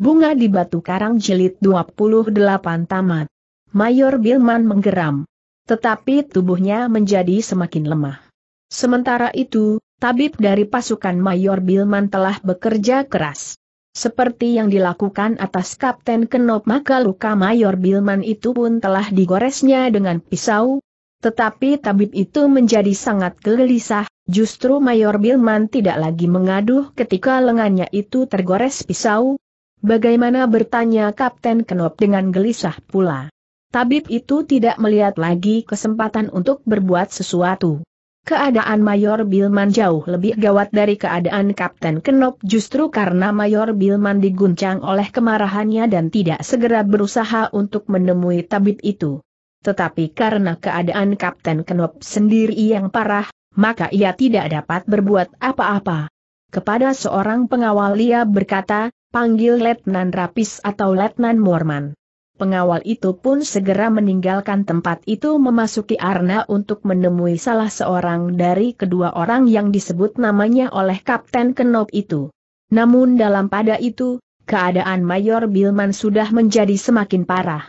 Bunga di Batu Karang Jilid 28 Tamat. Mayor Bilman menggeram. Tetapi tubuhnya menjadi semakin lemah. Sementara itu, tabib dari pasukan Mayor Bilman telah bekerja keras. Seperti yang dilakukan atas Kapten Kenop maka luka Mayor Bilman itu pun telah digoresnya dengan pisau. Tetapi tabib itu menjadi sangat gelisah, justru Mayor Bilman tidak lagi mengaduh ketika lengannya itu tergores pisau, Bagaimana bertanya Kapten Kenop dengan gelisah pula. Tabib itu tidak melihat lagi kesempatan untuk berbuat sesuatu. Keadaan Mayor Bilman jauh lebih gawat dari keadaan Kapten Kenop justru karena Mayor Bilman diguncang oleh kemarahannya dan tidak segera berusaha untuk menemui tabib itu. Tetapi karena keadaan Kapten Kenop sendiri yang parah, maka ia tidak dapat berbuat apa-apa. Kepada seorang pengawal ia berkata, panggil Letnan Rapis atau Letnan Morman. Pengawal itu pun segera meninggalkan tempat itu memasuki arna untuk menemui salah seorang dari kedua orang yang disebut namanya oleh Kapten Kenop itu. Namun dalam pada itu, keadaan Mayor Bilman sudah menjadi semakin parah.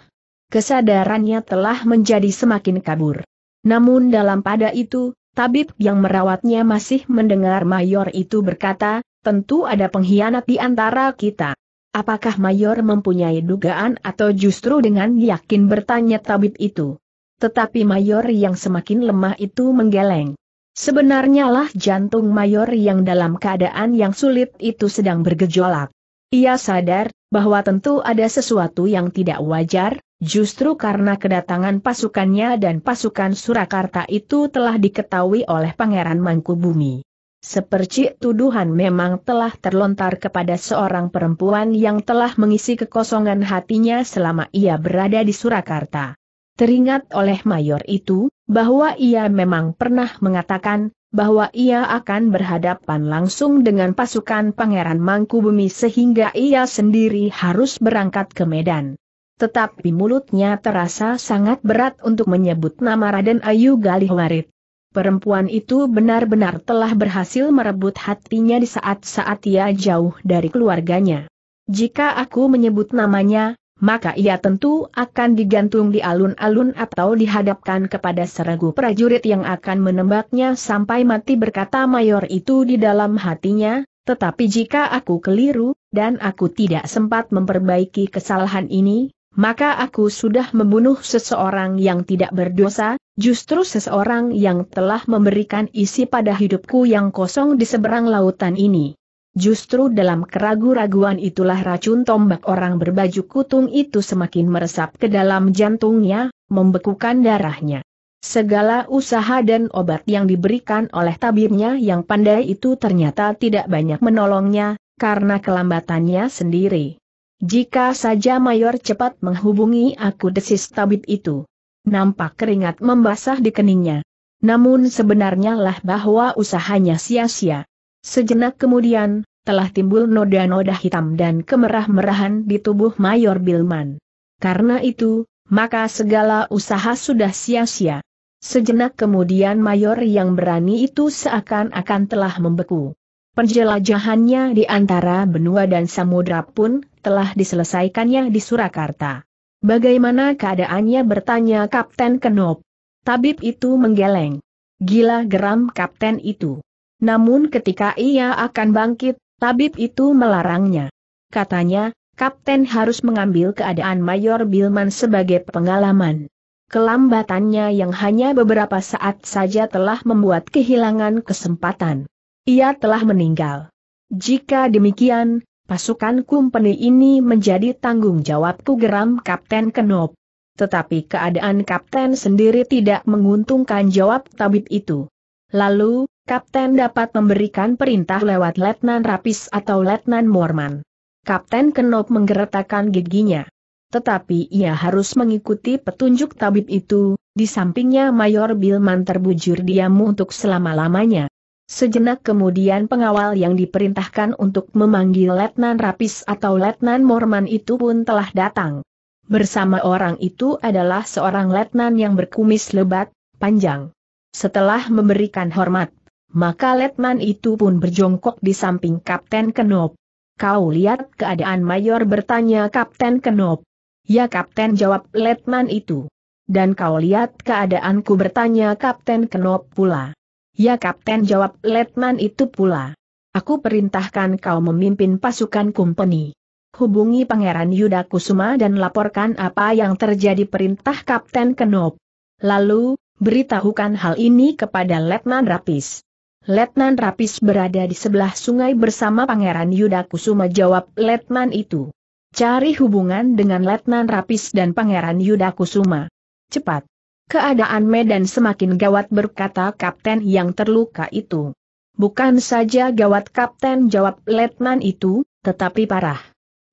Kesadarannya telah menjadi semakin kabur. Namun dalam pada itu, tabib yang merawatnya masih mendengar Mayor itu berkata, tentu ada pengkhianat di antara kita. Apakah Mayor mempunyai dugaan atau justru dengan yakin bertanya tabib itu? Tetapi Mayor yang semakin lemah itu menggeleng. Sebenarnya lah jantung Mayor yang dalam keadaan yang sulit itu sedang bergejolak. Ia sadar bahwa tentu ada sesuatu yang tidak wajar, justru karena kedatangan pasukannya dan pasukan Surakarta itu telah diketahui oleh Pangeran Mangkubumi. Sepercik tuduhan memang telah terlontar kepada seorang perempuan yang telah mengisi kekosongan hatinya selama ia berada di Surakarta. Teringat oleh mayor itu, bahwa ia memang pernah mengatakan, bahwa ia akan berhadapan langsung dengan pasukan Pangeran Mangkubumi sehingga ia sendiri harus berangkat ke Medan. Tetapi mulutnya terasa sangat berat untuk menyebut nama Raden Ayu Galihwarit. Perempuan itu benar-benar telah berhasil merebut hatinya di saat-saat ia jauh dari keluarganya. Jika aku menyebut namanya, maka ia tentu akan digantung di alun-alun atau dihadapkan kepada seregu prajurit yang akan menembaknya sampai mati berkata mayor itu di dalam hatinya, tetapi jika aku keliru, dan aku tidak sempat memperbaiki kesalahan ini, maka aku sudah membunuh seseorang yang tidak berdosa, justru seseorang yang telah memberikan isi pada hidupku yang kosong di seberang lautan ini. Justru dalam keragu-raguan itulah racun tombak orang berbaju kutung itu semakin meresap ke dalam jantungnya, membekukan darahnya. Segala usaha dan obat yang diberikan oleh tabirnya yang pandai itu ternyata tidak banyak menolongnya, karena kelambatannya sendiri. Jika saja Mayor cepat menghubungi aku desis tabib itu. Nampak keringat membasah di keningnya. Namun sebenarnya lah bahwa usahanya sia-sia. Sejenak kemudian, telah timbul noda-noda hitam dan kemerah-merahan di tubuh Mayor Bilman. Karena itu, maka segala usaha sudah sia-sia. Sejenak kemudian mayor yang berani itu seakan-akan telah membeku. Penjelajahannya di antara benua dan samudra pun telah diselesaikannya di Surakarta. Bagaimana keadaannya bertanya Kapten Kenop. Tabib itu menggeleng. Gila geram kapten itu. Namun ketika ia akan bangkit, tabib itu melarangnya. Katanya, kapten harus mengambil keadaan Mayor Bilman sebagai pengalaman. Kelambatannya yang hanya beberapa saat saja telah membuat kehilangan kesempatan. Ia telah meninggal. Jika demikian, pasukan kumpeni ini menjadi tanggung jawabku geram Kapten Kenop. Tetapi keadaan Kapten sendiri tidak menguntungkan jawab tabib itu. Lalu, Kapten dapat memberikan perintah lewat Letnan Rapis atau Letnan Morman. Kapten Kenop menggeretakkan giginya. Tetapi ia harus mengikuti petunjuk tabib itu, di sampingnya Mayor Bilman terbujur diam untuk selama-lamanya. Sejenak kemudian pengawal yang diperintahkan untuk memanggil Letnan Rapis atau Letnan Morman itu pun telah datang. Bersama orang itu adalah seorang letnan yang berkumis lebat, panjang. Setelah memberikan hormat, maka letnan itu pun berjongkok di samping Kapten Kenop. Kau lihat keadaan mayor bertanya Kapten Kenop. Ya Kapten jawab letnan itu. Dan kau lihat keadaanku bertanya Kapten Kenop pula. Ya Kapten jawab Letnan itu pula. Aku perintahkan kau memimpin pasukan kumpeni. Hubungi Pangeran Yuda Kusuma dan laporkan apa yang terjadi perintah Kapten Kenop. Lalu, beritahukan hal ini kepada Letnan Rapis. Letnan Rapis berada di sebelah sungai bersama Pangeran Yuda Kusuma jawab Letnan itu. Cari hubungan dengan Letnan Rapis dan Pangeran Yuda Kusuma. Cepat. Keadaan Medan semakin gawat berkata kapten yang terluka itu. Bukan saja gawat kapten jawab letnan itu, tetapi parah.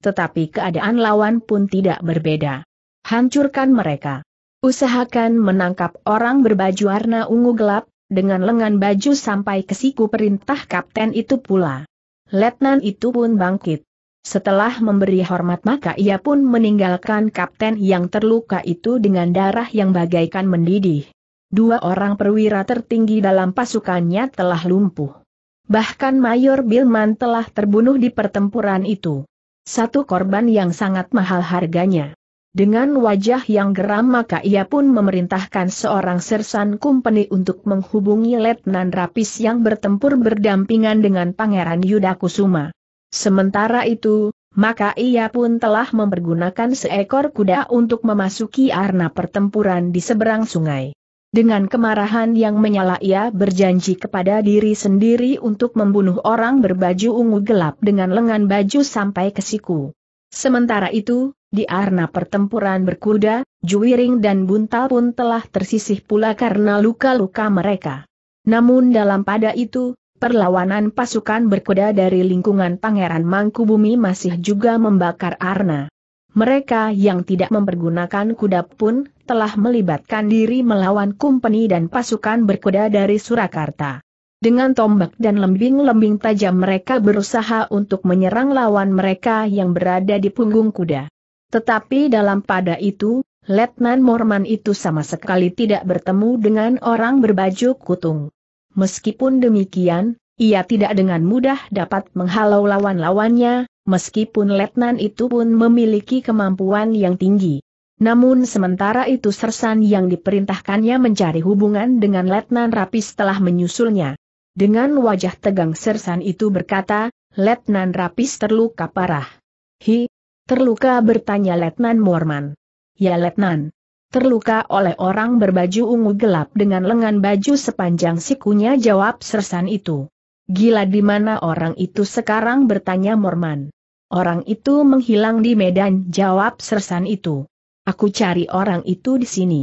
Tetapi keadaan lawan pun tidak berbeda. Hancurkan mereka. Usahakan menangkap orang berbaju warna ungu gelap, dengan lengan baju sampai ke siku perintah kapten itu pula. Letnan itu pun bangkit. Setelah memberi hormat maka ia pun meninggalkan kapten yang terluka itu dengan darah yang bagaikan mendidih. Dua orang perwira tertinggi dalam pasukannya telah lumpuh. Bahkan Mayor Bilman telah terbunuh di pertempuran itu. Satu korban yang sangat mahal harganya. Dengan wajah yang geram maka ia pun memerintahkan seorang sersan kumpeni untuk menghubungi Letnan Rapis yang bertempur berdampingan dengan Pangeran Yudhakusuma. Sementara itu, maka ia pun telah mempergunakan seekor kuda untuk memasuki arena pertempuran di seberang sungai. Dengan kemarahan yang menyala ia berjanji kepada diri sendiri untuk membunuh orang berbaju ungu gelap dengan lengan baju sampai ke siku. Sementara itu, di arena pertempuran berkuda, Juwiring dan Buntal pun telah tersisih pula karena luka-luka mereka. Namun dalam pada itu, perlawanan pasukan berkuda dari lingkungan Pangeran Mangkubumi masih juga membakar arna. Mereka yang tidak mempergunakan kuda pun telah melibatkan diri melawan kumpeni dan pasukan berkuda dari Surakarta. Dengan tombak dan lembing-lembing tajam mereka berusaha untuk menyerang lawan mereka yang berada di punggung kuda. Tetapi dalam pada itu, Letnan Morman itu sama sekali tidak bertemu dengan orang berbaju kutung. Meskipun demikian, ia tidak dengan mudah dapat menghalau lawan-lawannya, meskipun letnan itu pun memiliki kemampuan yang tinggi. Namun sementara itu sersan yang diperintahkannya mencari hubungan dengan letnan rapis telah menyusulnya. Dengan wajah tegang sersan itu berkata, letnan rapis terluka parah. Hi, terluka bertanya letnan Morman. Ya letnan, terluka oleh orang berbaju ungu gelap dengan lengan baju sepanjang sikunya jawab sersan itu. Gila di mana orang itu sekarang bertanya Morman. Orang itu menghilang di medan jawab sersan itu. Aku cari orang itu di sini.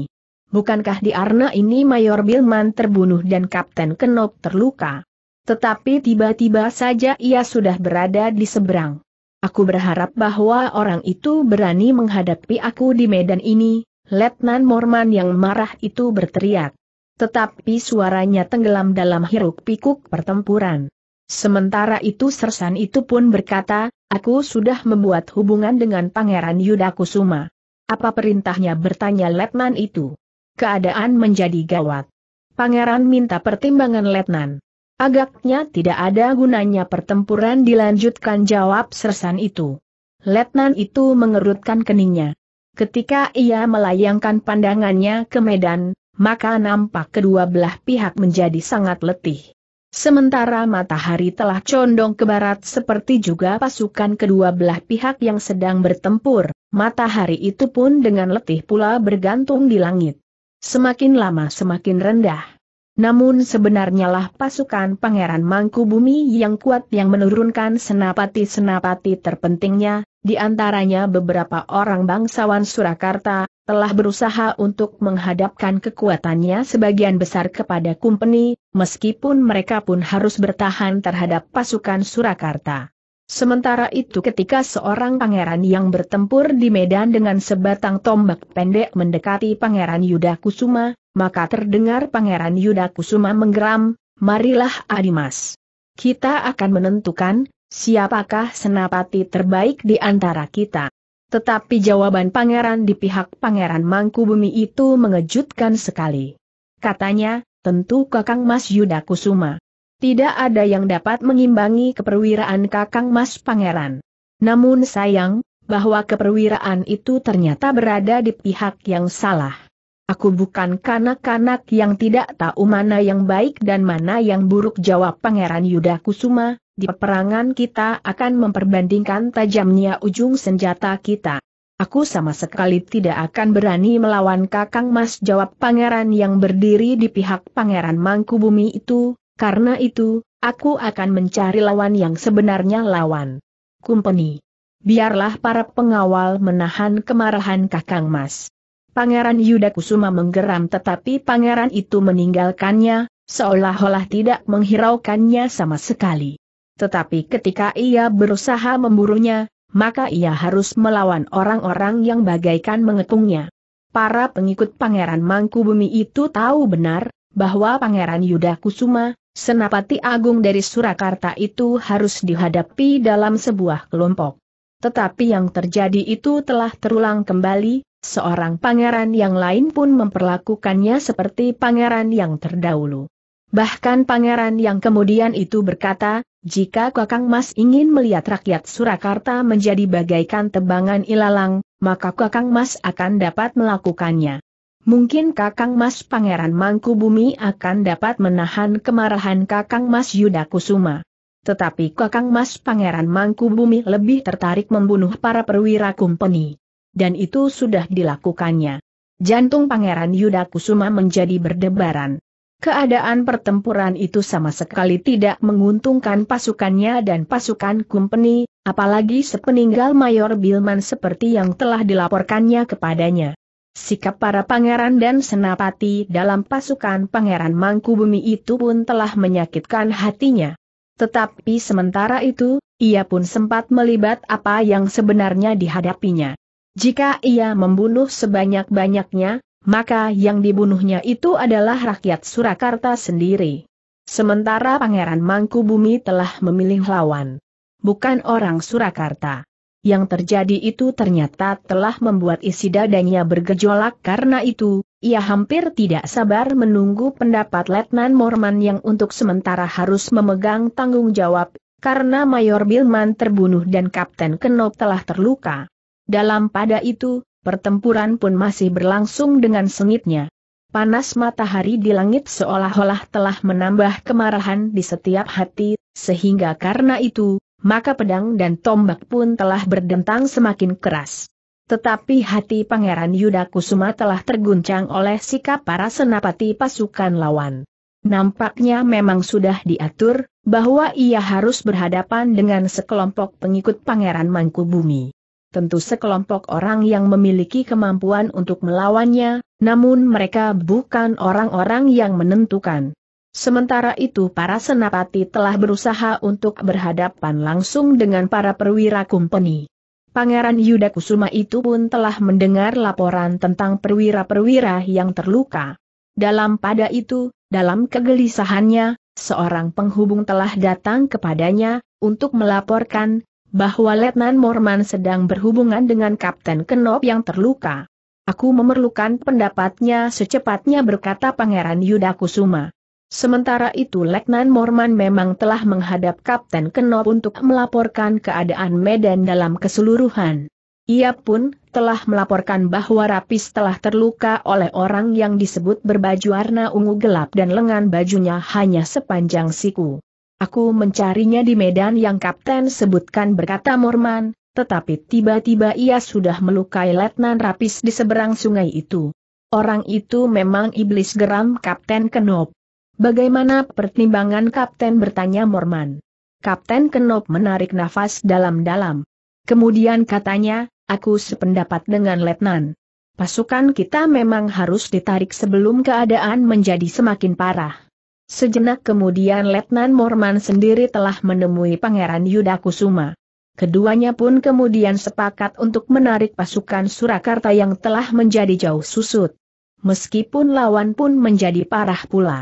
Bukankah di Arna ini Mayor Bilman terbunuh dan Kapten Kenop terluka? Tetapi tiba-tiba saja ia sudah berada di seberang. Aku berharap bahwa orang itu berani menghadapi aku di medan ini, Letnan Morman yang marah itu berteriak. Tetapi suaranya tenggelam dalam hiruk-pikuk pertempuran. Sementara itu Sersan itu pun berkata, aku sudah membuat hubungan dengan Pangeran Yudakusuma. Apa perintahnya bertanya Letnan itu? Keadaan menjadi gawat. Pangeran minta pertimbangan Letnan. Agaknya tidak ada gunanya pertempuran dilanjutkan jawab Sersan itu. Letnan itu mengerutkan keningnya. Ketika ia melayangkan pandangannya ke medan, maka nampak kedua belah pihak menjadi sangat letih. Sementara matahari telah condong ke barat seperti juga pasukan kedua belah pihak yang sedang bertempur, matahari itu pun dengan letih pula bergantung di langit. Semakin lama semakin rendah. Namun sebenarnya lah pasukan Pangeran Mangkubumi yang kuat yang menurunkan senapati-senapati terpentingnya, di antaranya beberapa orang bangsawan Surakarta, telah berusaha untuk menghadapkan kekuatannya sebagian besar kepada Kumpeni, meskipun mereka pun harus bertahan terhadap pasukan Surakarta. Sementara itu ketika seorang pangeran yang bertempur di medan dengan sebatang tombak pendek mendekati pangeran Yudha Kusuma, maka terdengar Pangeran Yuda Kusuma menggeram, marilah Adimas. Kita akan menentukan, siapakah senapati terbaik di antara kita. Tetapi jawaban pangeran di pihak pangeran Mangkubumi itu mengejutkan sekali. Katanya, tentu kakang Mas Yuda Kusuma. Tidak ada yang dapat mengimbangi keperwiraan kakang Mas Pangeran. Namun sayang, bahwa keperwiraan itu ternyata berada di pihak yang salah. Aku bukan kanak-kanak yang tidak tahu mana yang baik dan mana yang buruk jawab Pangeran Yuda Kusuma, di peperangan kita akan memperbandingkan tajamnya ujung senjata kita. Aku sama sekali tidak akan berani melawan Kakang Mas jawab Pangeran yang berdiri di pihak Pangeran Mangkubumi itu, karena itu, aku akan mencari lawan yang sebenarnya lawan. Kumpeni. Biarlah para pengawal menahan kemarahan Kakang Mas. Pangeran Yuda Kusuma menggeram tetapi pangeran itu meninggalkannya, seolah-olah tidak menghiraukannya sama sekali. Tetapi ketika ia berusaha memburunya, maka ia harus melawan orang-orang yang bagaikan mengepungnya. Para pengikut Pangeran Mangku Bumi itu tahu benar, bahwa Pangeran Yuda Kusuma, senapati agung dari Surakarta itu harus dihadapi dalam sebuah kelompok. Tetapi yang terjadi itu telah terulang kembali, seorang pangeran yang lain pun memperlakukannya seperti pangeran yang terdahulu. Bahkan pangeran yang kemudian itu berkata, jika Kakang Mas ingin melihat rakyat Surakarta menjadi bagaikan tebangan ilalang, maka Kakang Mas akan dapat melakukannya. Mungkin Kakang Mas Pangeran Mangkubumi akan dapat menahan kemarahan Kakang Mas Yuda Kusuma. Tetapi Kakang Mas Pangeran Mangkubumi lebih tertarik membunuh para perwira kumpeni dan itu sudah dilakukannya. Jantung Pangeran Yudakusuma menjadi berdebaran. Keadaan pertempuran itu sama sekali tidak menguntungkan pasukannya dan pasukan kumpeni, apalagi sepeninggal Mayor Bilman seperti yang telah dilaporkannya kepadanya. Sikap para pangeran dan senapati dalam pasukan pangeran Mangkubumi itu pun telah menyakitkan hatinya. Tetapi sementara itu, ia pun sempat melibat apa yang sebenarnya dihadapinya. Jika ia membunuh sebanyak-banyaknya, maka yang dibunuhnya itu adalah rakyat Surakarta sendiri. Sementara Pangeran Mangku Bumi telah memilih lawan. Bukan orang Surakarta. Yang terjadi itu ternyata telah membuat isi dadanya bergejolak karena itu, ia hampir tidak sabar menunggu pendapat Letnan Morman yang untuk sementara harus memegang tanggung jawab, karena Mayor Bilman terbunuh dan Kapten Kenop telah terluka. Dalam pada itu, pertempuran pun masih berlangsung dengan sengitnya. Panas matahari di langit seolah-olah telah menambah kemarahan di setiap hati, sehingga karena itu, maka pedang dan tombak pun telah berdentang semakin keras. Tetapi hati Pangeran Yuda Kusuma telah terguncang oleh sikap para senapati pasukan lawan. Nampaknya memang sudah diatur, bahwa ia harus berhadapan dengan sekelompok pengikut Pangeran Mangkubumi tentu sekelompok orang yang memiliki kemampuan untuk melawannya, namun mereka bukan orang-orang yang menentukan. Sementara itu para senapati telah berusaha untuk berhadapan langsung dengan para perwira kumpeni. Pangeran Yuda Kusuma itu pun telah mendengar laporan tentang perwira-perwira yang terluka. Dalam pada itu, dalam kegelisahannya, seorang penghubung telah datang kepadanya, untuk melaporkan, bahwa Letnan Morman sedang berhubungan dengan Kapten Kenop yang terluka. Aku memerlukan pendapatnya secepatnya berkata Pangeran Yuda Kusuma. Sementara itu Letnan Morman memang telah menghadap Kapten Kenop untuk melaporkan keadaan Medan dalam keseluruhan. Ia pun telah melaporkan bahwa Rapis telah terluka oleh orang yang disebut berbaju warna ungu gelap dan lengan bajunya hanya sepanjang siku. Aku mencarinya di medan yang kapten sebutkan berkata Morman, tetapi tiba-tiba ia sudah melukai Letnan Rapis di seberang sungai itu. Orang itu memang iblis geram Kapten Kenop. Bagaimana pertimbangan Kapten bertanya Morman. Kapten Kenop menarik nafas dalam-dalam. Kemudian katanya, aku sependapat dengan Letnan. Pasukan kita memang harus ditarik sebelum keadaan menjadi semakin parah. Sejenak kemudian Letnan Morman sendiri telah menemui Pangeran Yuda Kusuma. Keduanya pun kemudian sepakat untuk menarik pasukan Surakarta yang telah menjadi jauh susut. Meskipun lawan pun menjadi parah pula.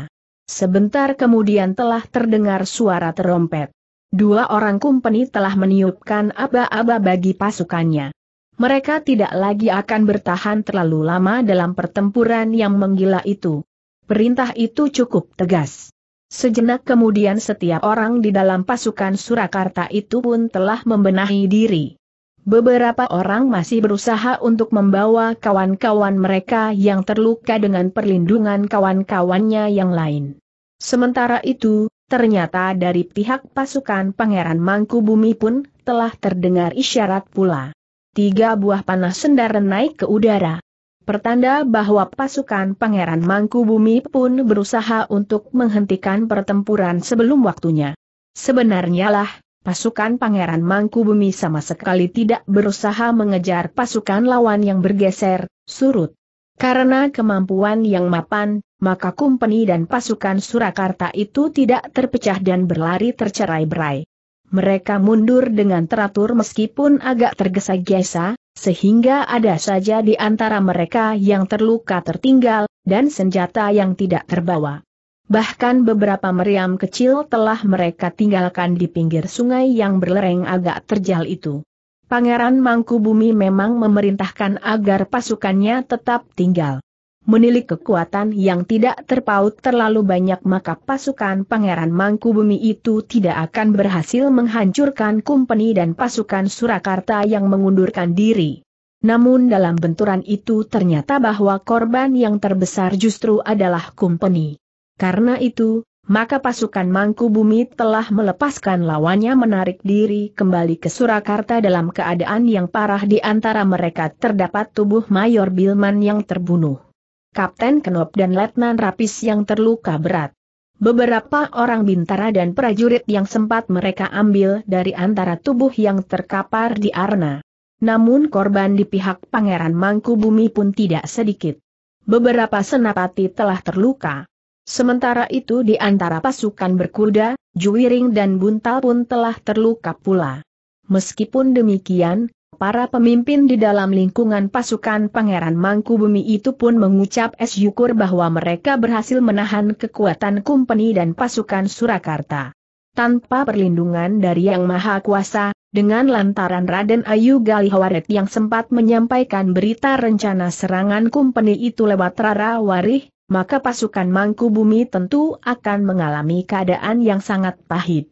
Sebentar kemudian telah terdengar suara terompet. Dua orang kumpeni telah meniupkan aba-aba bagi pasukannya. Mereka tidak lagi akan bertahan terlalu lama dalam pertempuran yang menggila itu. Perintah itu cukup tegas. Sejenak kemudian setiap orang di dalam pasukan Surakarta itu pun telah membenahi diri. Beberapa orang masih berusaha untuk membawa kawan-kawan mereka yang terluka dengan perlindungan kawan-kawannya yang lain. Sementara itu, ternyata dari pihak pasukan Pangeran Mangku Bumi pun telah terdengar isyarat pula. Tiga buah panah sendar naik ke udara. Pertanda bahwa pasukan Pangeran Mangku Bumi pun berusaha untuk menghentikan pertempuran sebelum waktunya. Sebenarnya lah, pasukan Pangeran Mangku Bumi sama sekali tidak berusaha mengejar pasukan lawan yang bergeser, surut. Karena kemampuan yang mapan, maka kumpeni dan pasukan Surakarta itu tidak terpecah dan berlari tercerai-berai. Mereka mundur dengan teratur meskipun agak tergesa-gesa, sehingga ada saja di antara mereka yang terluka tertinggal, dan senjata yang tidak terbawa. Bahkan beberapa meriam kecil telah mereka tinggalkan di pinggir sungai yang berlereng agak terjal itu. Pangeran Mangkubumi memang memerintahkan agar pasukannya tetap tinggal menilik kekuatan yang tidak terpaut terlalu banyak maka pasukan Pangeran Mangku Bumi itu tidak akan berhasil menghancurkan Kumpeni dan pasukan Surakarta yang mengundurkan diri. Namun dalam benturan itu ternyata bahwa korban yang terbesar justru adalah Kumpeni. Karena itu, maka pasukan Mangku Bumi telah melepaskan lawannya menarik diri kembali ke Surakarta dalam keadaan yang parah di antara mereka terdapat tubuh Mayor Bilman yang terbunuh. Kapten Kenop dan Letnan Rapis yang terluka berat. Beberapa orang bintara dan prajurit yang sempat mereka ambil dari antara tubuh yang terkapar di arna. Namun korban di pihak Pangeran Mangku Bumi pun tidak sedikit. Beberapa senapati telah terluka. Sementara itu di antara pasukan berkuda, Juwiring dan Buntal pun telah terluka pula. Meskipun demikian, Para pemimpin di dalam lingkungan pasukan Pangeran Mangkubumi itu pun mengucap syukur bahwa mereka berhasil menahan kekuatan Kumpeni dan pasukan Surakarta. Tanpa perlindungan dari Yang Maha Kuasa, dengan lantaran Raden Ayu Galihawaret yang sempat menyampaikan berita rencana serangan Kumpeni itu lewat Rara Warih, maka pasukan Mangkubumi tentu akan mengalami keadaan yang sangat pahit.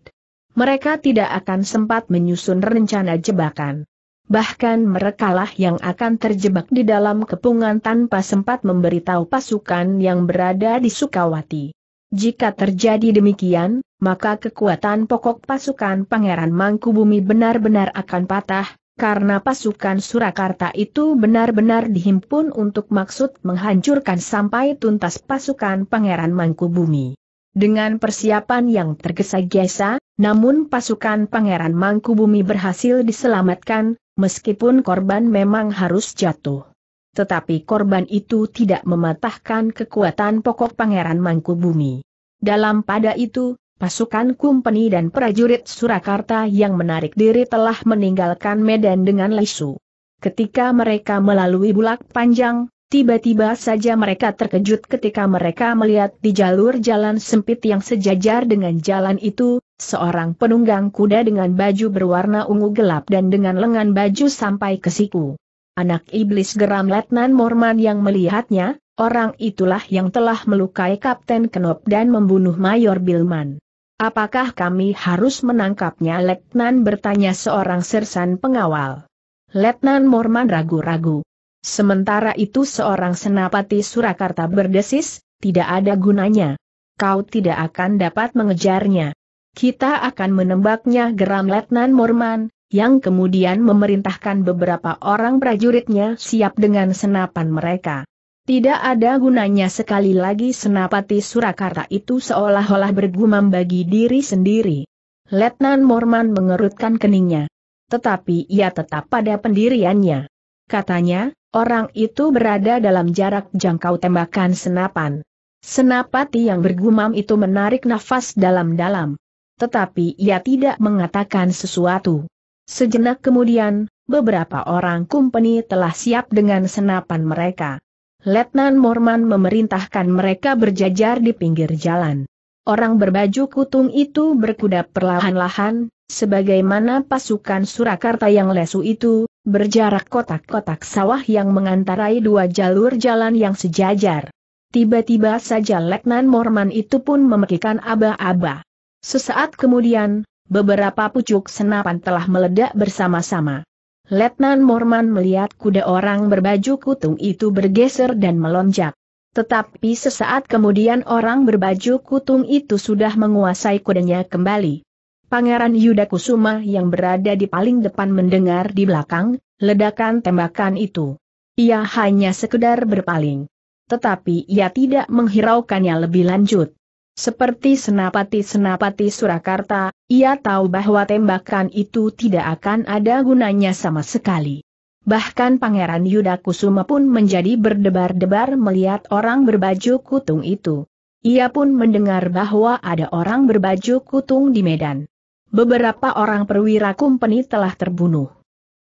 Mereka tidak akan sempat menyusun rencana jebakan bahkan merekalah yang akan terjebak di dalam kepungan tanpa sempat memberitahu pasukan yang berada di Sukawati. Jika terjadi demikian, maka kekuatan pokok pasukan Pangeran Mangkubumi benar-benar akan patah, karena pasukan Surakarta itu benar-benar dihimpun untuk maksud menghancurkan sampai tuntas pasukan Pangeran Mangkubumi. Dengan persiapan yang tergesa-gesa, namun pasukan Pangeran Mangkubumi berhasil diselamatkan, Meskipun korban memang harus jatuh. Tetapi korban itu tidak mematahkan kekuatan pokok Pangeran Mangkubumi. Dalam pada itu, pasukan Kumpeni dan prajurit Surakarta yang menarik diri telah meninggalkan Medan dengan lesu. Ketika mereka melalui bulak panjang, Tiba-tiba saja mereka terkejut ketika mereka melihat di jalur jalan sempit yang sejajar dengan jalan itu, seorang penunggang kuda dengan baju berwarna ungu gelap dan dengan lengan baju sampai ke siku. Anak iblis geram Letnan Morman yang melihatnya, orang itulah yang telah melukai Kapten Kenop dan membunuh Mayor Bilman. Apakah kami harus menangkapnya Letnan bertanya seorang sersan pengawal. Letnan Morman ragu-ragu. Sementara itu seorang senapati Surakarta berdesis, tidak ada gunanya. Kau tidak akan dapat mengejarnya. Kita akan menembaknya geram Letnan Morman, yang kemudian memerintahkan beberapa orang prajuritnya siap dengan senapan mereka. Tidak ada gunanya sekali lagi senapati Surakarta itu seolah-olah bergumam bagi diri sendiri. Letnan Morman mengerutkan keningnya. Tetapi ia tetap pada pendiriannya. Katanya, Orang itu berada dalam jarak jangkau tembakan senapan. Senapati yang bergumam itu menarik nafas dalam-dalam. Tetapi ia tidak mengatakan sesuatu. Sejenak kemudian, beberapa orang kumpeni telah siap dengan senapan mereka. Letnan Morman memerintahkan mereka berjajar di pinggir jalan. Orang berbaju kutung itu berkuda perlahan-lahan, sebagaimana pasukan Surakarta yang lesu itu, Berjarak kotak-kotak sawah yang mengantarai dua jalur jalan yang sejajar. Tiba-tiba saja Letnan Morman itu pun memekikan aba-aba. Sesaat kemudian, beberapa pucuk senapan telah meledak bersama-sama. Letnan Morman melihat kuda orang berbaju kutung itu bergeser dan melonjak. Tetapi sesaat kemudian orang berbaju kutung itu sudah menguasai kudanya kembali. Pangeran Yuda Kusuma yang berada di paling depan mendengar di belakang, ledakan tembakan itu. Ia hanya sekedar berpaling. Tetapi ia tidak menghiraukannya lebih lanjut. Seperti senapati-senapati Surakarta, ia tahu bahwa tembakan itu tidak akan ada gunanya sama sekali. Bahkan Pangeran Yuda Kusuma pun menjadi berdebar-debar melihat orang berbaju kutung itu. Ia pun mendengar bahwa ada orang berbaju kutung di Medan beberapa orang perwira kumpeni telah terbunuh.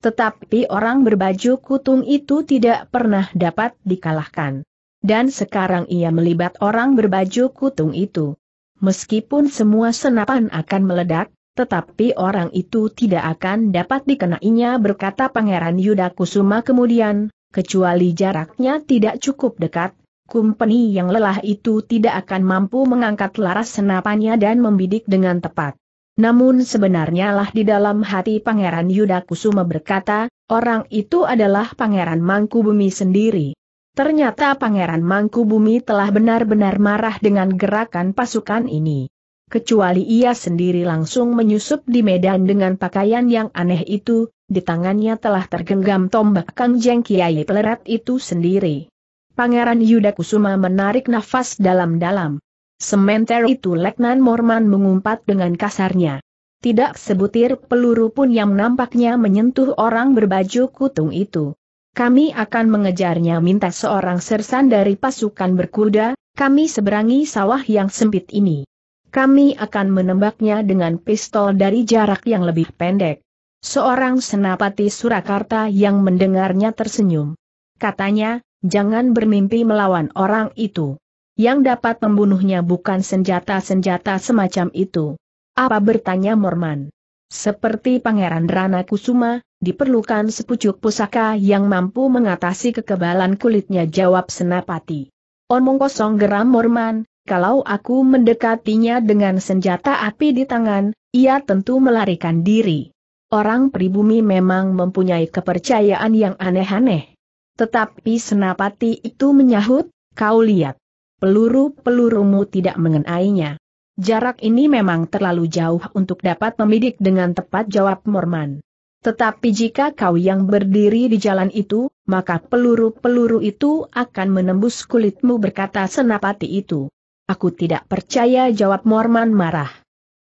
Tetapi orang berbaju kutung itu tidak pernah dapat dikalahkan. Dan sekarang ia melibat orang berbaju kutung itu. Meskipun semua senapan akan meledak, tetapi orang itu tidak akan dapat dikenainya berkata Pangeran Yuda Kusuma kemudian, kecuali jaraknya tidak cukup dekat, kumpeni yang lelah itu tidak akan mampu mengangkat laras senapannya dan membidik dengan tepat. Namun sebenarnya lah di dalam hati Pangeran Yuda Kusuma berkata, orang itu adalah Pangeran Mangku Bumi sendiri. Ternyata Pangeran Mangku Bumi telah benar-benar marah dengan gerakan pasukan ini. Kecuali ia sendiri langsung menyusup di medan dengan pakaian yang aneh itu, di tangannya telah tergenggam tombak Kangjeng Kiai Pelerat itu sendiri. Pangeran Yuda Kusuma menarik nafas dalam-dalam. Sementara itu Letnan Morman mengumpat dengan kasarnya. Tidak sebutir peluru pun yang nampaknya menyentuh orang berbaju kutung itu. Kami akan mengejarnya minta seorang sersan dari pasukan berkuda, kami seberangi sawah yang sempit ini. Kami akan menembaknya dengan pistol dari jarak yang lebih pendek. Seorang senapati Surakarta yang mendengarnya tersenyum. Katanya, jangan bermimpi melawan orang itu. Yang dapat membunuhnya bukan senjata-senjata semacam itu. Apa bertanya Morman? Seperti Pangeran Rana Kusuma, diperlukan sepucuk pusaka yang mampu mengatasi kekebalan kulitnya jawab Senapati. Omong kosong geram Morman, kalau aku mendekatinya dengan senjata api di tangan, ia tentu melarikan diri. Orang pribumi memang mempunyai kepercayaan yang aneh-aneh. Tetapi Senapati itu menyahut, kau lihat peluru-pelurumu tidak mengenainya. Jarak ini memang terlalu jauh untuk dapat membidik dengan tepat jawab Morman. Tetapi jika kau yang berdiri di jalan itu, maka peluru-peluru itu akan menembus kulitmu berkata senapati itu. Aku tidak percaya jawab Morman marah.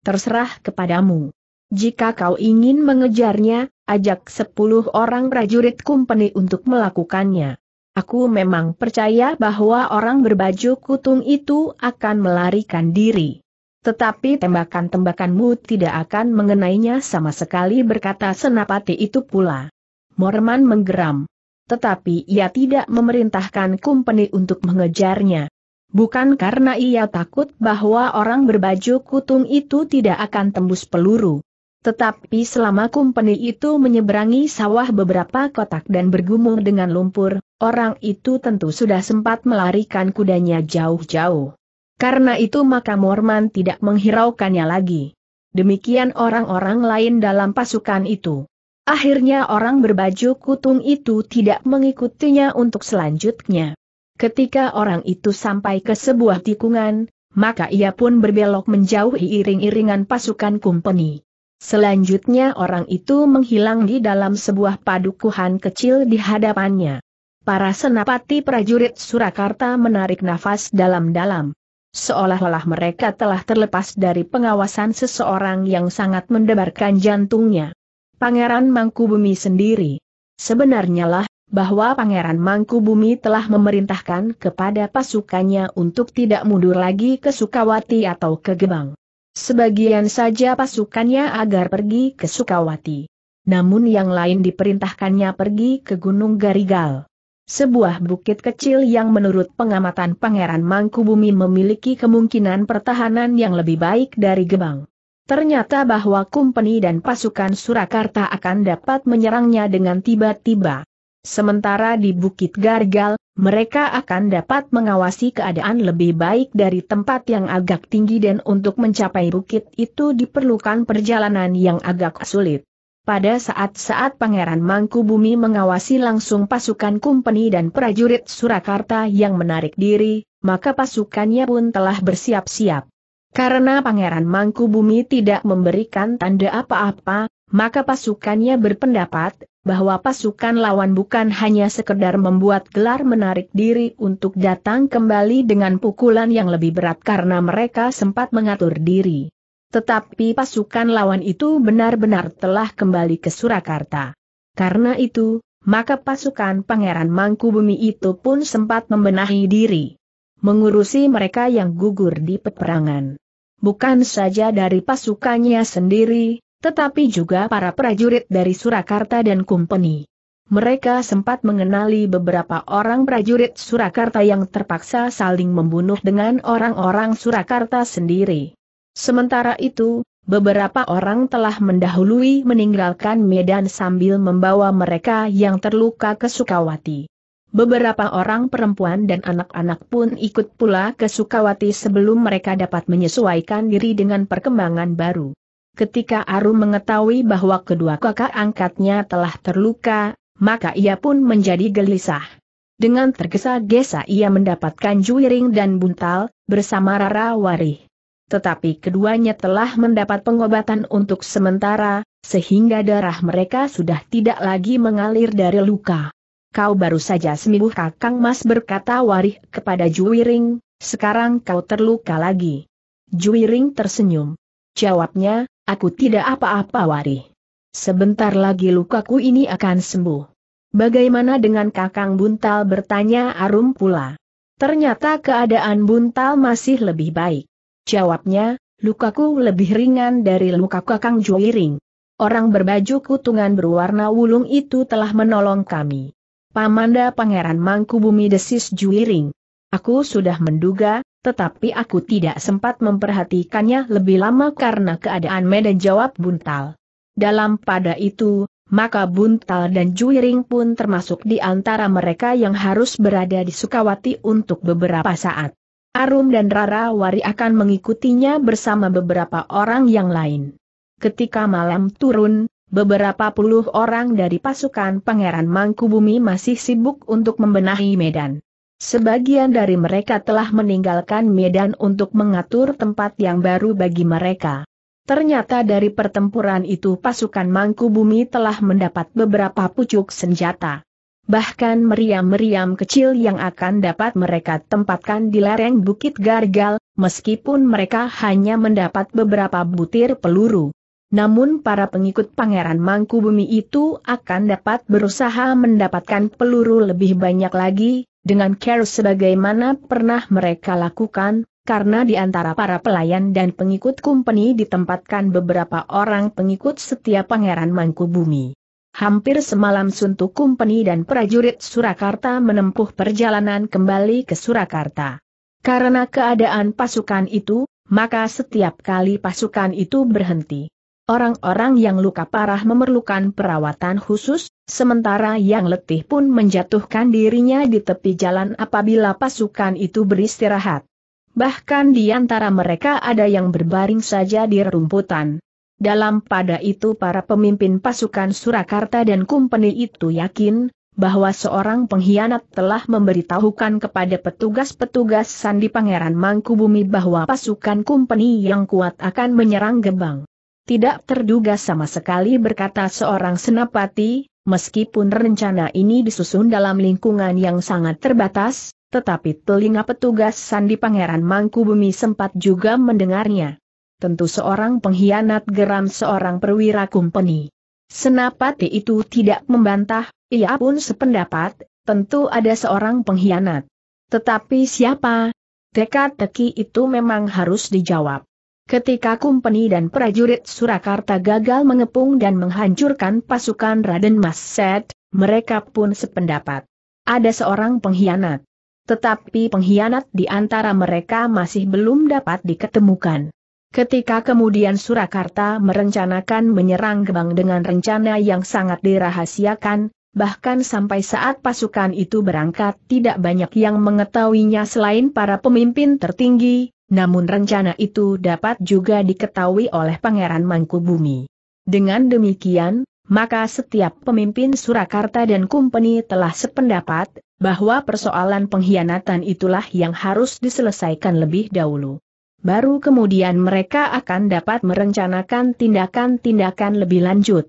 Terserah kepadamu. Jika kau ingin mengejarnya, ajak sepuluh orang prajurit kumpeni untuk melakukannya. Aku memang percaya bahwa orang berbaju kutung itu akan melarikan diri. Tetapi tembakan-tembakanmu tidak akan mengenainya sama sekali berkata senapati itu pula. Morman menggeram. Tetapi ia tidak memerintahkan kumpeni untuk mengejarnya. Bukan karena ia takut bahwa orang berbaju kutung itu tidak akan tembus peluru. Tetapi selama kumpeni itu menyeberangi sawah beberapa kotak dan bergumul dengan lumpur, orang itu tentu sudah sempat melarikan kudanya jauh-jauh. Karena itu maka Morman tidak menghiraukannya lagi. Demikian orang-orang lain dalam pasukan itu. Akhirnya orang berbaju kutung itu tidak mengikutinya untuk selanjutnya. Ketika orang itu sampai ke sebuah tikungan, maka ia pun berbelok menjauhi iring-iringan pasukan kumpeni. Selanjutnya orang itu menghilang di dalam sebuah padukuhan kecil di hadapannya. Para senapati prajurit Surakarta menarik nafas dalam-dalam. Seolah-olah mereka telah terlepas dari pengawasan seseorang yang sangat mendebarkan jantungnya. Pangeran Mangkubumi sendiri. Sebenarnya lah, bahwa Pangeran Mangkubumi telah memerintahkan kepada pasukannya untuk tidak mundur lagi ke Sukawati atau ke Gebang. Sebagian saja pasukannya agar pergi ke Sukawati. Namun yang lain diperintahkannya pergi ke Gunung Garigal. Sebuah bukit kecil yang menurut pengamatan Pangeran Mangkubumi memiliki kemungkinan pertahanan yang lebih baik dari Gebang. Ternyata bahwa Kumpeni dan pasukan Surakarta akan dapat menyerangnya dengan tiba-tiba. Sementara di Bukit Gargal, mereka akan dapat mengawasi keadaan lebih baik dari tempat yang agak tinggi dan untuk mencapai bukit itu diperlukan perjalanan yang agak sulit. Pada saat-saat Pangeran Mangkubumi mengawasi langsung pasukan Kumpeni dan prajurit Surakarta yang menarik diri, maka pasukannya pun telah bersiap-siap. Karena Pangeran Mangkubumi tidak memberikan tanda apa-apa, maka pasukannya berpendapat bahwa pasukan lawan bukan hanya sekedar membuat gelar menarik diri untuk datang kembali dengan pukulan yang lebih berat karena mereka sempat mengatur diri. Tetapi pasukan lawan itu benar-benar telah kembali ke Surakarta. Karena itu, maka pasukan Pangeran Mangkubumi itu pun sempat membenahi diri. Mengurusi mereka yang gugur di peperangan. Bukan saja dari pasukannya sendiri, tetapi juga para prajurit dari Surakarta dan Kumpeni. Mereka sempat mengenali beberapa orang prajurit Surakarta yang terpaksa saling membunuh dengan orang-orang Surakarta sendiri. Sementara itu, beberapa orang telah mendahului meninggalkan Medan sambil membawa mereka yang terluka ke Sukawati. Beberapa orang perempuan dan anak-anak pun ikut pula ke Sukawati sebelum mereka dapat menyesuaikan diri dengan perkembangan baru. Ketika Arum mengetahui bahwa kedua kakak angkatnya telah terluka, maka ia pun menjadi gelisah. Dengan tergesa-gesa ia mendapatkan juiring dan buntal, bersama Rara Wari. Tetapi keduanya telah mendapat pengobatan untuk sementara, sehingga darah mereka sudah tidak lagi mengalir dari luka. Kau baru saja sembuh kakang mas berkata Warih kepada juiring, sekarang kau terluka lagi. Juiring tersenyum. Jawabnya, Aku tidak apa-apa Wari. Sebentar lagi lukaku ini akan sembuh. Bagaimana dengan kakang buntal bertanya Arum pula. Ternyata keadaan buntal masih lebih baik. Jawabnya, lukaku lebih ringan dari luka kakang Juiring. Orang berbaju kutungan berwarna wulung itu telah menolong kami. Pamanda Pangeran Mangkubumi desis Juiring. Aku sudah menduga, tetapi aku tidak sempat memperhatikannya lebih lama karena keadaan medan jawab buntal. Dalam pada itu, maka Buntal dan Juiring pun termasuk di antara mereka yang harus berada di Sukawati untuk beberapa saat. Arum dan Rara Wari akan mengikutinya bersama beberapa orang yang lain. Ketika malam turun, beberapa puluh orang dari pasukan Pangeran Mangkubumi masih sibuk untuk membenahi medan. Sebagian dari mereka telah meninggalkan medan untuk mengatur tempat yang baru bagi mereka. Ternyata dari pertempuran itu pasukan Mangkubumi telah mendapat beberapa pucuk senjata. Bahkan meriam-meriam kecil yang akan dapat mereka tempatkan di lereng Bukit Gargal, meskipun mereka hanya mendapat beberapa butir peluru. Namun para pengikut Pangeran Mangkubumi itu akan dapat berusaha mendapatkan peluru lebih banyak lagi, dengan care sebagaimana pernah mereka lakukan, karena di antara para pelayan dan pengikut kumpeni ditempatkan beberapa orang pengikut setiap Pangeran Mangkubumi. Hampir semalam Suntuk kumpeni dan prajurit Surakarta menempuh perjalanan kembali ke Surakarta. Karena keadaan pasukan itu, maka setiap kali pasukan itu berhenti. Orang-orang yang luka parah memerlukan perawatan khusus, Sementara yang letih pun menjatuhkan dirinya di tepi jalan apabila pasukan itu beristirahat. Bahkan di antara mereka ada yang berbaring saja di rumputan. Dalam pada itu para pemimpin pasukan Surakarta dan Kumpeni itu yakin, bahwa seorang pengkhianat telah memberitahukan kepada petugas-petugas Sandi Pangeran Mangkubumi bahwa pasukan Kumpeni yang kuat akan menyerang Gebang. Tidak terduga sama sekali berkata seorang senapati, Meskipun rencana ini disusun dalam lingkungan yang sangat terbatas, tetapi telinga petugas Sandi Pangeran Mangkubumi sempat juga mendengarnya. Tentu seorang pengkhianat geram seorang perwira kumpeni. Senapati itu tidak membantah, ia pun sependapat, tentu ada seorang pengkhianat. Tetapi siapa? Teka-teki itu memang harus dijawab. Ketika Kumpeni dan prajurit Surakarta gagal mengepung dan menghancurkan pasukan Raden Mas Set, mereka pun sependapat. Ada seorang pengkhianat. Tetapi pengkhianat di antara mereka masih belum dapat diketemukan. Ketika kemudian Surakarta merencanakan menyerang Gebang dengan rencana yang sangat dirahasiakan, bahkan sampai saat pasukan itu berangkat tidak banyak yang mengetahuinya selain para pemimpin tertinggi, namun rencana itu dapat juga diketahui oleh Pangeran Mangkubumi. Dengan demikian, maka setiap pemimpin Surakarta dan Kumpeni telah sependapat, bahwa persoalan pengkhianatan itulah yang harus diselesaikan lebih dahulu. Baru kemudian mereka akan dapat merencanakan tindakan-tindakan lebih lanjut.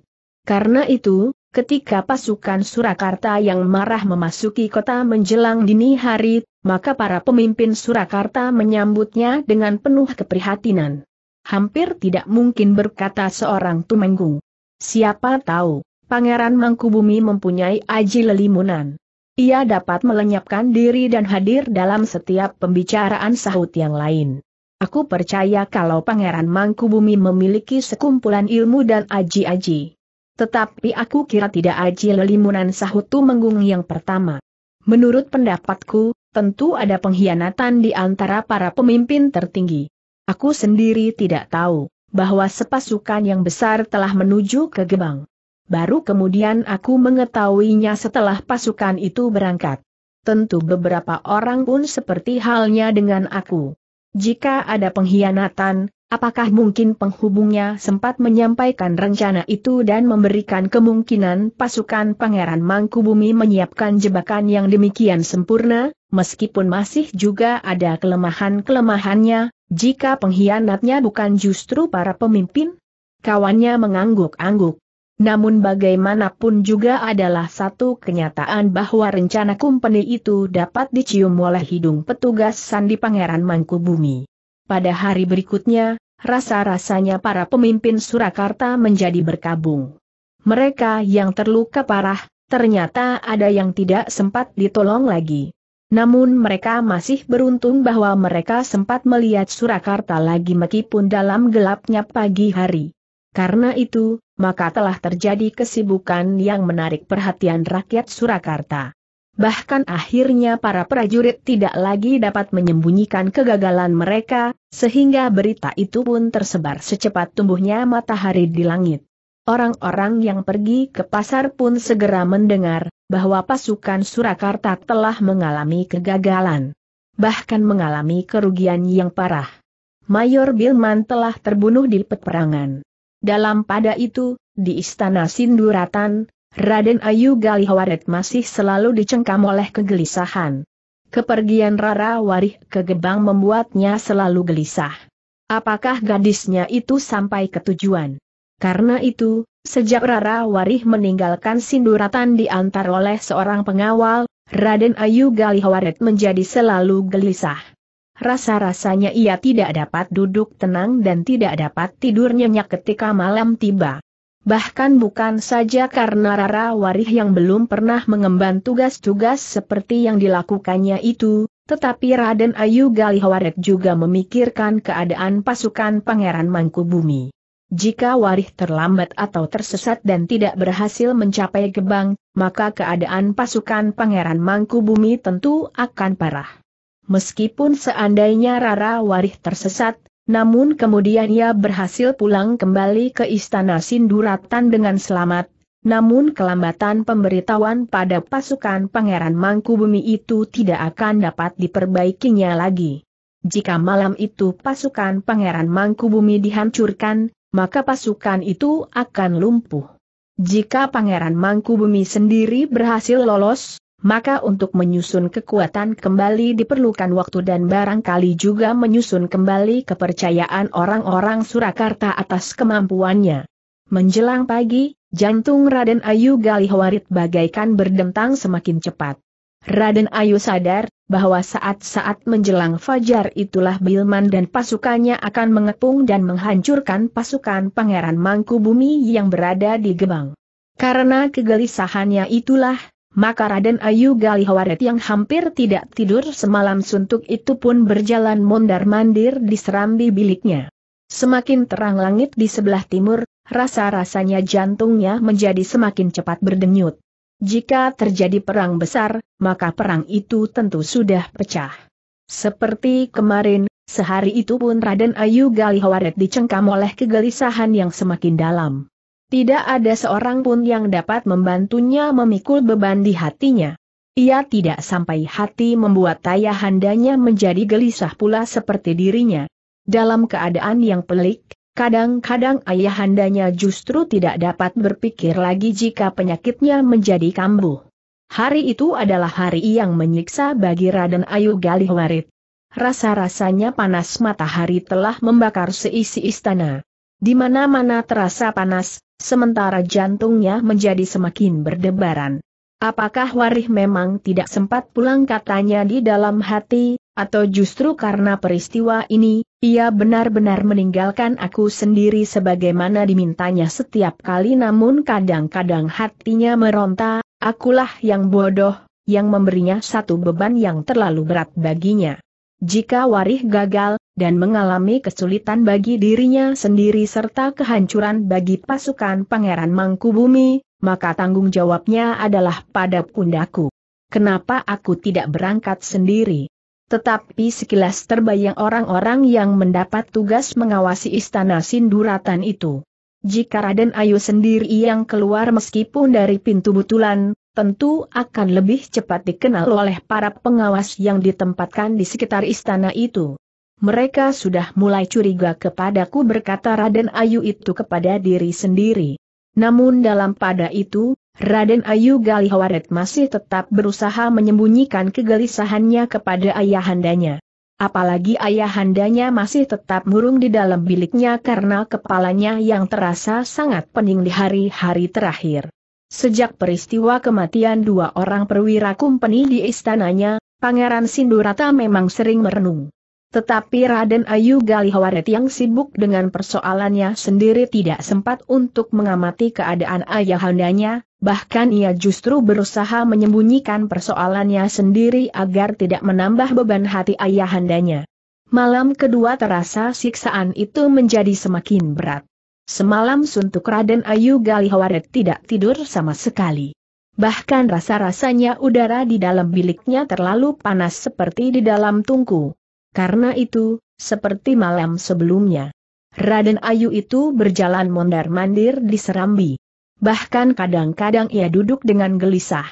Karena itu, Ketika pasukan Surakarta yang marah memasuki kota menjelang dini hari, maka para pemimpin Surakarta menyambutnya dengan penuh keprihatinan. Hampir tidak mungkin berkata seorang Tumenggung. Siapa tahu, Pangeran Mangkubumi mempunyai aji lelimunan. Ia dapat melenyapkan diri dan hadir dalam setiap pembicaraan sahut yang lain. Aku percaya kalau Pangeran Mangkubumi memiliki sekumpulan ilmu dan aji-aji tetapi aku kira tidak aji lelimunan sahutu menggung yang pertama. Menurut pendapatku, tentu ada pengkhianatan di antara para pemimpin tertinggi. Aku sendiri tidak tahu bahwa sepasukan yang besar telah menuju ke Gebang. Baru kemudian aku mengetahuinya setelah pasukan itu berangkat. Tentu beberapa orang pun seperti halnya dengan aku. Jika ada pengkhianatan, Apakah mungkin penghubungnya sempat menyampaikan rencana itu dan memberikan kemungkinan pasukan Pangeran Mangkubumi menyiapkan jebakan yang demikian sempurna, meskipun masih juga ada kelemahan-kelemahannya, jika pengkhianatnya bukan justru para pemimpin? Kawannya mengangguk-angguk. Namun bagaimanapun juga adalah satu kenyataan bahwa rencana kumpeni itu dapat dicium oleh hidung petugas Sandi Pangeran Mangkubumi. Pada hari berikutnya, rasa-rasanya para pemimpin Surakarta menjadi berkabung. Mereka yang terluka parah, ternyata ada yang tidak sempat ditolong lagi. Namun mereka masih beruntung bahwa mereka sempat melihat Surakarta lagi meskipun dalam gelapnya pagi hari. Karena itu, maka telah terjadi kesibukan yang menarik perhatian rakyat Surakarta bahkan akhirnya para prajurit tidak lagi dapat menyembunyikan kegagalan mereka, sehingga berita itu pun tersebar secepat tumbuhnya matahari di langit. Orang-orang yang pergi ke pasar pun segera mendengar bahwa pasukan Surakarta telah mengalami kegagalan. Bahkan mengalami kerugian yang parah. Mayor Bilman telah terbunuh di peperangan. Dalam pada itu, di Istana Sinduratan, Raden Ayu Galihawaret masih selalu dicengkam oleh kegelisahan. Kepergian Rara Warih ke Gebang membuatnya selalu gelisah. Apakah gadisnya itu sampai ke tujuan? Karena itu, sejak Rara Warih meninggalkan sinduratan diantar oleh seorang pengawal, Raden Ayu Galihawaret menjadi selalu gelisah. Rasa-rasanya ia tidak dapat duduk tenang dan tidak dapat tidur nyenyak ketika malam tiba. Bahkan bukan saja karena Rara Warih yang belum pernah mengemban tugas-tugas seperti yang dilakukannya itu, tetapi Raden Ayu Galihawaret juga memikirkan keadaan pasukan Pangeran Mangkubumi. Jika Warih terlambat atau tersesat dan tidak berhasil mencapai gebang, maka keadaan pasukan Pangeran Mangkubumi tentu akan parah. Meskipun seandainya Rara Warih tersesat, namun kemudian ia berhasil pulang kembali ke istana Sinduratan dengan selamat, namun kelambatan pemberitahuan pada pasukan Pangeran Mangkubumi itu tidak akan dapat diperbaikinya lagi. Jika malam itu pasukan Pangeran Mangkubumi dihancurkan, maka pasukan itu akan lumpuh. Jika Pangeran Mangkubumi sendiri berhasil lolos, maka untuk menyusun kekuatan kembali diperlukan waktu dan barangkali juga menyusun kembali kepercayaan orang-orang Surakarta atas kemampuannya. Menjelang pagi, jantung Raden Ayu Galihwarit bagaikan berdentang semakin cepat. Raden Ayu sadar bahwa saat-saat menjelang fajar itulah Bilman dan pasukannya akan mengepung dan menghancurkan pasukan Pangeran Mangkubumi yang berada di Gebang. Karena kegelisahannya itulah, maka Raden Ayu Galihawaret yang hampir tidak tidur semalam suntuk itu pun berjalan mondar-mandir di serambi biliknya. Semakin terang langit di sebelah timur, rasa-rasanya jantungnya menjadi semakin cepat berdenyut. Jika terjadi perang besar, maka perang itu tentu sudah pecah. Seperti kemarin, sehari itu pun Raden Ayu Galihawaret dicengkam oleh kegelisahan yang semakin dalam. Tidak ada seorang pun yang dapat membantunya memikul beban di hatinya. Ia tidak sampai hati membuat ayahandanya menjadi gelisah pula seperti dirinya. Dalam keadaan yang pelik, kadang-kadang ayahandanya justru tidak dapat berpikir lagi jika penyakitnya menjadi kambuh. Hari itu adalah hari yang menyiksa bagi Raden Ayu Galihwarit. Rasa-rasanya panas matahari telah membakar seisi istana. Di mana-mana terasa panas, sementara jantungnya menjadi semakin berdebaran. Apakah Warih memang tidak sempat pulang katanya di dalam hati, atau justru karena peristiwa ini, ia benar-benar meninggalkan aku sendiri sebagaimana dimintanya setiap kali namun kadang-kadang hatinya meronta, akulah yang bodoh, yang memberinya satu beban yang terlalu berat baginya. Jika Warih gagal, dan mengalami kesulitan bagi dirinya sendiri serta kehancuran bagi pasukan Pangeran Mangkubumi, maka tanggung jawabnya adalah pada pundaku. Kenapa aku tidak berangkat sendiri? Tetapi sekilas terbayang orang-orang yang mendapat tugas mengawasi istana Sinduratan itu. Jika Raden Ayu sendiri yang keluar meskipun dari pintu butulan, tentu akan lebih cepat dikenal oleh para pengawas yang ditempatkan di sekitar istana itu. Mereka sudah mulai curiga kepadaku berkata Raden Ayu itu kepada diri sendiri. Namun dalam pada itu, Raden Ayu Galihawaret masih tetap berusaha menyembunyikan kegelisahannya kepada ayahandanya. Apalagi ayahandanya masih tetap murung di dalam biliknya karena kepalanya yang terasa sangat pening di hari-hari terakhir. Sejak peristiwa kematian dua orang perwira kumpeni di istananya, Pangeran Sindurata memang sering merenung. Tetapi Raden Ayu Galihawaret yang sibuk dengan persoalannya sendiri tidak sempat untuk mengamati keadaan ayahandanya, bahkan ia justru berusaha menyembunyikan persoalannya sendiri agar tidak menambah beban hati ayahandanya. Malam kedua terasa siksaan itu menjadi semakin berat. Semalam suntuk Raden Ayu Galihawaret tidak tidur sama sekali. Bahkan rasa-rasanya udara di dalam biliknya terlalu panas seperti di dalam tungku. Karena itu, seperti malam sebelumnya, Raden Ayu itu berjalan mondar-mandir di Serambi. Bahkan kadang-kadang ia duduk dengan gelisah.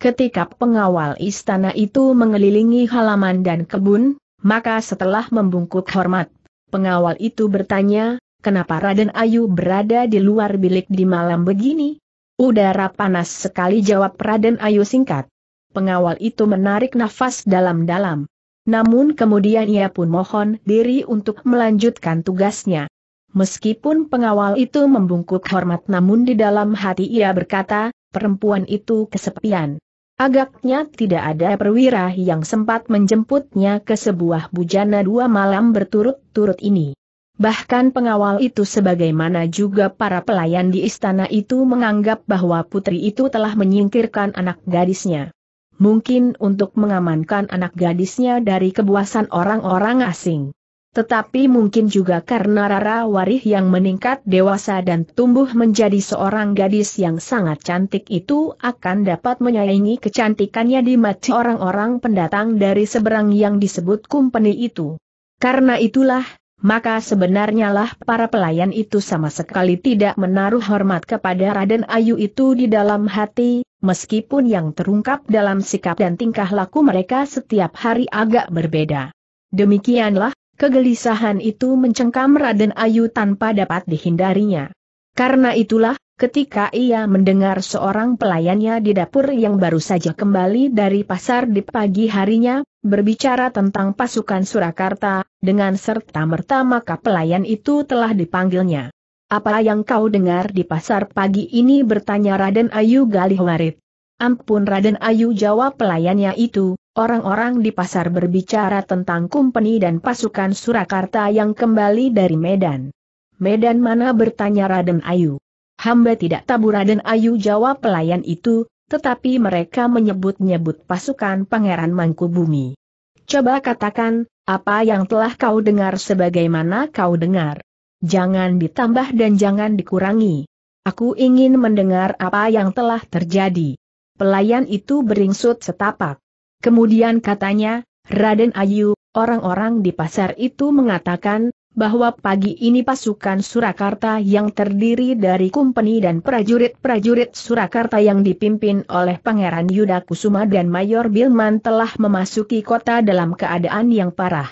Ketika pengawal istana itu mengelilingi halaman dan kebun, maka setelah membungkuk hormat, pengawal itu bertanya, kenapa Raden Ayu berada di luar bilik di malam begini? Udara panas sekali jawab Raden Ayu singkat. Pengawal itu menarik nafas dalam-dalam. Namun kemudian ia pun mohon diri untuk melanjutkan tugasnya. Meskipun pengawal itu membungkuk hormat namun di dalam hati ia berkata, perempuan itu kesepian. Agaknya tidak ada perwira yang sempat menjemputnya ke sebuah bujana dua malam berturut-turut ini. Bahkan pengawal itu sebagaimana juga para pelayan di istana itu menganggap bahwa putri itu telah menyingkirkan anak gadisnya. Mungkin untuk mengamankan anak gadisnya dari kebuasan orang-orang asing. Tetapi mungkin juga karena Rara Warih yang meningkat dewasa dan tumbuh menjadi seorang gadis yang sangat cantik itu akan dapat menyaingi kecantikannya di mata orang-orang pendatang dari seberang yang disebut Kumpeni itu. Karena itulah, maka sebenarnya lah para pelayan itu sama sekali tidak menaruh hormat kepada Raden Ayu itu di dalam hati, meskipun yang terungkap dalam sikap dan tingkah laku mereka setiap hari agak berbeda. Demikianlah, kegelisahan itu mencengkam Raden Ayu tanpa dapat dihindarinya. Karena itulah, ketika ia mendengar seorang pelayannya di dapur yang baru saja kembali dari pasar di pagi harinya, berbicara tentang pasukan Surakarta, dengan serta-merta maka pelayan itu telah dipanggilnya. Apa yang kau dengar di pasar pagi ini bertanya Raden Ayu Galihwarit. Ampun Raden Ayu jawab pelayannya itu, orang-orang di pasar berbicara tentang kumpeni dan pasukan Surakarta yang kembali dari Medan. Medan mana bertanya Raden Ayu. Hamba tidak tabura dan ayu jawab pelayan itu, tetapi mereka menyebut-nyebut pasukan Pangeran Mangkubumi. Coba katakan, apa yang telah kau dengar sebagaimana kau dengar. Jangan ditambah dan jangan dikurangi. Aku ingin mendengar apa yang telah terjadi. Pelayan itu beringsut setapak. Kemudian katanya, Raden Ayu, orang-orang di pasar itu mengatakan, bahwa pagi ini pasukan Surakarta yang terdiri dari kumpeni dan prajurit-prajurit Surakarta yang dipimpin oleh Pangeran Yuda Kusuma dan Mayor Bilman telah memasuki kota dalam keadaan yang parah.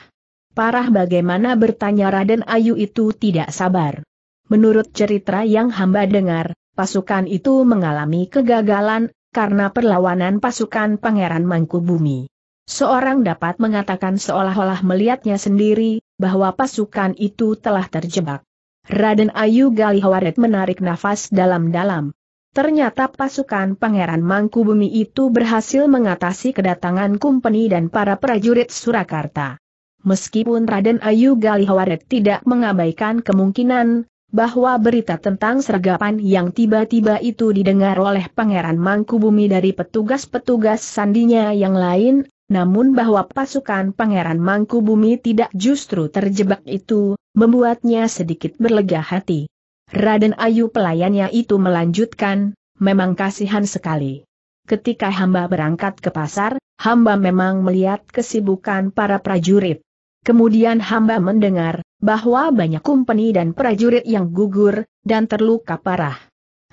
Parah bagaimana bertanya Raden Ayu itu tidak sabar. Menurut cerita yang hamba dengar, pasukan itu mengalami kegagalan, karena perlawanan pasukan Pangeran Mangkubumi. Seorang dapat mengatakan seolah-olah melihatnya sendiri, bahwa pasukan itu telah terjebak. Raden Ayu Galihawaret menarik nafas dalam-dalam. Ternyata pasukan Pangeran Mangkubumi itu berhasil mengatasi kedatangan Kumpeni dan para prajurit Surakarta. Meskipun Raden Ayu Galihawaret tidak mengabaikan kemungkinan bahwa berita tentang sergapan yang tiba-tiba itu didengar oleh Pangeran Mangkubumi dari petugas-petugas sandinya yang lain namun bahwa pasukan Pangeran Mangku Bumi tidak justru terjebak itu, membuatnya sedikit berlega hati. Raden Ayu pelayannya itu melanjutkan, memang kasihan sekali. Ketika hamba berangkat ke pasar, hamba memang melihat kesibukan para prajurit. Kemudian hamba mendengar, bahwa banyak kumpeni dan prajurit yang gugur, dan terluka parah.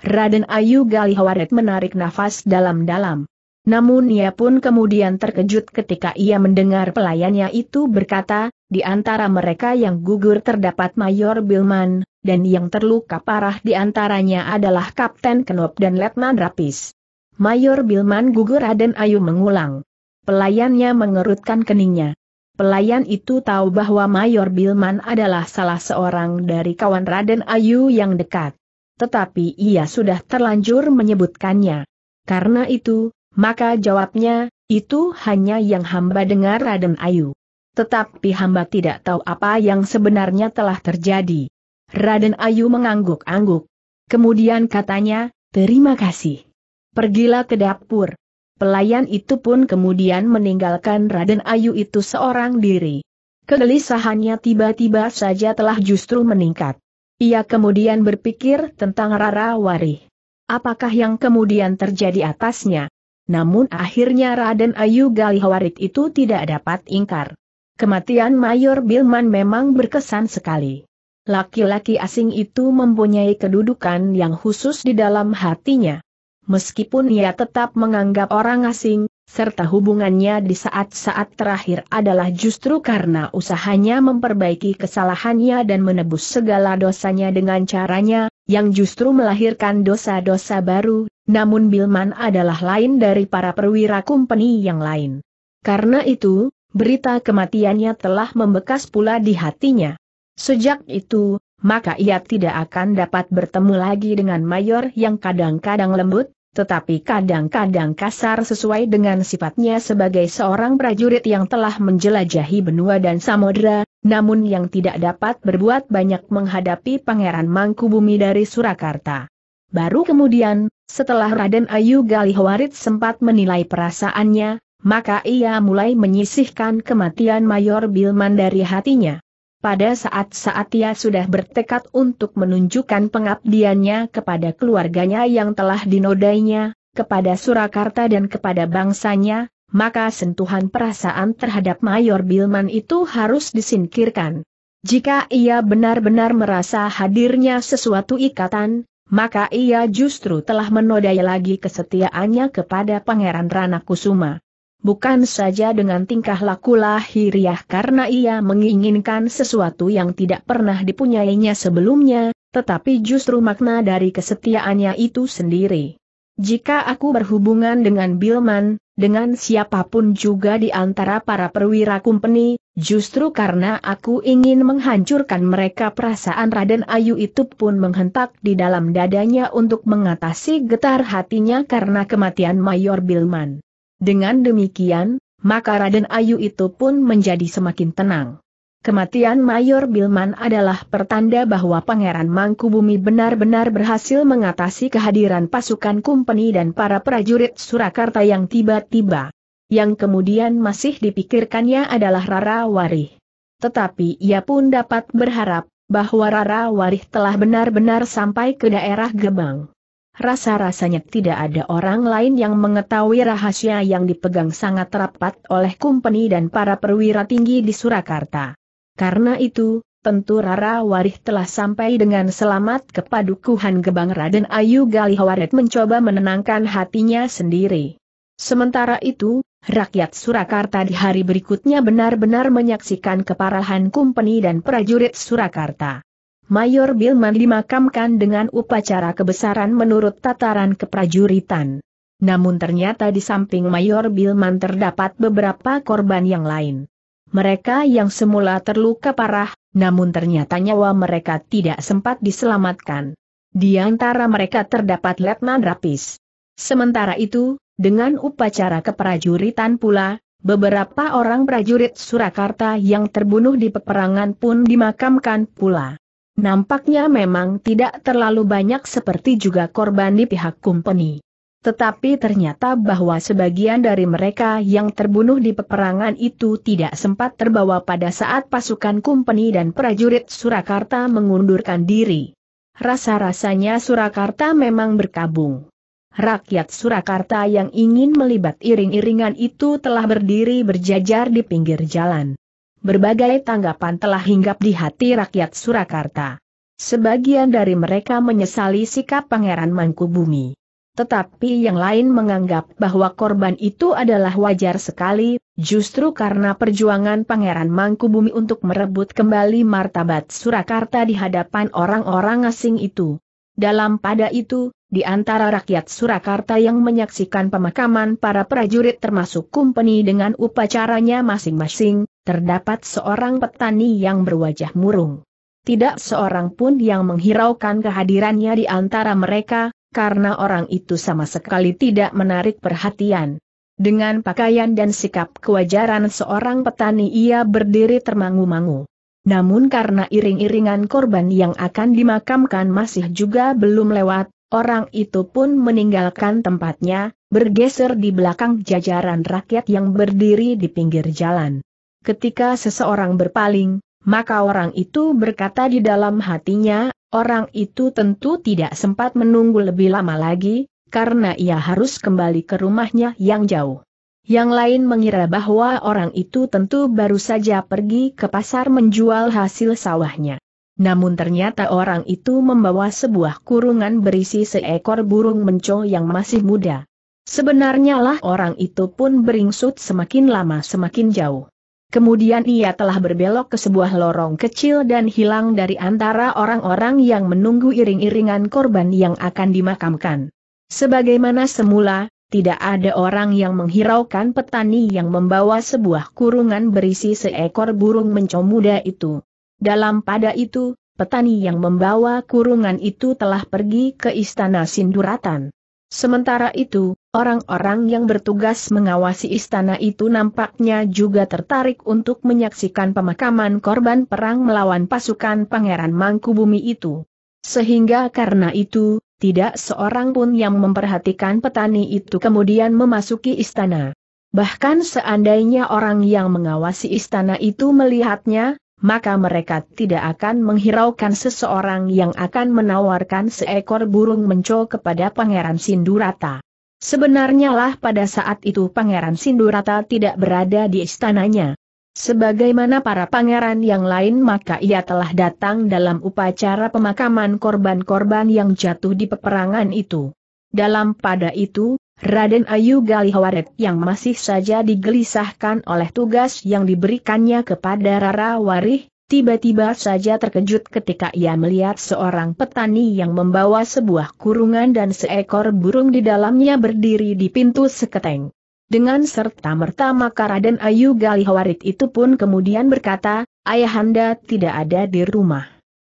Raden Ayu Galihawaret menarik nafas dalam-dalam. Namun ia pun kemudian terkejut ketika ia mendengar pelayannya itu berkata, di antara mereka yang gugur terdapat Mayor Bilman, dan yang terluka parah di antaranya adalah Kapten Kenop dan Letnan Rapis. Mayor Bilman gugur Raden Ayu mengulang. Pelayannya mengerutkan keningnya. Pelayan itu tahu bahwa Mayor Bilman adalah salah seorang dari kawan Raden Ayu yang dekat. Tetapi ia sudah terlanjur menyebutkannya. Karena itu, maka jawabnya, itu hanya yang hamba dengar Raden Ayu. Tetapi hamba tidak tahu apa yang sebenarnya telah terjadi. Raden Ayu mengangguk-angguk. Kemudian katanya, terima kasih. Pergilah ke dapur. Pelayan itu pun kemudian meninggalkan Raden Ayu itu seorang diri. Kegelisahannya tiba-tiba saja telah justru meningkat. Ia kemudian berpikir tentang Rara Wari. Apakah yang kemudian terjadi atasnya? Namun akhirnya Raden Ayu Galihawarit itu tidak dapat ingkar. Kematian Mayor Bilman memang berkesan sekali. Laki-laki asing itu mempunyai kedudukan yang khusus di dalam hatinya. Meskipun ia tetap menganggap orang asing, serta hubungannya di saat-saat terakhir adalah justru karena usahanya memperbaiki kesalahannya dan menebus segala dosanya dengan caranya, yang justru melahirkan dosa-dosa baru, namun Bilman adalah lain dari para perwira kumpeni yang lain. Karena itu, berita kematiannya telah membekas pula di hatinya. Sejak itu, maka ia tidak akan dapat bertemu lagi dengan mayor yang kadang-kadang lembut, tetapi kadang-kadang kasar sesuai dengan sifatnya sebagai seorang prajurit yang telah menjelajahi benua dan samudera, namun yang tidak dapat berbuat banyak menghadapi Pangeran Mangkubumi dari Surakarta. Baru kemudian, setelah Raden Ayu Galihwarit sempat menilai perasaannya, maka ia mulai menyisihkan kematian Mayor Bilman dari hatinya. Pada saat-saat ia sudah bertekad untuk menunjukkan pengabdiannya kepada keluarganya yang telah dinodainya, kepada Surakarta dan kepada bangsanya, maka sentuhan perasaan terhadap Mayor Bilman itu harus disingkirkan. Jika ia benar-benar merasa hadirnya sesuatu ikatan, maka ia justru telah menodai lagi kesetiaannya kepada Pangeran Rana Kusuma. Bukan saja dengan tingkah laku lahiriah karena ia menginginkan sesuatu yang tidak pernah dipunyainya sebelumnya, tetapi justru makna dari kesetiaannya itu sendiri. Jika aku berhubungan dengan Bilman, dengan siapapun juga di antara para perwira kumpeni, justru karena aku ingin menghancurkan mereka perasaan Raden Ayu itu pun menghentak di dalam dadanya untuk mengatasi getar hatinya karena kematian Mayor Bilman. Dengan demikian, maka Raden Ayu itu pun menjadi semakin tenang. Kematian Mayor Bilman adalah pertanda bahwa Pangeran Mangkubumi benar-benar berhasil mengatasi kehadiran pasukan Kumpeni dan para prajurit Surakarta yang tiba-tiba. Yang kemudian masih dipikirkannya adalah Rara Warih. Tetapi ia pun dapat berharap bahwa Rara Warih telah benar-benar sampai ke daerah Gebang. Rasa-rasanya tidak ada orang lain yang mengetahui rahasia yang dipegang sangat rapat oleh Kumpeni dan para perwira tinggi di Surakarta. Karena itu, tentu Rara Warih telah sampai dengan selamat ke padukuhan Gebang Raden Ayu Galihawaret mencoba menenangkan hatinya sendiri. Sementara itu, rakyat Surakarta di hari berikutnya benar-benar menyaksikan keparahan kumpeni dan prajurit Surakarta. Mayor Bilman dimakamkan dengan upacara kebesaran menurut tataran keprajuritan. Namun ternyata di samping Mayor Bilman terdapat beberapa korban yang lain. Mereka yang semula terluka parah, namun ternyata nyawa mereka tidak sempat diselamatkan. Di antara mereka terdapat Letnan Rapis. Sementara itu, dengan upacara keprajuritan pula, beberapa orang prajurit Surakarta yang terbunuh di peperangan pun dimakamkan pula. Nampaknya memang tidak terlalu banyak seperti juga korban di pihak kumpeni. Tetapi ternyata bahwa sebagian dari mereka yang terbunuh di peperangan itu tidak sempat terbawa pada saat pasukan Kumpeni dan prajurit Surakarta mengundurkan diri. Rasa-rasanya Surakarta memang berkabung. Rakyat Surakarta yang ingin melibat iring-iringan itu telah berdiri berjajar di pinggir jalan. Berbagai tanggapan telah hinggap di hati rakyat Surakarta. Sebagian dari mereka menyesali sikap Pangeran Mangkubumi. Tetapi yang lain menganggap bahwa korban itu adalah wajar sekali, justru karena perjuangan Pangeran Mangkubumi untuk merebut kembali martabat Surakarta di hadapan orang-orang asing itu. Dalam pada itu, di antara rakyat Surakarta yang menyaksikan pemakaman para prajurit termasuk kumpeni dengan upacaranya masing-masing, terdapat seorang petani yang berwajah murung. Tidak seorang pun yang menghiraukan kehadirannya di antara mereka, karena orang itu sama sekali tidak menarik perhatian. Dengan pakaian dan sikap kewajaran seorang petani ia berdiri termangu-mangu. Namun karena iring-iringan korban yang akan dimakamkan masih juga belum lewat, orang itu pun meninggalkan tempatnya, bergeser di belakang jajaran rakyat yang berdiri di pinggir jalan. Ketika seseorang berpaling, maka orang itu berkata di dalam hatinya, orang itu tentu tidak sempat menunggu lebih lama lagi, karena ia harus kembali ke rumahnya yang jauh. Yang lain mengira bahwa orang itu tentu baru saja pergi ke pasar menjual hasil sawahnya. Namun ternyata orang itu membawa sebuah kurungan berisi seekor burung menco yang masih muda. Sebenarnya lah orang itu pun beringsut semakin lama semakin jauh. Kemudian ia telah berbelok ke sebuah lorong kecil dan hilang dari antara orang-orang yang menunggu iring-iringan korban yang akan dimakamkan. Sebagaimana semula, tidak ada orang yang menghiraukan petani yang membawa sebuah kurungan berisi seekor burung mencomuda itu. Dalam pada itu, petani yang membawa kurungan itu telah pergi ke istana Sinduratan. Sementara itu, orang-orang yang bertugas mengawasi istana itu nampaknya juga tertarik untuk menyaksikan pemakaman korban perang melawan pasukan Pangeran Mangkubumi itu. Sehingga karena itu, tidak seorang pun yang memperhatikan petani itu kemudian memasuki istana. Bahkan seandainya orang yang mengawasi istana itu melihatnya, maka mereka tidak akan menghiraukan seseorang yang akan menawarkan seekor burung menco kepada Pangeran Sindurata. Sebenarnya lah pada saat itu Pangeran Sindurata tidak berada di istananya. Sebagaimana para pangeran yang lain maka ia telah datang dalam upacara pemakaman korban-korban yang jatuh di peperangan itu. Dalam pada itu, Raden Ayu Galihawaret yang masih saja digelisahkan oleh tugas yang diberikannya kepada Rara Warih, tiba-tiba saja terkejut ketika ia melihat seorang petani yang membawa sebuah kurungan dan seekor burung di dalamnya berdiri di pintu seketeng. Dengan serta-merta maka Raden Ayu Galihawarit itu pun kemudian berkata, Ayahanda tidak ada di rumah.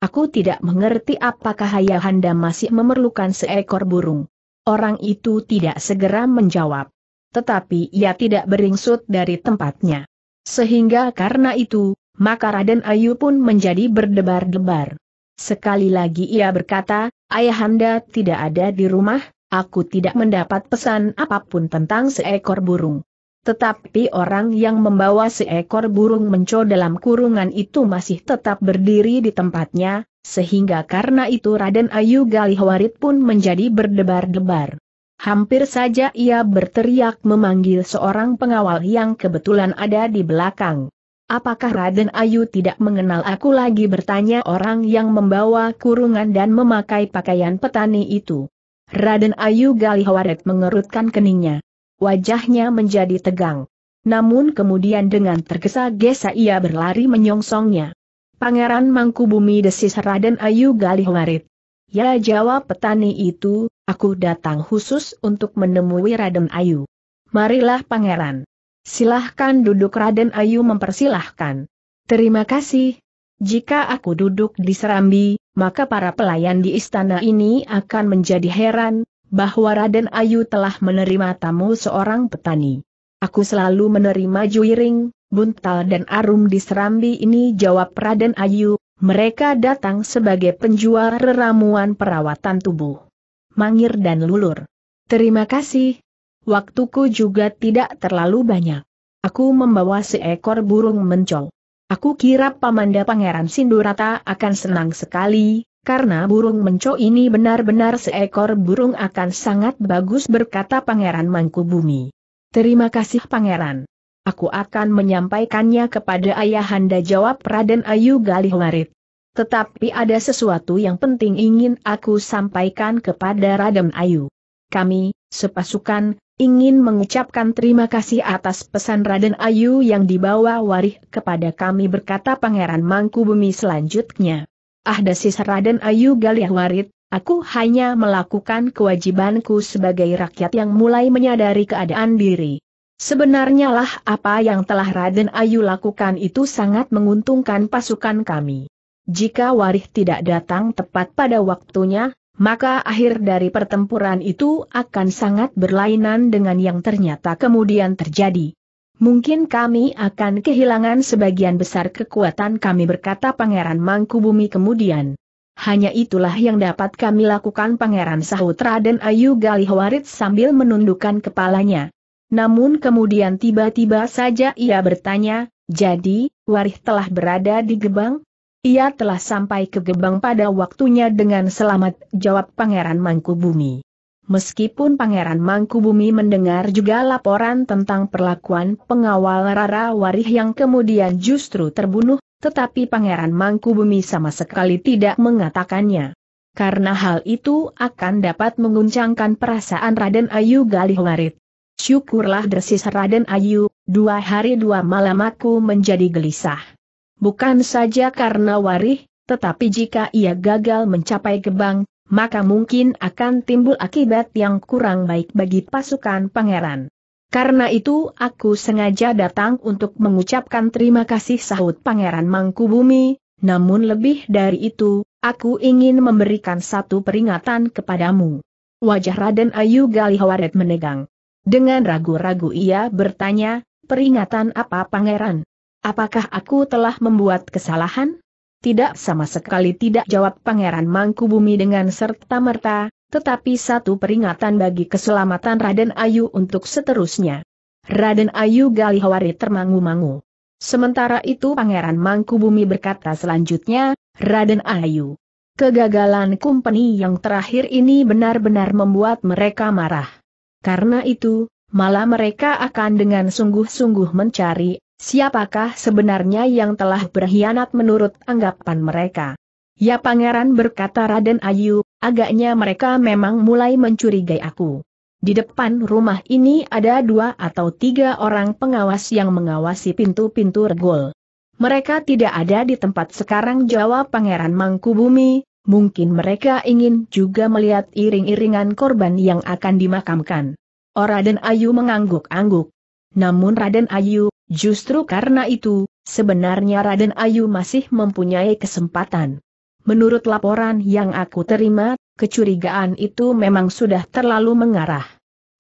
Aku tidak mengerti apakah Ayahanda masih memerlukan seekor burung. Orang itu tidak segera menjawab. Tetapi ia tidak beringsut dari tempatnya. Sehingga karena itu, maka Raden Ayu pun menjadi berdebar-debar. Sekali lagi ia berkata, Ayahanda tidak ada di rumah, aku tidak mendapat pesan apapun tentang seekor burung. Tetapi orang yang membawa seekor burung menco dalam kurungan itu masih tetap berdiri di tempatnya, sehingga karena itu Raden Ayu Galihwarit pun menjadi berdebar-debar. Hampir saja ia berteriak memanggil seorang pengawal yang kebetulan ada di belakang. Apakah Raden Ayu tidak mengenal aku lagi bertanya orang yang membawa kurungan dan memakai pakaian petani itu. Raden Ayu Galihwaret mengerutkan keningnya. Wajahnya menjadi tegang. Namun kemudian dengan tergesa-gesa ia berlari menyongsongnya. Pangeran Mangku Bumi desis Raden Ayu Galih Warit. Ya jawab petani itu, aku datang khusus untuk menemui Raden Ayu. Marilah pangeran. Silahkan duduk Raden Ayu mempersilahkan. Terima kasih. Jika aku duduk di Serambi, maka para pelayan di istana ini akan menjadi heran, bahwa Raden Ayu telah menerima tamu seorang petani. Aku selalu menerima juiring, Buntal dan Arum di Serambi ini jawab Raden Ayu, mereka datang sebagai penjual ramuan perawatan tubuh. Mangir dan Lulur. Terima kasih. Waktuku juga tidak terlalu banyak. Aku membawa seekor burung mencol. Aku kira Pamanda Pangeran Sindurata akan senang sekali, karena burung mencol ini benar-benar seekor burung akan sangat bagus berkata Pangeran Mangkubumi. Terima kasih Pangeran aku akan menyampaikannya kepada ayahanda jawab Raden Ayu Galih Warit. Tetapi ada sesuatu yang penting ingin aku sampaikan kepada Raden Ayu. Kami, sepasukan, ingin mengucapkan terima kasih atas pesan Raden Ayu yang dibawa Warih kepada kami berkata Pangeran Mangku Bumi selanjutnya. Ah dasis Raden Ayu Galih Warit, aku hanya melakukan kewajibanku sebagai rakyat yang mulai menyadari keadaan diri. Sebenarnya lah apa yang telah Raden Ayu lakukan itu sangat menguntungkan pasukan kami. Jika Warih tidak datang tepat pada waktunya, maka akhir dari pertempuran itu akan sangat berlainan dengan yang ternyata kemudian terjadi. Mungkin kami akan kehilangan sebagian besar kekuatan kami berkata Pangeran Mangkubumi kemudian. Hanya itulah yang dapat kami lakukan Pangeran sahut Raden Ayu Galihwarit sambil menundukkan kepalanya. Namun kemudian tiba-tiba saja ia bertanya, jadi, Warih telah berada di gebang? Ia telah sampai ke gebang pada waktunya dengan selamat, jawab Pangeran Mangkubumi. Meskipun Pangeran Mangkubumi mendengar juga laporan tentang perlakuan pengawal Rara Warih yang kemudian justru terbunuh, tetapi Pangeran Mangkubumi sama sekali tidak mengatakannya. Karena hal itu akan dapat mengguncangkan perasaan Raden Ayu Galih Warit. Syukurlah desis Raden Ayu, dua hari dua malam aku menjadi gelisah. Bukan saja karena warih, tetapi jika ia gagal mencapai gebang, maka mungkin akan timbul akibat yang kurang baik bagi pasukan pangeran. Karena itu aku sengaja datang untuk mengucapkan terima kasih sahut Pangeran Mangkubumi, namun lebih dari itu, aku ingin memberikan satu peringatan kepadamu. Wajah Raden Ayu Galihawaret menegang. Dengan ragu-ragu ia bertanya, peringatan apa pangeran? Apakah aku telah membuat kesalahan? Tidak sama sekali tidak jawab pangeran Mangkubumi dengan serta-merta, tetapi satu peringatan bagi keselamatan Raden Ayu untuk seterusnya. Raden Ayu Galihawari termangu-mangu. Sementara itu Pangeran Mangkubumi berkata selanjutnya, Raden Ayu. Kegagalan kumpeni yang terakhir ini benar-benar membuat mereka marah. Karena itu, malah mereka akan dengan sungguh-sungguh mencari siapakah sebenarnya yang telah berkhianat menurut anggapan mereka. Ya pangeran berkata Raden Ayu, agaknya mereka memang mulai mencurigai aku. Di depan rumah ini ada dua atau tiga orang pengawas yang mengawasi pintu-pintu regol. Mereka tidak ada di tempat sekarang jawab pangeran Mangkubumi, mungkin mereka ingin juga melihat iring-iringan korban yang akan dimakamkan. Oh Raden Ayu mengangguk-angguk. Namun Raden Ayu, justru karena itu, sebenarnya Raden Ayu masih mempunyai kesempatan. Menurut laporan yang aku terima, kecurigaan itu memang sudah terlalu mengarah.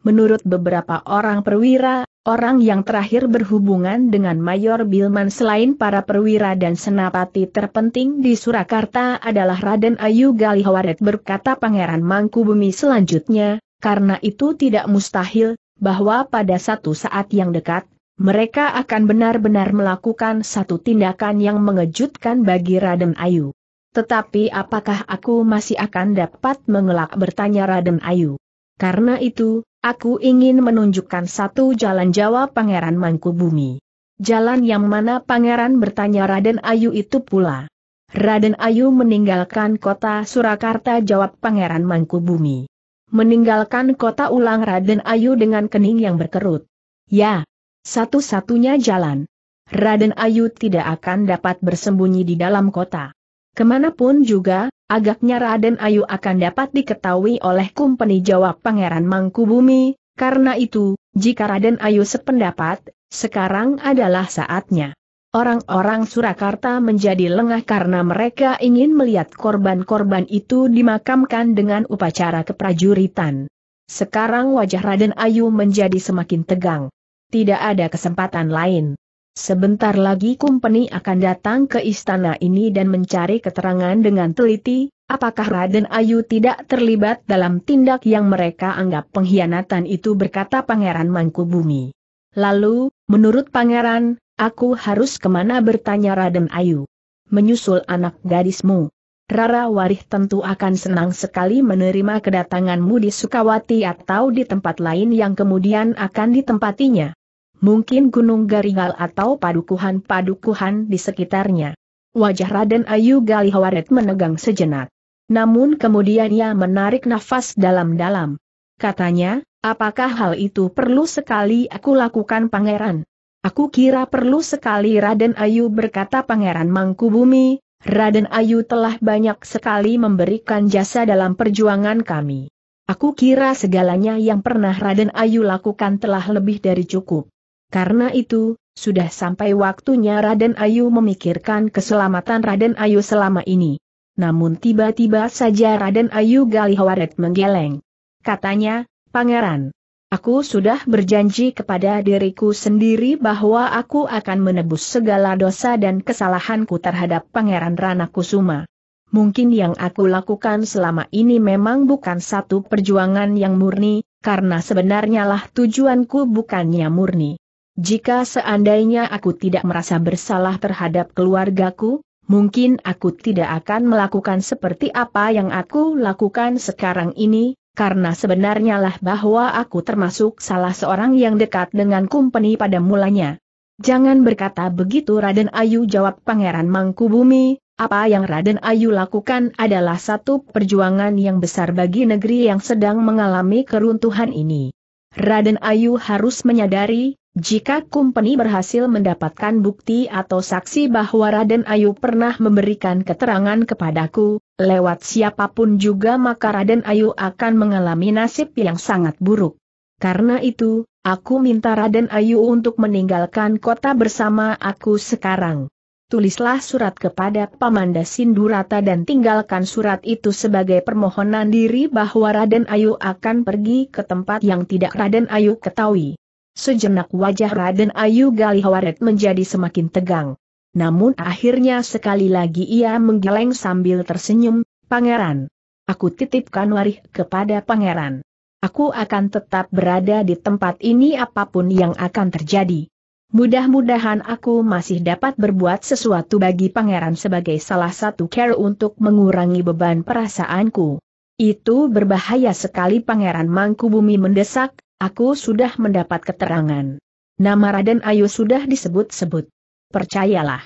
Menurut beberapa orang perwira, orang yang terakhir berhubungan dengan Mayor Bilman selain para perwira dan senapati terpenting di Surakarta adalah Raden Ayu Galihawaret berkata Pangeran Mangku Bumi selanjutnya, karena itu tidak mustahil, bahwa pada satu saat yang dekat, mereka akan benar-benar melakukan satu tindakan yang mengejutkan bagi Raden Ayu. Tetapi apakah aku masih akan dapat mengelak bertanya Raden Ayu? Karena itu, Aku ingin menunjukkan satu jalan jawab Pangeran Mangkubumi. Jalan yang mana Pangeran bertanya Raden Ayu itu pula. Raden Ayu meninggalkan kota Surakarta jawab Pangeran Mangkubumi. Meninggalkan kota ulang Raden Ayu dengan kening yang berkerut. Ya, satu-satunya jalan. Raden Ayu tidak akan dapat bersembunyi di dalam kota. Kemanapun juga, Agaknya Raden Ayu akan dapat diketahui oleh kumpeni jawab Pangeran Mangkubumi, karena itu, jika Raden Ayu sependapat, sekarang adalah saatnya. Orang-orang Surakarta menjadi lengah karena mereka ingin melihat korban-korban itu dimakamkan dengan upacara keprajuritan. Sekarang wajah Raden Ayu menjadi semakin tegang. Tidak ada kesempatan lain. Sebentar lagi Kumpeni akan datang ke istana ini dan mencari keterangan dengan teliti, apakah Raden Ayu tidak terlibat dalam tindak yang mereka anggap pengkhianatan itu berkata Pangeran Mangkubumi. Lalu, menurut Pangeran, aku harus kemana bertanya Raden Ayu. Menyusul anak gadismu. Rara Warih tentu akan senang sekali menerima kedatanganmu di Sukawati atau di tempat lain yang kemudian akan ditempatinya mungkin Gunung Garingal atau padukuhan-padukuhan di sekitarnya. Wajah Raden Ayu Galihawaret menegang sejenak. Namun kemudian ia menarik nafas dalam-dalam. Katanya, apakah hal itu perlu sekali aku lakukan pangeran? Aku kira perlu sekali Raden Ayu berkata pangeran Mangkubumi, Raden Ayu telah banyak sekali memberikan jasa dalam perjuangan kami. Aku kira segalanya yang pernah Raden Ayu lakukan telah lebih dari cukup. Karena itu, sudah sampai waktunya Raden Ayu memikirkan keselamatan Raden Ayu selama ini. Namun tiba-tiba saja Raden Ayu Galihawaret menggeleng. Katanya, Pangeran, aku sudah berjanji kepada diriku sendiri bahwa aku akan menebus segala dosa dan kesalahanku terhadap Pangeran Ranakusuma. Mungkin yang aku lakukan selama ini memang bukan satu perjuangan yang murni, karena sebenarnya lah tujuanku bukannya murni. Jika seandainya aku tidak merasa bersalah terhadap keluargaku, mungkin aku tidak akan melakukan seperti apa yang aku lakukan sekarang ini, karena sebenarnya lah bahwa aku termasuk salah seorang yang dekat dengan kumpeni pada mulanya. Jangan berkata begitu Raden Ayu jawab Pangeran Mangkubumi, apa yang Raden Ayu lakukan adalah satu perjuangan yang besar bagi negeri yang sedang mengalami keruntuhan ini. Raden Ayu harus menyadari, jika kumpeni berhasil mendapatkan bukti atau saksi bahwa Raden Ayu pernah memberikan keterangan kepadaku, lewat siapapun juga maka Raden Ayu akan mengalami nasib yang sangat buruk. Karena itu, aku minta Raden Ayu untuk meninggalkan kota bersama aku sekarang. Tulislah surat kepada Pamanda Sindurata dan tinggalkan surat itu sebagai permohonan diri bahwa Raden Ayu akan pergi ke tempat yang tidak Raden Ayu ketahui. Sejenak wajah Raden Ayu Galihawaret menjadi semakin tegang. Namun akhirnya sekali lagi ia menggeleng sambil tersenyum, Pangeran. Aku titipkan warih kepada Pangeran. Aku akan tetap berada di tempat ini apapun yang akan terjadi. Mudah-mudahan aku masih dapat berbuat sesuatu bagi Pangeran sebagai salah satu care untuk mengurangi beban perasaanku. Itu berbahaya sekali Pangeran Mangkubumi mendesak, Aku sudah mendapat keterangan. Nama Raden Ayu sudah disebut-sebut. Percayalah.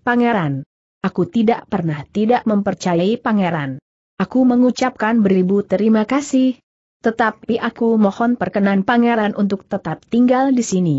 Pangeran. Aku tidak pernah tidak mempercayai pangeran. Aku mengucapkan beribu terima kasih. Tetapi aku mohon perkenan pangeran untuk tetap tinggal di sini.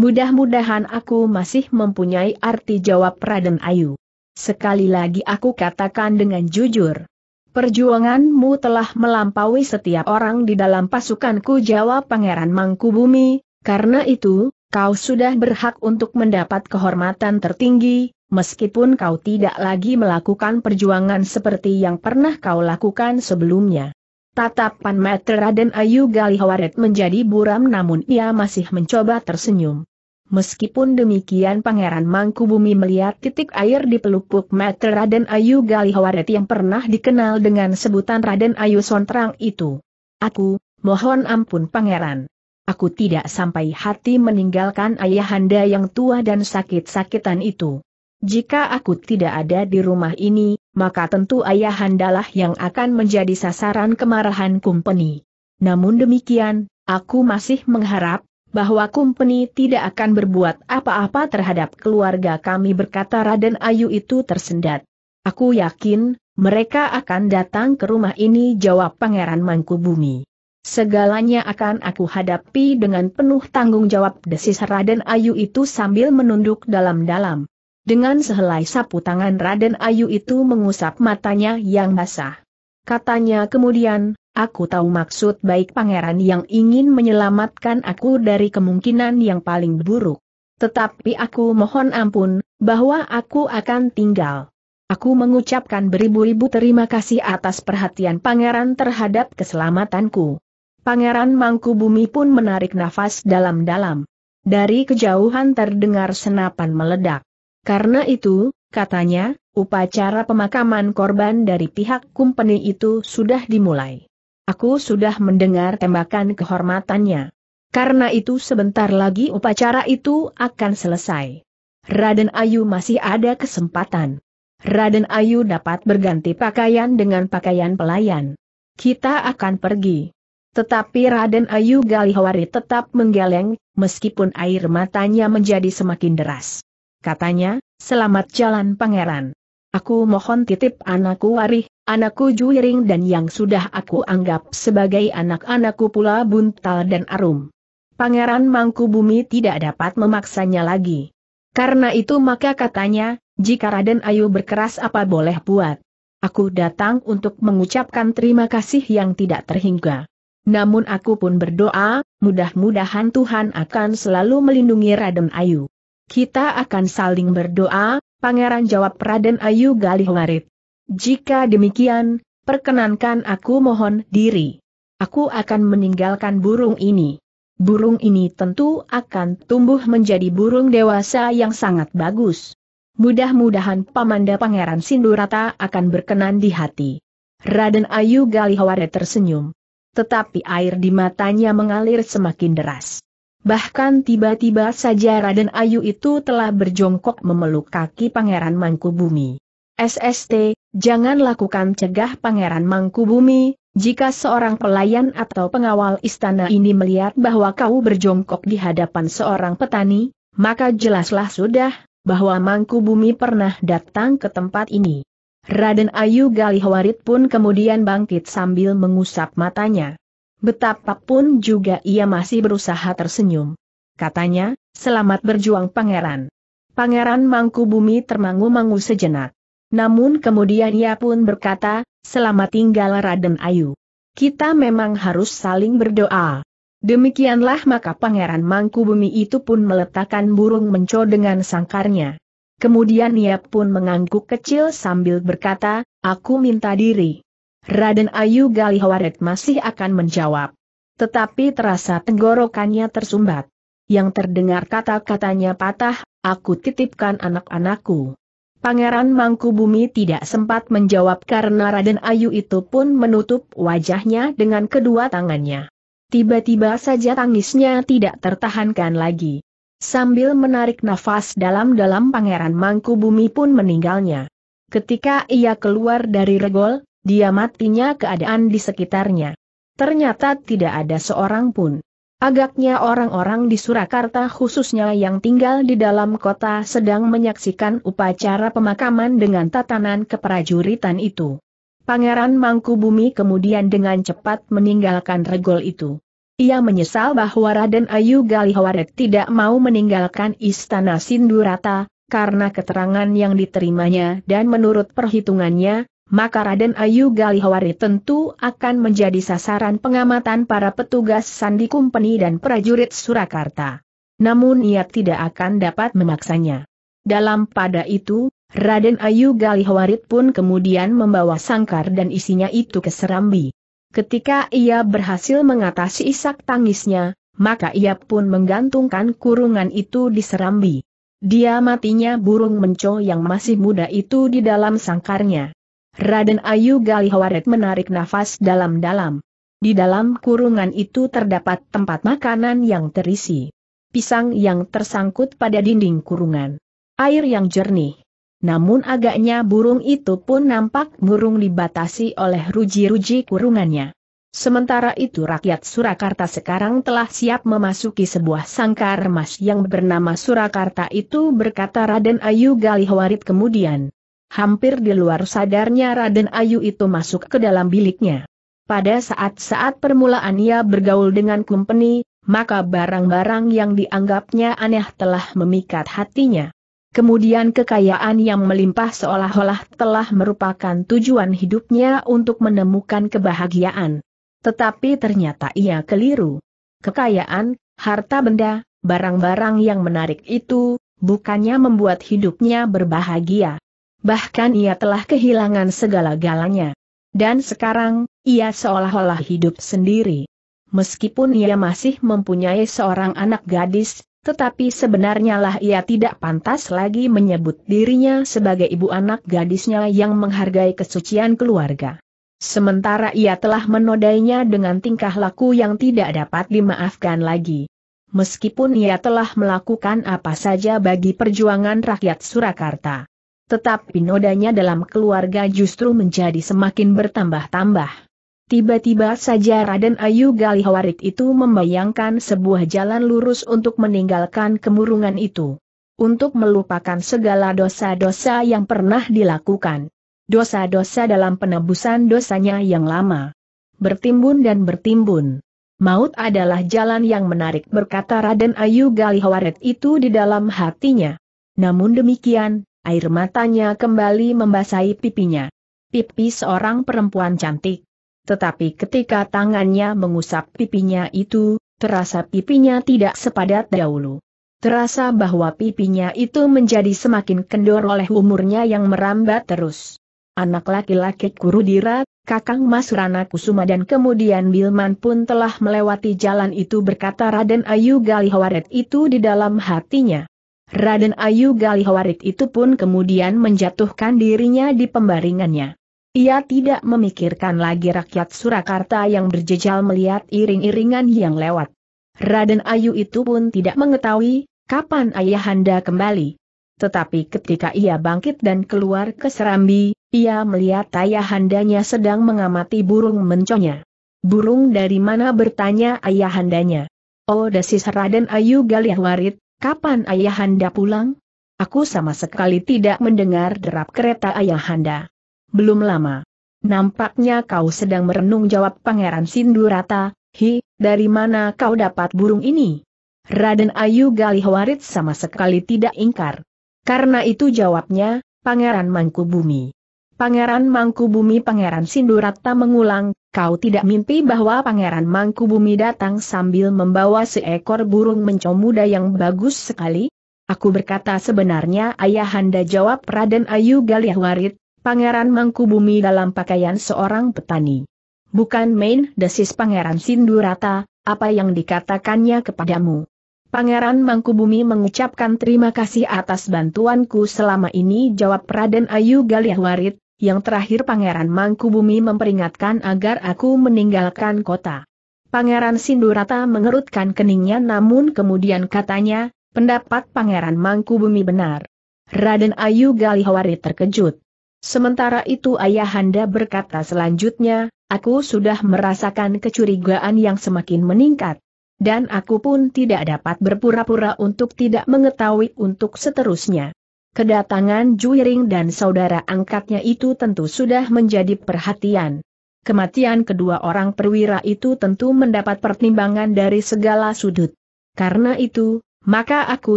Mudah-mudahan aku masih mempunyai arti jawab Raden Ayu. Sekali lagi aku katakan dengan jujur, Perjuanganmu telah melampaui setiap orang di dalam pasukanku jawab Pangeran Mangkubumi, karena itu, kau sudah berhak untuk mendapat kehormatan tertinggi, meskipun kau tidak lagi melakukan perjuangan seperti yang pernah kau lakukan sebelumnya. Tatapan mata Raden Ayu Galihawaret menjadi buram namun ia masih mencoba tersenyum. Meskipun demikian Pangeran Mangkubumi melihat titik air di pelupuk mata Raden Ayu Galihawaret yang pernah dikenal dengan sebutan Raden Ayu Sontrang itu. Aku, mohon ampun Pangeran. Aku tidak sampai hati meninggalkan ayahanda yang tua dan sakit-sakitan itu. Jika aku tidak ada di rumah ini, maka tentu ayahandalah yang akan menjadi sasaran kemarahan kumpeni. Namun demikian, aku masih mengharap, bahwa Kumpeni tidak akan berbuat apa-apa terhadap keluarga kami berkata Raden Ayu itu tersendat. Aku yakin, mereka akan datang ke rumah ini jawab Pangeran Mangkubumi. Segalanya akan aku hadapi dengan penuh tanggung jawab desis Raden Ayu itu sambil menunduk dalam-dalam. Dengan sehelai sapu tangan Raden Ayu itu mengusap matanya yang basah. Katanya kemudian, aku tahu maksud baik pangeran yang ingin menyelamatkan aku dari kemungkinan yang paling buruk. Tetapi aku mohon ampun, bahwa aku akan tinggal. Aku mengucapkan beribu-ribu terima kasih atas perhatian pangeran terhadap keselamatanku. Pangeran Mangku Bumi pun menarik nafas dalam-dalam. Dari kejauhan terdengar senapan meledak. Karena itu, katanya, Upacara pemakaman korban dari pihak kumpeni itu sudah dimulai. Aku sudah mendengar tembakan kehormatannya. Karena itu sebentar lagi upacara itu akan selesai. Raden Ayu masih ada kesempatan. Raden Ayu dapat berganti pakaian dengan pakaian pelayan. Kita akan pergi. Tetapi Raden Ayu Galihwari tetap menggeleng, meskipun air matanya menjadi semakin deras. Katanya, selamat jalan pangeran. Aku mohon titip anakku Warih, anakku Juiring dan yang sudah aku anggap sebagai anak-anakku pula Buntal dan Arum. Pangeran Mangku Bumi tidak dapat memaksanya lagi. Karena itu maka katanya, jika Raden Ayu berkeras apa boleh buat. Aku datang untuk mengucapkan terima kasih yang tidak terhingga. Namun aku pun berdoa, mudah-mudahan Tuhan akan selalu melindungi Raden Ayu. Kita akan saling berdoa, Pangeran jawab Raden Ayu Galih Ngarit. Jika demikian, perkenankan aku mohon diri. Aku akan meninggalkan burung ini. Burung ini tentu akan tumbuh menjadi burung dewasa yang sangat bagus. Mudah-mudahan Pamanda Pangeran Sindurata akan berkenan di hati. Raden Ayu Galihaware tersenyum. Tetapi air di matanya mengalir semakin deras. Bahkan tiba-tiba saja Raden Ayu itu telah berjongkok memeluk kaki Pangeran Mangkubumi. SST, jangan lakukan cegah Pangeran Mangkubumi, jika seorang pelayan atau pengawal istana ini melihat bahwa kau berjongkok di hadapan seorang petani, maka jelaslah sudah, bahwa Mangkubumi pernah datang ke tempat ini. Raden Ayu Galihwarit pun kemudian bangkit sambil mengusap matanya. Betapapun juga ia masih berusaha tersenyum. Katanya, selamat berjuang pangeran. Pangeran Mangkubumi termangu-mangu sejenak. Namun kemudian ia pun berkata, selamat tinggal Raden Ayu. Kita memang harus saling berdoa. Demikianlah maka Pangeran Mangkubumi itu pun meletakkan burung menco dengan sangkarnya. Kemudian ia pun mengangguk kecil sambil berkata, aku minta diri. Raden Ayu Galihawaret masih akan menjawab. Tetapi terasa tenggorokannya tersumbat. Yang terdengar kata-katanya patah, aku titipkan anak-anakku. Pangeran Mangku Bumi tidak sempat menjawab karena Raden Ayu itu pun menutup wajahnya dengan kedua tangannya. Tiba-tiba saja tangisnya tidak tertahankan lagi. Sambil menarik nafas dalam-dalam Pangeran Mangku Bumi pun meninggalnya. Ketika ia keluar dari regol, dia matinya keadaan di sekitarnya. Ternyata tidak ada seorang pun. Agaknya orang-orang di Surakarta khususnya yang tinggal di dalam kota sedang menyaksikan upacara pemakaman dengan tatanan keprajuritan itu. Pangeran Mangku Bumi kemudian dengan cepat meninggalkan regol itu. Ia menyesal bahwa Raden Ayu Galihawaret tidak mau meninggalkan istana Sindurata, karena keterangan yang diterimanya dan menurut perhitungannya, maka Raden Ayu Galihawari tentu akan menjadi sasaran pengamatan para petugas Sandi Kumpeni dan prajurit Surakarta. Namun ia tidak akan dapat memaksanya. Dalam pada itu, Raden Ayu Galihwarit pun kemudian membawa sangkar dan isinya itu ke Serambi. Ketika ia berhasil mengatasi isak tangisnya, maka ia pun menggantungkan kurungan itu di Serambi. Dia matinya burung menco yang masih muda itu di dalam sangkarnya. Raden Ayu Galihawaret menarik nafas dalam-dalam. Di dalam kurungan itu terdapat tempat makanan yang terisi. Pisang yang tersangkut pada dinding kurungan. Air yang jernih. Namun agaknya burung itu pun nampak burung dibatasi oleh ruji-ruji kurungannya. Sementara itu rakyat Surakarta sekarang telah siap memasuki sebuah sangkar emas yang bernama Surakarta itu berkata Raden Ayu Galihawarit kemudian. Hampir di luar sadarnya Raden Ayu itu masuk ke dalam biliknya. Pada saat-saat permulaan ia bergaul dengan kumpeni, maka barang-barang yang dianggapnya aneh telah memikat hatinya. Kemudian kekayaan yang melimpah seolah-olah telah merupakan tujuan hidupnya untuk menemukan kebahagiaan. Tetapi ternyata ia keliru. Kekayaan, harta benda, barang-barang yang menarik itu, bukannya membuat hidupnya berbahagia bahkan ia telah kehilangan segala-galanya. Dan sekarang, ia seolah-olah hidup sendiri. Meskipun ia masih mempunyai seorang anak gadis, tetapi sebenarnya lah ia tidak pantas lagi menyebut dirinya sebagai ibu anak gadisnya yang menghargai kesucian keluarga. Sementara ia telah menodainya dengan tingkah laku yang tidak dapat dimaafkan lagi. Meskipun ia telah melakukan apa saja bagi perjuangan rakyat Surakarta. Tetapi nodanya dalam keluarga justru menjadi semakin bertambah-tambah. Tiba-tiba saja Raden Ayu Galihawarit itu membayangkan sebuah jalan lurus untuk meninggalkan kemurungan itu. Untuk melupakan segala dosa-dosa yang pernah dilakukan. Dosa-dosa dalam penebusan dosanya yang lama. Bertimbun dan bertimbun. Maut adalah jalan yang menarik berkata Raden Ayu Galihawarit itu di dalam hatinya. Namun demikian, Air matanya kembali membasahi pipinya. Pipi seorang perempuan cantik. Tetapi ketika tangannya mengusap pipinya itu, terasa pipinya tidak sepadat dahulu. Terasa bahwa pipinya itu menjadi semakin kendor oleh umurnya yang merambat terus. Anak laki-laki Kurudira, Kakang Mas Rana Kusuma dan kemudian Bilman pun telah melewati jalan itu berkata Raden Ayu Galihawaret itu di dalam hatinya. Raden Ayu Galihawarit itu pun kemudian menjatuhkan dirinya di pembaringannya. Ia tidak memikirkan lagi rakyat Surakarta yang berjejal melihat iring-iringan yang lewat. Raden Ayu itu pun tidak mengetahui kapan ayahanda kembali. Tetapi ketika ia bangkit dan keluar ke Serambi, ia melihat ayahandanya sedang mengamati burung menconya. Burung dari mana bertanya ayahandanya? Oh desis Raden Ayu Galihwarit, Kapan ayahanda pulang? Aku sama sekali tidak mendengar derap kereta ayahanda. Belum lama. Nampaknya kau sedang merenung jawab Pangeran Sindurata, Hi, dari mana kau dapat burung ini? Raden Ayu Galihwarit sama sekali tidak ingkar. Karena itu jawabnya, Pangeran Mangkubumi. Pangeran Mangkubumi Pangeran Sindurata mengulang, Kau tidak mimpi bahwa Pangeran Mangkubumi datang sambil membawa seekor burung mencomuda yang bagus sekali? Aku berkata sebenarnya ayahanda jawab Raden Ayu Warid, Pangeran Mangkubumi dalam pakaian seorang petani. Bukan main desis Pangeran Sindurata, apa yang dikatakannya kepadamu. Pangeran Mangkubumi mengucapkan terima kasih atas bantuanku selama ini jawab Raden Ayu Warid, yang terakhir Pangeran Mangkubumi memperingatkan agar aku meninggalkan kota. Pangeran Sindurata mengerutkan keningnya namun kemudian katanya, pendapat Pangeran Mangkubumi benar. Raden Ayu Galihawari terkejut. Sementara itu ayahanda berkata selanjutnya, aku sudah merasakan kecurigaan yang semakin meningkat. Dan aku pun tidak dapat berpura-pura untuk tidak mengetahui untuk seterusnya. Kedatangan Juiring dan saudara angkatnya itu tentu sudah menjadi perhatian. Kematian kedua orang perwira itu tentu mendapat pertimbangan dari segala sudut. Karena itu, maka aku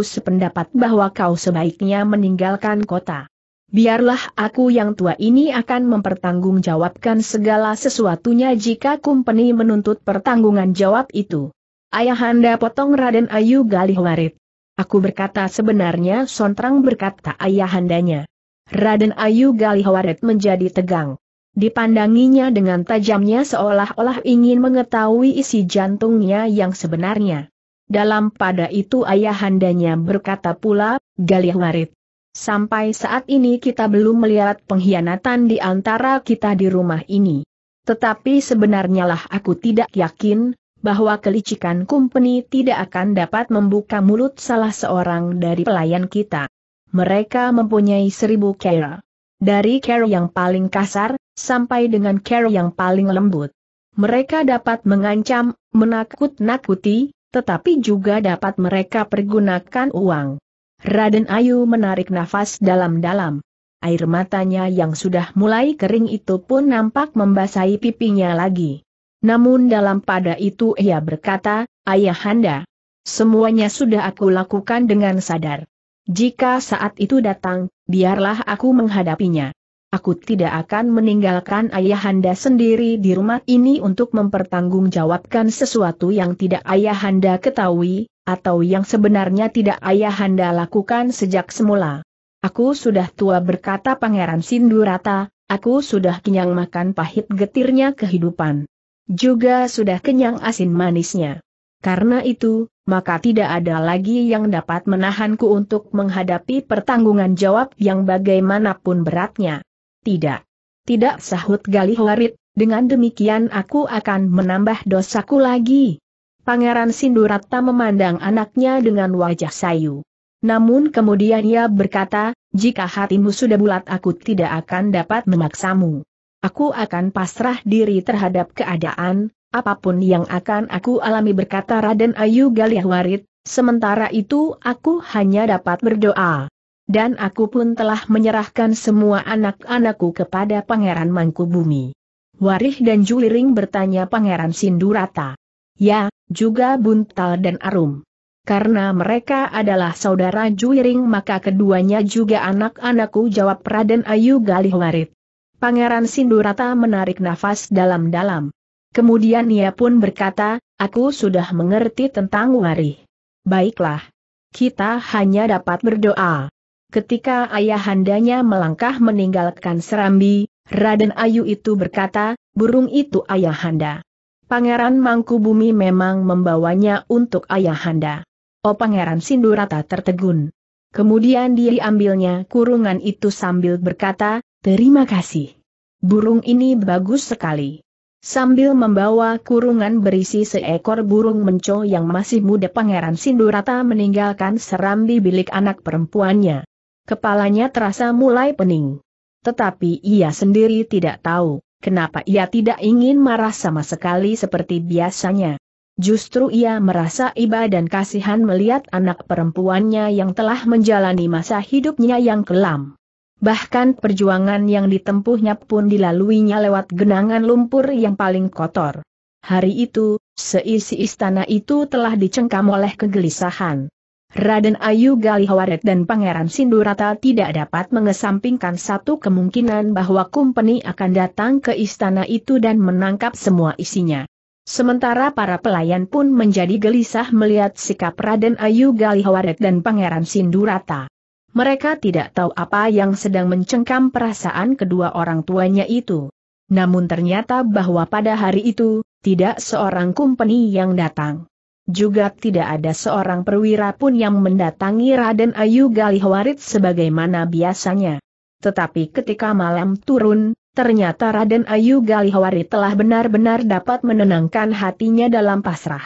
sependapat bahwa kau sebaiknya meninggalkan kota. Biarlah aku yang tua ini akan mempertanggungjawabkan segala sesuatunya jika kumpeni menuntut pertanggungan jawab itu. Ayahanda potong Raden Ayu Galih Galihwarit. Aku berkata sebenarnya Sontrang berkata ayahandanya. Raden Ayu Galihawaret menjadi tegang. Dipandanginya dengan tajamnya seolah-olah ingin mengetahui isi jantungnya yang sebenarnya. Dalam pada itu ayahandanya berkata pula, Galihawaret. Sampai saat ini kita belum melihat pengkhianatan di antara kita di rumah ini. Tetapi sebenarnya lah aku tidak yakin, bahwa kelicikan kumpeni tidak akan dapat membuka mulut salah seorang dari pelayan kita. Mereka mempunyai seribu care. Dari care yang paling kasar, sampai dengan care yang paling lembut. Mereka dapat mengancam, menakut-nakuti, tetapi juga dapat mereka pergunakan uang. Raden Ayu menarik nafas dalam-dalam. Air matanya yang sudah mulai kering itu pun nampak membasahi pipinya lagi. Namun dalam pada itu ia berkata, Ayahanda, semuanya sudah aku lakukan dengan sadar. Jika saat itu datang, biarlah aku menghadapinya. Aku tidak akan meninggalkan ayahanda sendiri di rumah ini untuk mempertanggungjawabkan sesuatu yang tidak ayahanda ketahui, atau yang sebenarnya tidak ayahanda lakukan sejak semula. Aku sudah tua berkata Pangeran Sindurata, aku sudah kenyang makan pahit getirnya kehidupan. Juga sudah kenyang asin manisnya. Karena itu, maka tidak ada lagi yang dapat menahanku untuk menghadapi pertanggungan jawab yang bagaimanapun beratnya. Tidak. Tidak sahut Galih Warit, dengan demikian aku akan menambah dosaku lagi. Pangeran Sindurata memandang anaknya dengan wajah sayu. Namun kemudian ia berkata, jika hatimu sudah bulat aku tidak akan dapat memaksamu aku akan pasrah diri terhadap keadaan, apapun yang akan aku alami berkata Raden Ayu Galih Galihwarit, sementara itu aku hanya dapat berdoa. Dan aku pun telah menyerahkan semua anak-anakku kepada Pangeran Mangkubumi. Warih dan Juliring bertanya Pangeran Sindurata. Ya, juga Buntal dan Arum. Karena mereka adalah saudara Juliring maka keduanya juga anak-anakku jawab Raden Ayu Galih Galihwarit. Pangeran Sindurata menarik nafas dalam-dalam. Kemudian ia pun berkata, aku sudah mengerti tentang Wari. Baiklah. Kita hanya dapat berdoa. Ketika ayahandanya melangkah meninggalkan Serambi, Raden Ayu itu berkata, burung itu ayahanda. Pangeran Mangkubumi memang membawanya untuk ayahanda. Oh Pangeran Sindurata tertegun. Kemudian dia diambilnya kurungan itu sambil berkata, Terima kasih. Burung ini bagus sekali. Sambil membawa kurungan berisi seekor burung menco yang masih muda Pangeran Sindurata meninggalkan serambi bilik anak perempuannya. Kepalanya terasa mulai pening. Tetapi ia sendiri tidak tahu, kenapa ia tidak ingin marah sama sekali seperti biasanya. Justru ia merasa iba dan kasihan melihat anak perempuannya yang telah menjalani masa hidupnya yang kelam. Bahkan perjuangan yang ditempuhnya pun dilaluinya lewat genangan lumpur yang paling kotor. Hari itu, seisi istana itu telah dicengkam oleh kegelisahan. Raden Ayu Galihawaret dan Pangeran Sindurata tidak dapat mengesampingkan satu kemungkinan bahwa Kumpeni akan datang ke istana itu dan menangkap semua isinya. Sementara para pelayan pun menjadi gelisah melihat sikap Raden Ayu Galihawaret dan Pangeran Sindurata. Mereka tidak tahu apa yang sedang mencengkam perasaan kedua orang tuanya itu. Namun ternyata bahwa pada hari itu, tidak seorang kumpeni yang datang. Juga tidak ada seorang perwira pun yang mendatangi Raden Ayu Galihwarit sebagaimana biasanya. Tetapi ketika malam turun, ternyata Raden Ayu Galihwarit telah benar-benar dapat menenangkan hatinya dalam pasrah.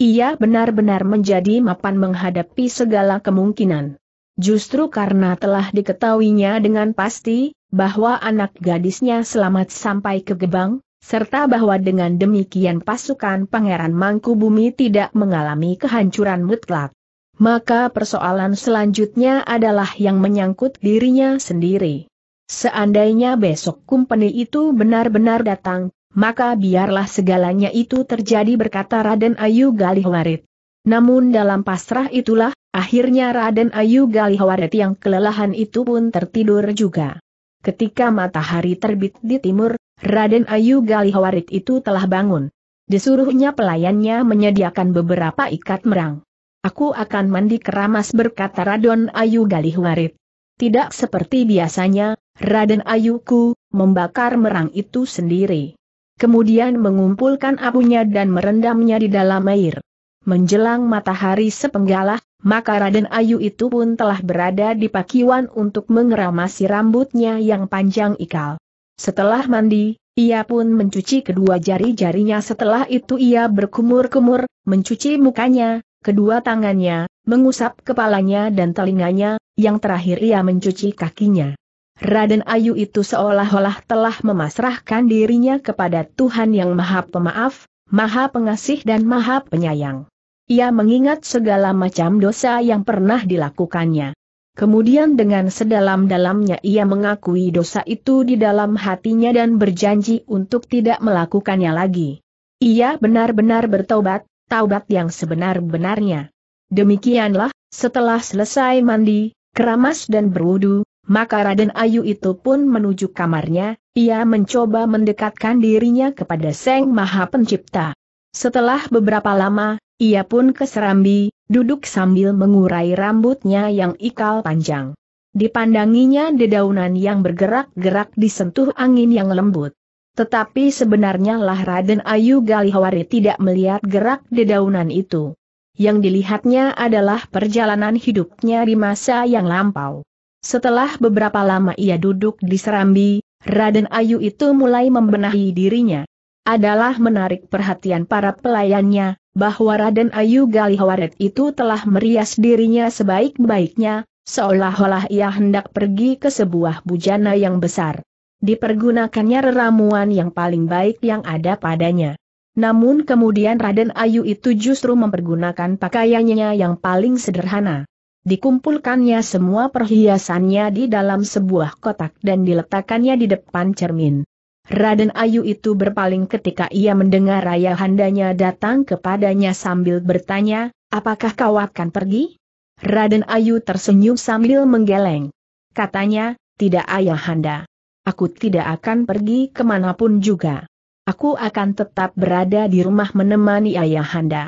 Ia benar-benar menjadi mapan menghadapi segala kemungkinan. Justru karena telah diketahuinya dengan pasti, bahwa anak gadisnya selamat sampai ke Gebang, serta bahwa dengan demikian pasukan Pangeran Mangku Bumi tidak mengalami kehancuran mutlak. Maka persoalan selanjutnya adalah yang menyangkut dirinya sendiri. Seandainya besok kumpeni itu benar-benar datang, maka biarlah segalanya itu terjadi berkata Raden Ayu Galih Warit. Namun dalam pasrah itulah, akhirnya Raden Ayu Galihawaret yang kelelahan itu pun tertidur juga. Ketika matahari terbit di timur, Raden Ayu Galihawarit itu telah bangun. Disuruhnya pelayannya menyediakan beberapa ikat merang. Aku akan mandi keramas berkata Radon Ayu Galihawarit. Tidak seperti biasanya, Raden Ayuku, membakar merang itu sendiri. Kemudian mengumpulkan abunya dan merendamnya di dalam air menjelang matahari sepenggalah, maka Raden Ayu itu pun telah berada di pakiwan untuk mengeramasi rambutnya yang panjang ikal. Setelah mandi, ia pun mencuci kedua jari-jarinya setelah itu ia berkumur-kumur, mencuci mukanya, kedua tangannya, mengusap kepalanya dan telinganya, yang terakhir ia mencuci kakinya. Raden Ayu itu seolah-olah telah memasrahkan dirinya kepada Tuhan yang Maha Pemaaf, Maha Pengasih dan Maha Penyayang. Ia mengingat segala macam dosa yang pernah dilakukannya. Kemudian dengan sedalam-dalamnya ia mengakui dosa itu di dalam hatinya dan berjanji untuk tidak melakukannya lagi. Ia benar-benar bertobat, taubat yang sebenar-benarnya. Demikianlah, setelah selesai mandi, keramas dan berwudu, maka Raden Ayu itu pun menuju kamarnya, ia mencoba mendekatkan dirinya kepada Seng Maha Pencipta. Setelah beberapa lama, ia pun keserambi, duduk sambil mengurai rambutnya yang ikal panjang. Dipandanginya dedaunan yang bergerak-gerak disentuh angin yang lembut. Tetapi sebenarnya lah Raden Ayu Galihawari tidak melihat gerak dedaunan itu. Yang dilihatnya adalah perjalanan hidupnya di masa yang lampau. Setelah beberapa lama ia duduk di Serambi, Raden Ayu itu mulai membenahi dirinya adalah menarik perhatian para pelayannya, bahwa Raden Ayu Galihawaret itu telah merias dirinya sebaik-baiknya, seolah-olah ia hendak pergi ke sebuah bujana yang besar. Dipergunakannya ramuan yang paling baik yang ada padanya. Namun kemudian Raden Ayu itu justru mempergunakan pakaiannya yang paling sederhana. Dikumpulkannya semua perhiasannya di dalam sebuah kotak dan diletakkannya di depan cermin. Raden Ayu itu berpaling ketika ia mendengar ayahandanya datang kepadanya sambil bertanya, apakah kau akan pergi? Raden Ayu tersenyum sambil menggeleng. Katanya, tidak Ayah Handa. Aku tidak akan pergi kemanapun juga. Aku akan tetap berada di rumah menemani Ayah Handa.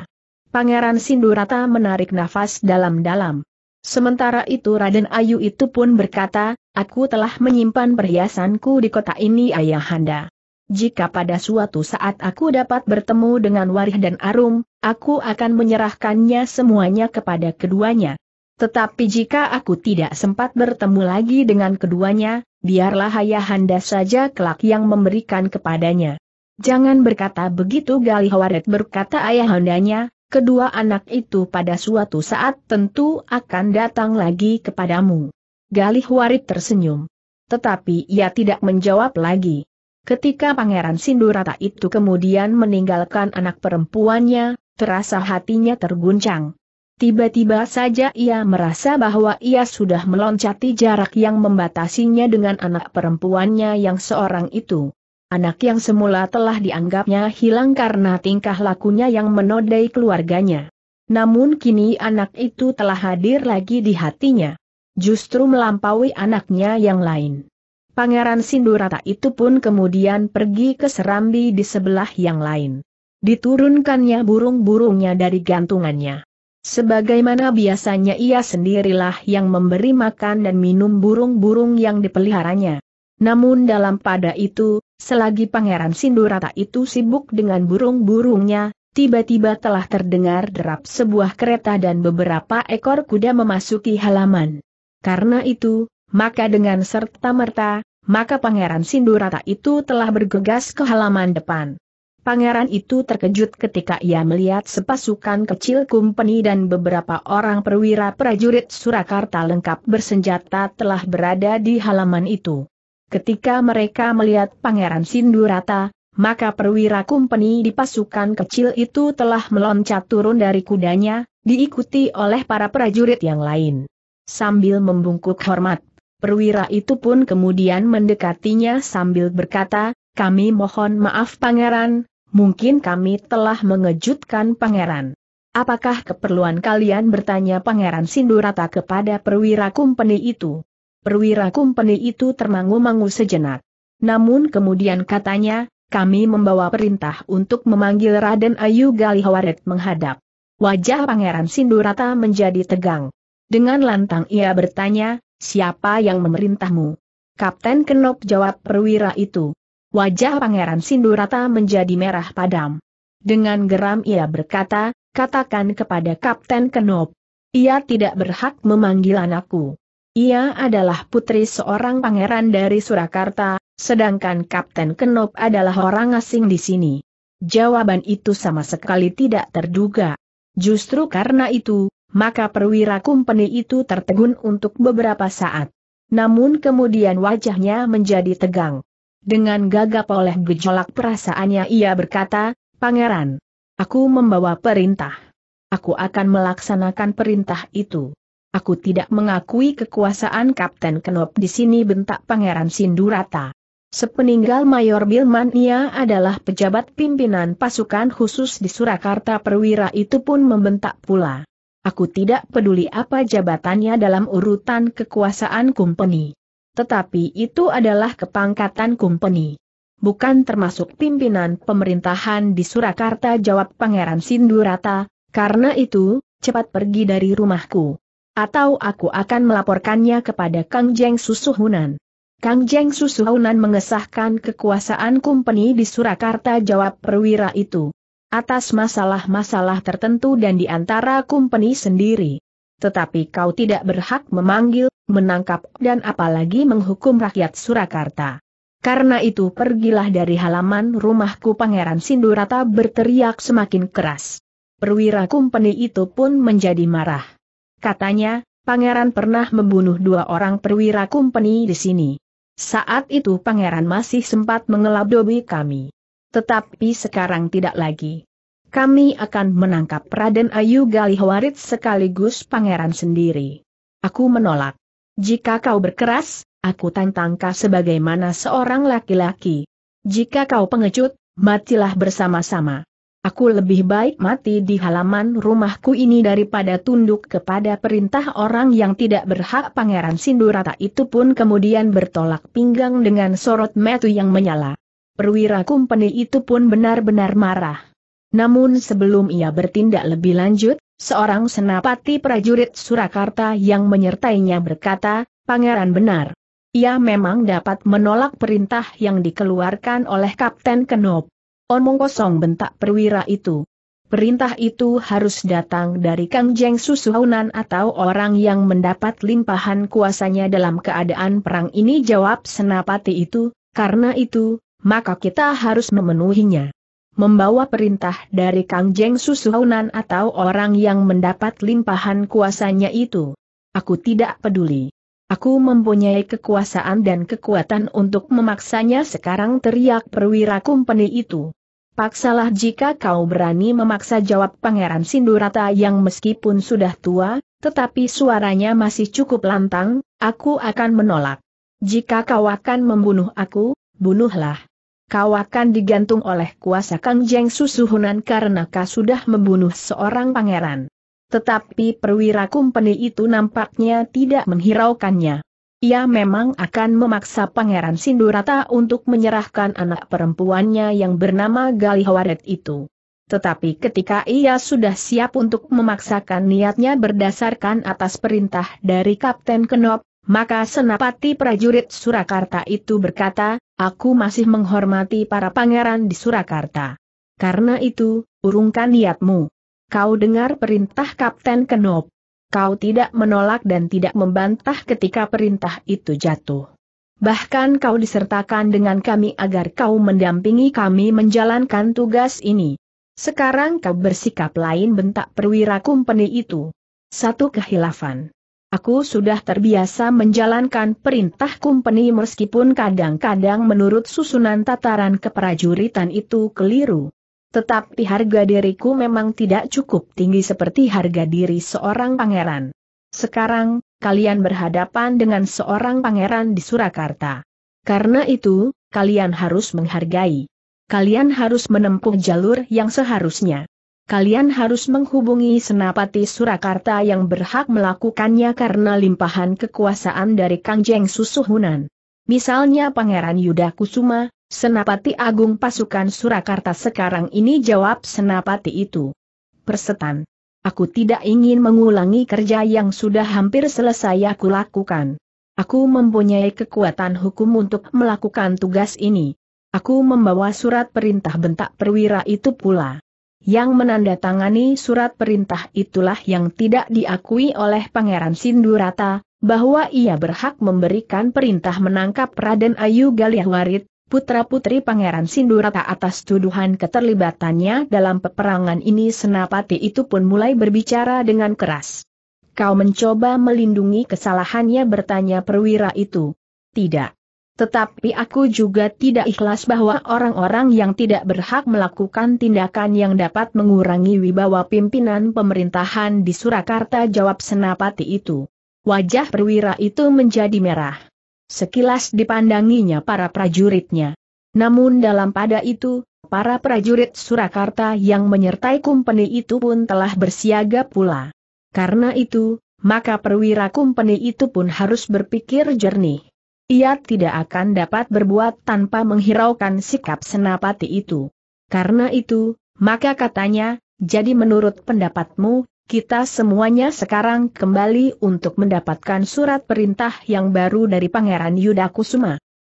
Pangeran Sindurata menarik nafas dalam-dalam. Sementara itu Raden Ayu itu pun berkata, aku telah menyimpan perhiasanku di kota ini ayahanda. Jika pada suatu saat aku dapat bertemu dengan Warih dan Arum, aku akan menyerahkannya semuanya kepada keduanya. Tetapi jika aku tidak sempat bertemu lagi dengan keduanya, biarlah ayahanda saja kelak yang memberikan kepadanya. Jangan berkata begitu Galihawaret berkata ayahandanya, kedua anak itu pada suatu saat tentu akan datang lagi kepadamu. Galih Warit tersenyum. Tetapi ia tidak menjawab lagi. Ketika Pangeran Sindurata itu kemudian meninggalkan anak perempuannya, terasa hatinya terguncang. Tiba-tiba saja ia merasa bahwa ia sudah meloncati jarak yang membatasinya dengan anak perempuannya yang seorang itu. Anak yang semula telah dianggapnya hilang karena tingkah lakunya yang menodai keluarganya. Namun kini anak itu telah hadir lagi di hatinya. Justru melampaui anaknya yang lain. Pangeran Sindurata itu pun kemudian pergi ke Serambi di sebelah yang lain. Diturunkannya burung-burungnya dari gantungannya. Sebagaimana biasanya ia sendirilah yang memberi makan dan minum burung-burung yang dipeliharanya. Namun dalam pada itu, Selagi Pangeran Sindurata itu sibuk dengan burung-burungnya, tiba-tiba telah terdengar derap sebuah kereta dan beberapa ekor kuda memasuki halaman. Karena itu, maka dengan serta-merta, maka Pangeran Sindurata itu telah bergegas ke halaman depan. Pangeran itu terkejut ketika ia melihat sepasukan kecil kumpeni dan beberapa orang perwira prajurit Surakarta lengkap bersenjata telah berada di halaman itu. Ketika mereka melihat Pangeran Sindurata, maka perwira kumpeni di pasukan kecil itu telah meloncat turun dari kudanya, diikuti oleh para prajurit yang lain. Sambil membungkuk hormat, perwira itu pun kemudian mendekatinya sambil berkata, kami mohon maaf pangeran, mungkin kami telah mengejutkan pangeran. Apakah keperluan kalian bertanya pangeran Sindurata kepada perwira kumpeni itu? Perwira Kumpeni itu termangu-mangu sejenak. Namun kemudian katanya, kami membawa perintah untuk memanggil Raden Ayu Galihawaret menghadap. Wajah Pangeran Sindurata menjadi tegang. Dengan lantang ia bertanya, siapa yang memerintahmu? Kapten Kenop jawab perwira itu. Wajah Pangeran Sindurata menjadi merah padam. Dengan geram ia berkata, katakan kepada Kapten Kenop. Ia tidak berhak memanggil anakku. Ia adalah putri seorang pangeran dari Surakarta, sedangkan Kapten Kenop adalah orang asing di sini. Jawaban itu sama sekali tidak terduga. Justru karena itu, maka perwira kumpeni itu tertegun untuk beberapa saat. Namun kemudian wajahnya menjadi tegang. Dengan gagap oleh gejolak perasaannya ia berkata, Pangeran, aku membawa perintah. Aku akan melaksanakan perintah itu. Aku tidak mengakui kekuasaan Kapten Kenop di sini bentak Pangeran Sindurata. Sepeninggal Mayor Bilman ia adalah pejabat pimpinan pasukan khusus di Surakarta perwira itu pun membentak pula. Aku tidak peduli apa jabatannya dalam urutan kekuasaan kumpeni. Tetapi itu adalah kepangkatan kumpeni. Bukan termasuk pimpinan pemerintahan di Surakarta jawab Pangeran Sindurata, karena itu, cepat pergi dari rumahku. Atau aku akan melaporkannya kepada Kang Jeng Susuhunan. Kang Jeng Susuhunan mengesahkan kekuasaan kumpeni di Surakarta jawab perwira itu. Atas masalah-masalah tertentu dan di antara kumpeni sendiri. Tetapi kau tidak berhak memanggil, menangkap dan apalagi menghukum rakyat Surakarta. Karena itu pergilah dari halaman rumahku Pangeran Sindurata berteriak semakin keras. Perwira kumpeni itu pun menjadi marah. Katanya, pangeran pernah membunuh dua orang perwira kumpeni di sini. Saat itu pangeran masih sempat mengelabui kami. Tetapi sekarang tidak lagi. Kami akan menangkap Raden Ayu Galihwarit sekaligus pangeran sendiri. Aku menolak. Jika kau berkeras, aku tantang kau sebagaimana seorang laki-laki. Jika kau pengecut, matilah bersama-sama. Aku lebih baik mati di halaman rumahku ini daripada tunduk kepada perintah orang yang tidak berhak Pangeran Sindurata itu pun kemudian bertolak pinggang dengan sorot metu yang menyala. Perwira Kumpeni itu pun benar-benar marah. Namun sebelum ia bertindak lebih lanjut, seorang senapati prajurit Surakarta yang menyertainya berkata, Pangeran benar. Ia memang dapat menolak perintah yang dikeluarkan oleh Kapten Kenop. Omong kosong bentak perwira itu. Perintah itu harus datang dari Kang Jeng Susuhunan atau orang yang mendapat limpahan kuasanya dalam keadaan perang ini jawab senapati itu, karena itu, maka kita harus memenuhinya. Membawa perintah dari Kang Jeng Susuhunan atau orang yang mendapat limpahan kuasanya itu. Aku tidak peduli. Aku mempunyai kekuasaan dan kekuatan untuk memaksanya sekarang teriak perwira kumpeni itu. Paksalah jika kau berani memaksa jawab Pangeran Sindurata yang meskipun sudah tua, tetapi suaranya masih cukup lantang, aku akan menolak. Jika kau akan membunuh aku, bunuhlah. Kau akan digantung oleh kuasa Kang Jeng Susuhunan karena kau sudah membunuh seorang pangeran. Tetapi perwira kumpeni itu nampaknya tidak menghiraukannya. Ia memang akan memaksa Pangeran Sindurata untuk menyerahkan anak perempuannya yang bernama Galihawaret itu. Tetapi ketika ia sudah siap untuk memaksakan niatnya berdasarkan atas perintah dari Kapten Kenop, maka senapati prajurit Surakarta itu berkata, aku masih menghormati para pangeran di Surakarta. Karena itu, urungkan niatmu. Kau dengar perintah Kapten Kenop kau tidak menolak dan tidak membantah ketika perintah itu jatuh. Bahkan kau disertakan dengan kami agar kau mendampingi kami menjalankan tugas ini. Sekarang kau bersikap lain bentak perwira kumpeni itu. Satu kehilafan. Aku sudah terbiasa menjalankan perintah kumpeni meskipun kadang-kadang menurut susunan tataran keprajuritan itu keliru. Tetapi harga diriku memang tidak cukup tinggi seperti harga diri seorang pangeran. Sekarang, kalian berhadapan dengan seorang pangeran di Surakarta. Karena itu, kalian harus menghargai. Kalian harus menempuh jalur yang seharusnya. Kalian harus menghubungi senapati Surakarta yang berhak melakukannya karena limpahan kekuasaan dari Kang Susuhunan. Misalnya Pangeran Yuda Kusuma, Senapati Agung Pasukan Surakarta sekarang ini jawab senapati itu. Persetan. Aku tidak ingin mengulangi kerja yang sudah hampir selesai aku lakukan. Aku mempunyai kekuatan hukum untuk melakukan tugas ini. Aku membawa surat perintah bentak perwira itu pula. Yang menandatangani surat perintah itulah yang tidak diakui oleh Pangeran Sindurata, bahwa ia berhak memberikan perintah menangkap Raden Ayu Galiahwarit, putra-putri Pangeran Sindurata atas tuduhan keterlibatannya dalam peperangan ini Senapati itu pun mulai berbicara dengan keras. Kau mencoba melindungi kesalahannya bertanya perwira itu. Tidak. Tetapi aku juga tidak ikhlas bahwa orang-orang yang tidak berhak melakukan tindakan yang dapat mengurangi wibawa pimpinan pemerintahan di Surakarta jawab senapati itu. Wajah perwira itu menjadi merah. Sekilas dipandanginya para prajuritnya. Namun dalam pada itu, para prajurit Surakarta yang menyertai kumpeni itu pun telah bersiaga pula. Karena itu, maka perwira kumpeni itu pun harus berpikir jernih. Ia tidak akan dapat berbuat tanpa menghiraukan sikap senapati itu. Karena itu, maka katanya, jadi menurut pendapatmu, kita semuanya sekarang kembali untuk mendapatkan surat perintah yang baru dari Pangeran Yuda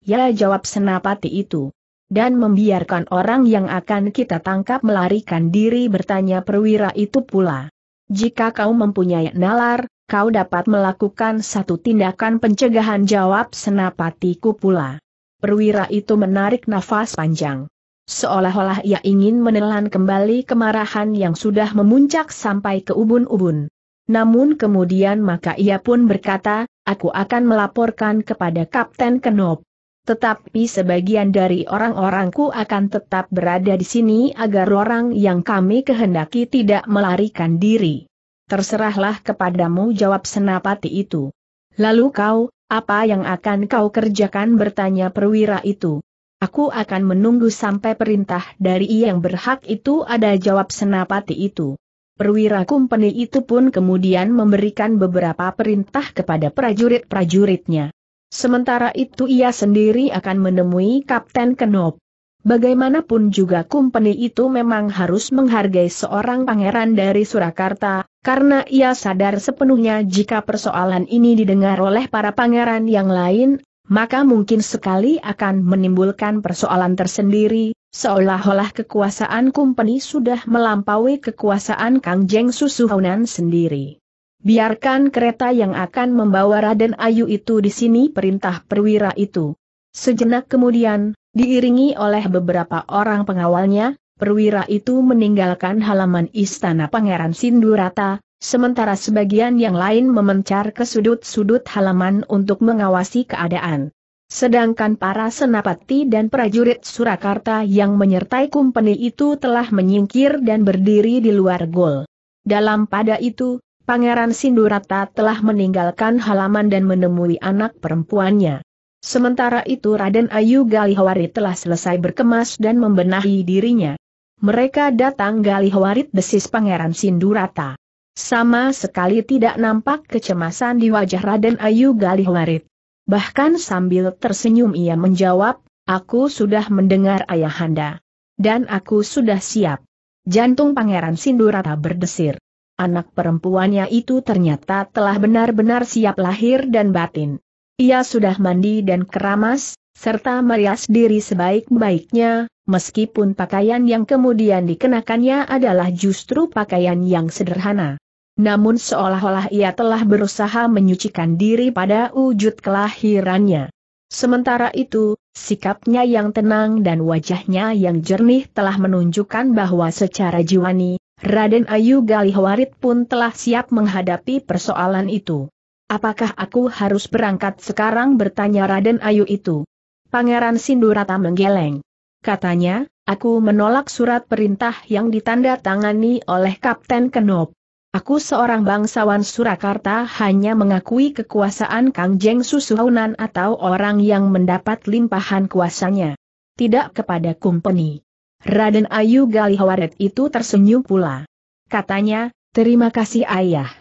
Ya jawab senapati itu. Dan membiarkan orang yang akan kita tangkap melarikan diri bertanya perwira itu pula. Jika kau mempunyai nalar, kau dapat melakukan satu tindakan pencegahan jawab senapatiku pula. Perwira itu menarik nafas panjang seolah-olah ia ingin menelan kembali kemarahan yang sudah memuncak sampai ke ubun-ubun. Namun kemudian maka ia pun berkata, aku akan melaporkan kepada Kapten Kenop. Tetapi sebagian dari orang-orangku akan tetap berada di sini agar orang yang kami kehendaki tidak melarikan diri. Terserahlah kepadamu jawab senapati itu. Lalu kau, apa yang akan kau kerjakan bertanya perwira itu. Aku akan menunggu sampai perintah dari yang berhak itu ada jawab senapati itu. Perwira Kumpeni itu pun kemudian memberikan beberapa perintah kepada prajurit-prajuritnya. Sementara itu ia sendiri akan menemui Kapten Kenop. Bagaimanapun juga Kumpeni itu memang harus menghargai seorang pangeran dari Surakarta, karena ia sadar sepenuhnya jika persoalan ini didengar oleh para pangeran yang lain, maka mungkin sekali akan menimbulkan persoalan tersendiri, seolah-olah kekuasaan kumpeni sudah melampaui kekuasaan Kang Jeng Susuhunan sendiri. Biarkan kereta yang akan membawa Raden Ayu itu di sini perintah perwira itu. Sejenak kemudian, diiringi oleh beberapa orang pengawalnya, perwira itu meninggalkan halaman istana Pangeran Sindurata, sementara sebagian yang lain memencar ke sudut-sudut halaman untuk mengawasi keadaan. Sedangkan para senapati dan prajurit Surakarta yang menyertai kumpeni itu telah menyingkir dan berdiri di luar gol. Dalam pada itu, Pangeran Sindurata telah meninggalkan halaman dan menemui anak perempuannya. Sementara itu Raden Ayu Galihwari telah selesai berkemas dan membenahi dirinya. Mereka datang Galihwarit desis Pangeran Sindurata. Sama sekali tidak nampak kecemasan di wajah Raden Ayu Galih Galihwarit. Bahkan sambil tersenyum ia menjawab, aku sudah mendengar ayahanda. Dan aku sudah siap. Jantung Pangeran Sindurata berdesir. Anak perempuannya itu ternyata telah benar-benar siap lahir dan batin. Ia sudah mandi dan keramas, serta merias diri sebaik-baiknya, meskipun pakaian yang kemudian dikenakannya adalah justru pakaian yang sederhana. Namun seolah-olah ia telah berusaha menyucikan diri pada wujud kelahirannya. Sementara itu, sikapnya yang tenang dan wajahnya yang jernih telah menunjukkan bahwa secara jiwani, Raden Ayu Galihwarit pun telah siap menghadapi persoalan itu. Apakah aku harus berangkat sekarang bertanya Raden Ayu itu? Pangeran Sindurata menggeleng. Katanya, aku menolak surat perintah yang ditandatangani oleh Kapten Kenop. Aku seorang bangsawan Surakarta hanya mengakui kekuasaan Kang Jeng Susuhunan atau orang yang mendapat limpahan kuasanya. Tidak kepada kumpeni. Raden Ayu Galihawaret itu tersenyum pula. Katanya, terima kasih ayah.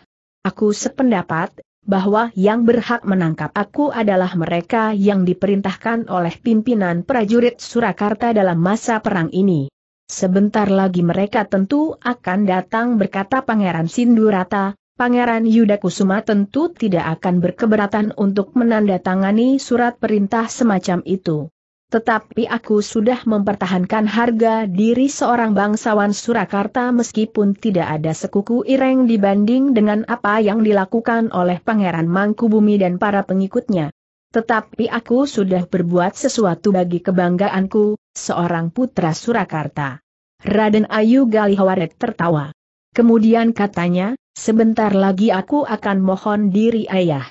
Aku sependapat, bahwa yang berhak menangkap aku adalah mereka yang diperintahkan oleh pimpinan prajurit Surakarta dalam masa perang ini. Sebentar lagi mereka tentu akan datang berkata Pangeran Sindurata, Pangeran Yudakusuma tentu tidak akan berkeberatan untuk menandatangani surat perintah semacam itu. Tetapi aku sudah mempertahankan harga diri seorang bangsawan Surakarta meskipun tidak ada sekuku ireng dibanding dengan apa yang dilakukan oleh Pangeran Mangkubumi dan para pengikutnya. Tetapi aku sudah berbuat sesuatu bagi kebanggaanku, seorang putra Surakarta. Raden Ayu Galihawaret tertawa. Kemudian katanya, sebentar lagi aku akan mohon diri ayah.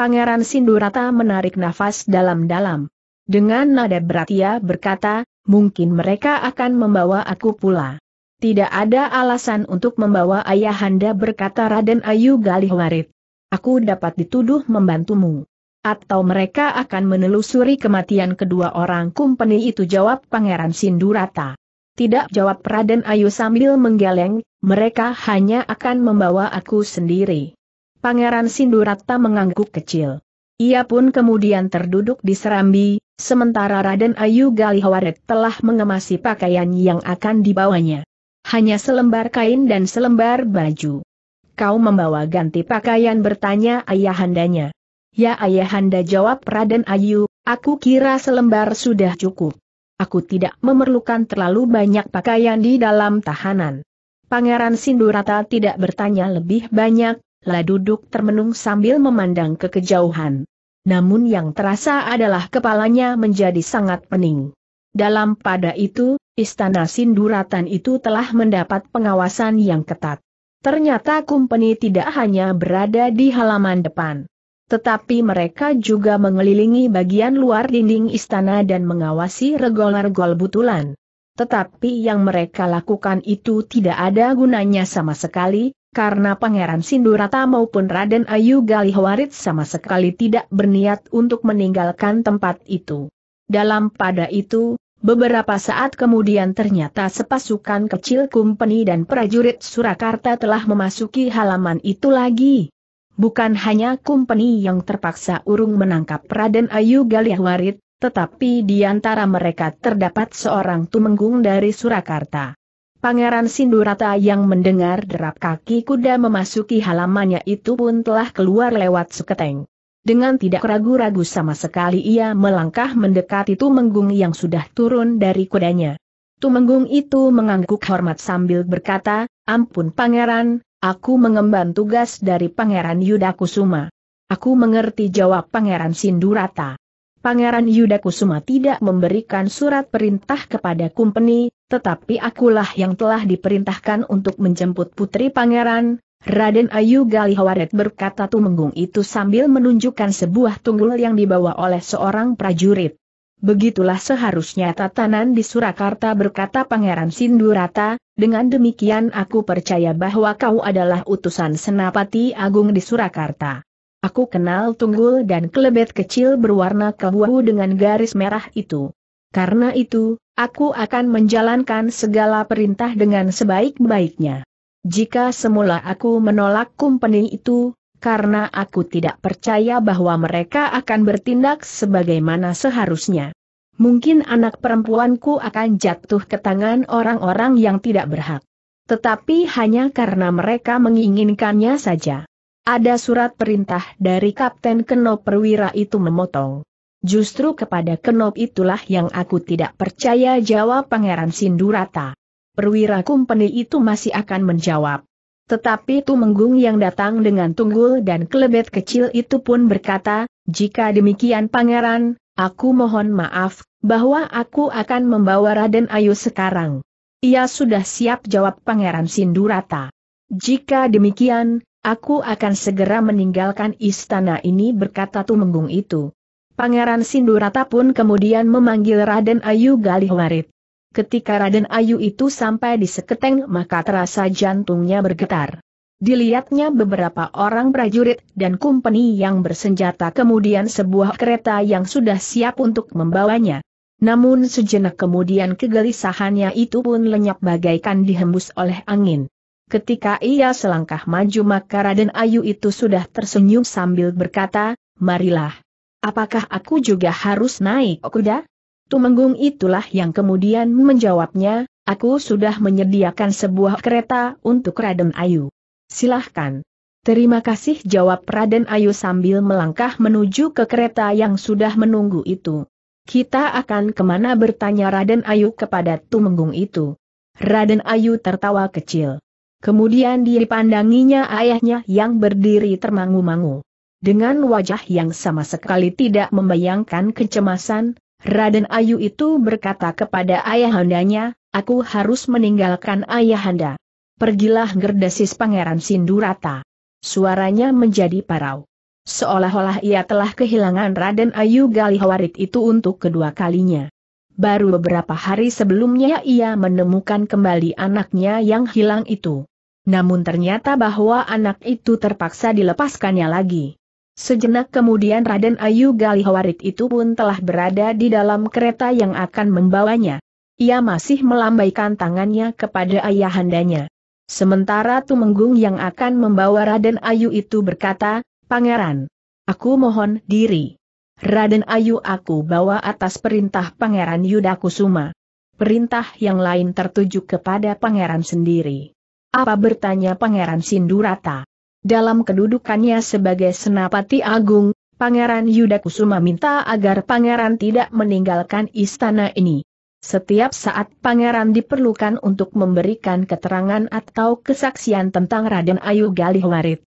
Pangeran Sindurata menarik nafas dalam-dalam. Dengan nada berat ia berkata, mungkin mereka akan membawa aku pula. Tidak ada alasan untuk membawa ayahanda berkata Raden Ayu Galih Galihwarit. Aku dapat dituduh membantumu. Atau mereka akan menelusuri kematian kedua orang kumpeni itu jawab Pangeran Sindurata. Tidak jawab Raden Ayu sambil menggeleng, mereka hanya akan membawa aku sendiri. Pangeran Sindurata mengangguk kecil. Ia pun kemudian terduduk di serambi, Sementara Raden Ayu Galihawaret telah mengemasi pakaian yang akan dibawanya. Hanya selembar kain dan selembar baju. Kau membawa ganti pakaian bertanya ayahandanya. Ya ayahanda jawab Raden Ayu, aku kira selembar sudah cukup. Aku tidak memerlukan terlalu banyak pakaian di dalam tahanan. Pangeran Sindurata tidak bertanya lebih banyak, lah duduk termenung sambil memandang ke kejauhan namun yang terasa adalah kepalanya menjadi sangat pening. Dalam pada itu, istana Sinduratan itu telah mendapat pengawasan yang ketat. Ternyata kumpeni tidak hanya berada di halaman depan. Tetapi mereka juga mengelilingi bagian luar dinding istana dan mengawasi regol-regol butulan. Tetapi yang mereka lakukan itu tidak ada gunanya sama sekali, karena Pangeran Sindurata maupun Raden Ayu Galihwarit sama sekali tidak berniat untuk meninggalkan tempat itu. Dalam pada itu, Beberapa saat kemudian ternyata sepasukan kecil kumpeni dan prajurit Surakarta telah memasuki halaman itu lagi. Bukan hanya kumpeni yang terpaksa urung menangkap Raden Ayu Galihwarit, tetapi di antara mereka terdapat seorang tumenggung dari Surakarta. Pangeran Sindurata yang mendengar derap kaki kuda memasuki halamannya itu pun telah keluar lewat suketeng. Dengan tidak ragu-ragu sama sekali ia melangkah mendekati Tumenggung yang sudah turun dari kudanya. Tumenggung itu mengangguk hormat sambil berkata, Ampun pangeran, aku mengemban tugas dari pangeran Yudakusuma. Aku mengerti jawab pangeran Sindurata. Pangeran Yudakusuma tidak memberikan surat perintah kepada kumpeni, tetapi akulah yang telah diperintahkan untuk menjemput putri pangeran, Raden Ayu Galihawaret berkata Tumenggung itu sambil menunjukkan sebuah tunggul yang dibawa oleh seorang prajurit. Begitulah seharusnya tatanan di Surakarta berkata Pangeran Sindurata, dengan demikian aku percaya bahwa kau adalah utusan Senapati Agung di Surakarta. Aku kenal tunggul dan kelebet kecil berwarna kebuahu dengan garis merah itu. Karena itu, aku akan menjalankan segala perintah dengan sebaik-baiknya. Jika semula aku menolak kumpeni itu, karena aku tidak percaya bahwa mereka akan bertindak sebagaimana seharusnya. Mungkin anak perempuanku akan jatuh ke tangan orang-orang yang tidak berhak. Tetapi hanya karena mereka menginginkannya saja. Ada surat perintah dari Kapten Keno Perwira itu memotong. Justru kepada Kenop itulah yang aku tidak percaya jawab Pangeran Sindurata. Perwira Kumpeni itu masih akan menjawab. Tetapi Tumenggung yang datang dengan tunggul dan kelebet kecil itu pun berkata, jika demikian Pangeran, aku mohon maaf, bahwa aku akan membawa Raden Ayu sekarang. Ia sudah siap jawab Pangeran Sindurata. Jika demikian, aku akan segera meninggalkan istana ini berkata Tumenggung itu. Pangeran Sindurata pun kemudian memanggil Raden Ayu Galih Galihwarit. Ketika Raden Ayu itu sampai di seketeng maka terasa jantungnya bergetar. Dilihatnya beberapa orang prajurit dan kumpeni yang bersenjata kemudian sebuah kereta yang sudah siap untuk membawanya. Namun sejenak kemudian kegelisahannya itu pun lenyap bagaikan dihembus oleh angin. Ketika ia selangkah maju maka Raden Ayu itu sudah tersenyum sambil berkata, Marilah apakah aku juga harus naik kuda? Tumenggung itulah yang kemudian menjawabnya, aku sudah menyediakan sebuah kereta untuk Raden Ayu. Silahkan. Terima kasih jawab Raden Ayu sambil melangkah menuju ke kereta yang sudah menunggu itu. Kita akan kemana bertanya Raden Ayu kepada Tumenggung itu. Raden Ayu tertawa kecil. Kemudian dipandanginya ayahnya yang berdiri termangu-mangu. Dengan wajah yang sama sekali tidak membayangkan kecemasan, Raden Ayu itu berkata kepada ayahandanya, aku harus meninggalkan ayahanda. Pergilah gerdasis Pangeran Sindurata. Suaranya menjadi parau. Seolah-olah ia telah kehilangan Raden Ayu Galihawarit itu untuk kedua kalinya. Baru beberapa hari sebelumnya ia menemukan kembali anaknya yang hilang itu. Namun ternyata bahwa anak itu terpaksa dilepaskannya lagi. Sejenak kemudian Raden Ayu Galihawarit itu pun telah berada di dalam kereta yang akan membawanya. Ia masih melambaikan tangannya kepada ayahandanya. Sementara Tumenggung yang akan membawa Raden Ayu itu berkata, Pangeran, aku mohon diri. Raden Ayu aku bawa atas perintah Pangeran Yudakusuma. Perintah yang lain tertuju kepada Pangeran sendiri. Apa bertanya Pangeran Sindurata? Dalam kedudukannya sebagai Senapati Agung, Pangeran Yudakusuma minta agar Pangeran tidak meninggalkan istana ini. Setiap saat Pangeran diperlukan untuk memberikan keterangan atau kesaksian tentang Raden Ayu Galih Warit.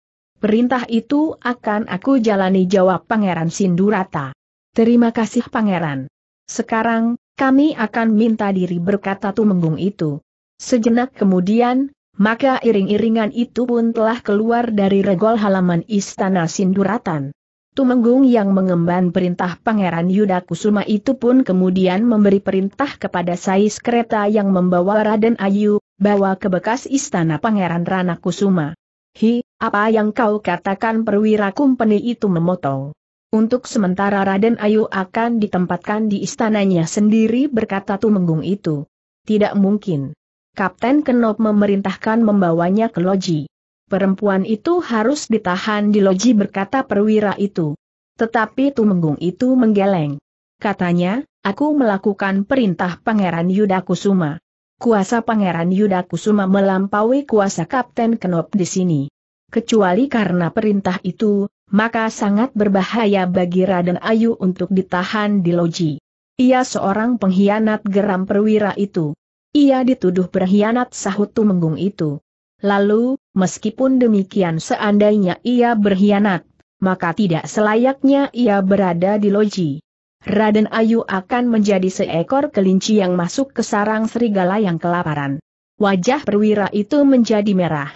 Perintah itu akan aku jalani jawab Pangeran Sindurata. Terima kasih Pangeran. Sekarang, kami akan minta diri berkata Tumenggung itu. Sejenak kemudian, maka iring-iringan itu pun telah keluar dari regol halaman istana Sinduratan. Tumenggung yang mengemban perintah Pangeran Yuda Kusuma itu pun kemudian memberi perintah kepada sais kereta yang membawa Raden Ayu, bawa ke bekas istana Pangeran Rana Kusuma. Hi, apa yang kau katakan perwira kumpeni itu memotong. Untuk sementara Raden Ayu akan ditempatkan di istananya sendiri berkata Tumenggung itu. Tidak mungkin. Kapten Kenop memerintahkan membawanya ke loji. Perempuan itu harus ditahan di loji berkata perwira itu. Tetapi Tumenggung itu menggeleng. Katanya, aku melakukan perintah Pangeran Yuda Kusuma. Kuasa Pangeran Yuda Kusuma melampaui kuasa Kapten Kenop di sini. Kecuali karena perintah itu, maka sangat berbahaya bagi Raden Ayu untuk ditahan di loji. Ia seorang pengkhianat geram perwira itu. Ia dituduh berkhianat sahut Tumenggung itu. Lalu, meskipun demikian seandainya ia berkhianat, maka tidak selayaknya ia berada di loji. Raden Ayu akan menjadi seekor kelinci yang masuk ke sarang serigala yang kelaparan. Wajah perwira itu menjadi merah.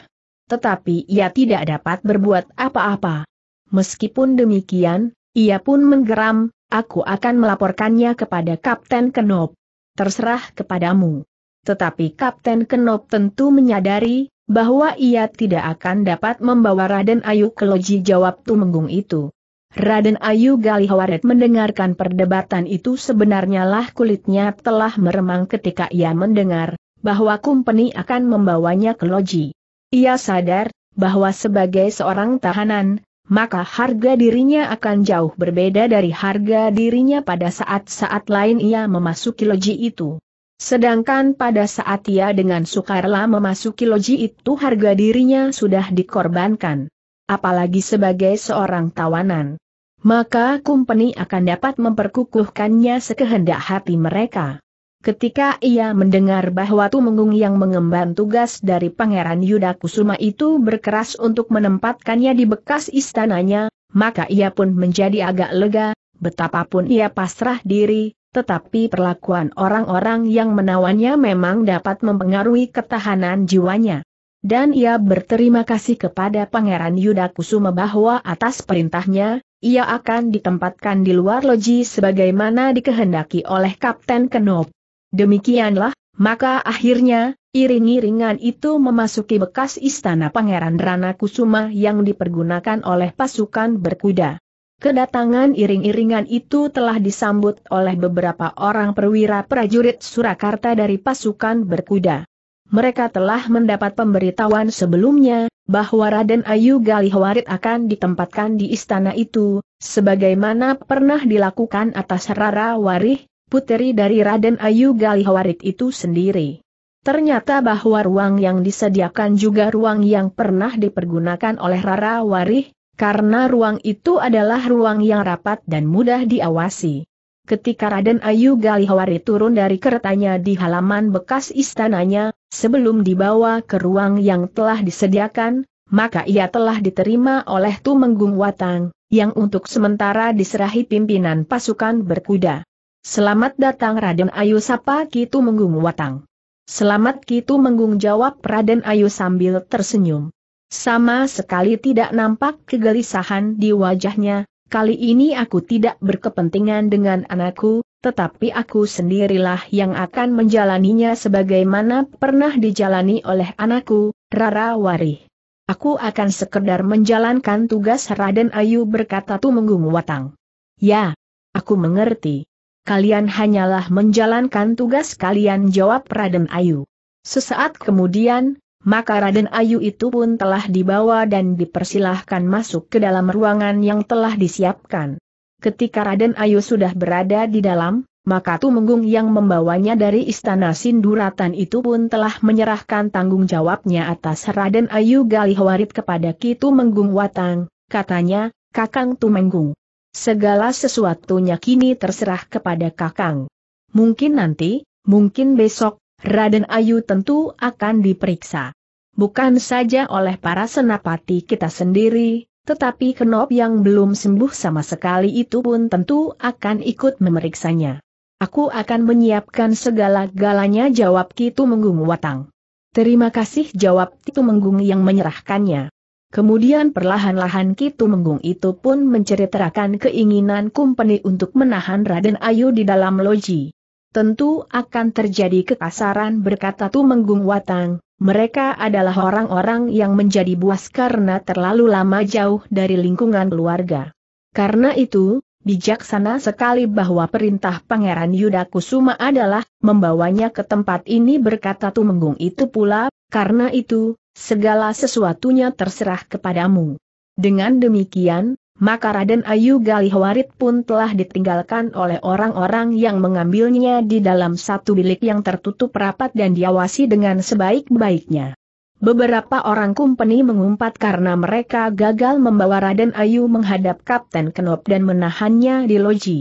Tetapi ia tidak dapat berbuat apa-apa. Meskipun demikian, ia pun menggeram, aku akan melaporkannya kepada Kapten Kenop. Terserah kepadamu. Tetapi Kapten Kenop tentu menyadari, bahwa ia tidak akan dapat membawa Raden Ayu ke loji jawab Tumenggung itu. Raden Ayu Galihwaret mendengarkan perdebatan itu sebenarnya lah kulitnya telah meremang ketika ia mendengar, bahwa kumpeni akan membawanya ke loji. Ia sadar, bahwa sebagai seorang tahanan, maka harga dirinya akan jauh berbeda dari harga dirinya pada saat-saat lain ia memasuki loji itu. Sedangkan pada saat ia dengan sukarela memasuki loji itu harga dirinya sudah dikorbankan. Apalagi sebagai seorang tawanan. Maka company akan dapat memperkukuhkannya sekehendak hati mereka. Ketika ia mendengar bahwa Tumenggung yang mengemban tugas dari Pangeran Yuda Kusuma itu berkeras untuk menempatkannya di bekas istananya, maka ia pun menjadi agak lega, betapapun ia pasrah diri, tetapi perlakuan orang-orang yang menawannya memang dapat mempengaruhi ketahanan jiwanya. Dan ia berterima kasih kepada Pangeran Yuda Kusuma bahwa atas perintahnya, ia akan ditempatkan di luar loji sebagaimana dikehendaki oleh Kapten Kenop. Demikianlah, maka akhirnya, iring-iringan itu memasuki bekas istana Pangeran Rana Kusuma yang dipergunakan oleh pasukan berkuda. Kedatangan iring-iringan itu telah disambut oleh beberapa orang perwira prajurit Surakarta dari pasukan berkuda. Mereka telah mendapat pemberitahuan sebelumnya, bahwa Raden Ayu Galihwarit akan ditempatkan di istana itu, sebagaimana pernah dilakukan atas Rara Warih, puteri dari Raden Ayu Galihwarit itu sendiri. Ternyata bahwa ruang yang disediakan juga ruang yang pernah dipergunakan oleh Rara Warih, karena ruang itu adalah ruang yang rapat dan mudah diawasi. Ketika Raden Ayu Galihawari turun dari keretanya di halaman bekas istananya, sebelum dibawa ke ruang yang telah disediakan, maka ia telah diterima oleh Tumenggung Watang, yang untuk sementara diserahi pimpinan pasukan berkuda. Selamat datang Raden Ayu Sapa Kitu Menggung Watang. Selamat Kitu Menggung jawab Raden Ayu sambil tersenyum. Sama sekali tidak nampak kegelisahan di wajahnya, kali ini aku tidak berkepentingan dengan anakku, tetapi aku sendirilah yang akan menjalaninya sebagaimana pernah dijalani oleh anakku, Rara Wari. Aku akan sekedar menjalankan tugas Raden Ayu berkata Tumenggung Watang. Ya, aku mengerti. Kalian hanyalah menjalankan tugas kalian jawab Raden Ayu. Sesaat kemudian, maka Raden Ayu itu pun telah dibawa dan dipersilahkan masuk ke dalam ruangan yang telah disiapkan. Ketika Raden Ayu sudah berada di dalam, maka Tumenggung yang membawanya dari istana Sinduratan itu pun telah menyerahkan tanggung jawabnya atas Raden Ayu Galihwarit kepada Ki Tumenggung Watang, katanya, Kakang Tumenggung. Segala sesuatunya kini terserah kepada Kakang. Mungkin nanti, mungkin besok, Raden Ayu tentu akan diperiksa. Bukan saja oleh para senapati kita sendiri, tetapi Kenop yang belum sembuh sama sekali itu pun tentu akan ikut memeriksanya. Aku akan menyiapkan segala-galanya jawab Kitu Menggung Watang. Terima kasih jawab Kitu Menggung yang menyerahkannya. Kemudian perlahan-lahan Kitu Menggung itu pun menceritakan keinginan Kumpeni untuk menahan Raden Ayu di dalam loji tentu akan terjadi kekasaran berkata Tumenggung Watang, mereka adalah orang-orang yang menjadi buas karena terlalu lama jauh dari lingkungan keluarga. Karena itu, bijaksana sekali bahwa perintah Pangeran Yuda Kusuma adalah membawanya ke tempat ini berkata Tumenggung itu pula, karena itu, segala sesuatunya terserah kepadamu. Dengan demikian, maka Raden Ayu Galihwarit pun telah ditinggalkan oleh orang-orang yang mengambilnya di dalam satu bilik yang tertutup rapat dan diawasi dengan sebaik-baiknya. Beberapa orang kumpeni mengumpat karena mereka gagal membawa Raden Ayu menghadap Kapten Kenop dan menahannya di loji.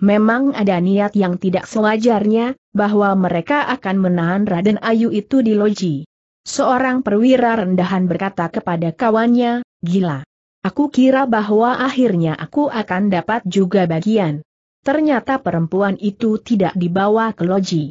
Memang ada niat yang tidak sewajarnya, bahwa mereka akan menahan Raden Ayu itu di loji. Seorang perwira rendahan berkata kepada kawannya, gila. Aku kira bahwa akhirnya aku akan dapat juga bagian. Ternyata perempuan itu tidak dibawa ke loji.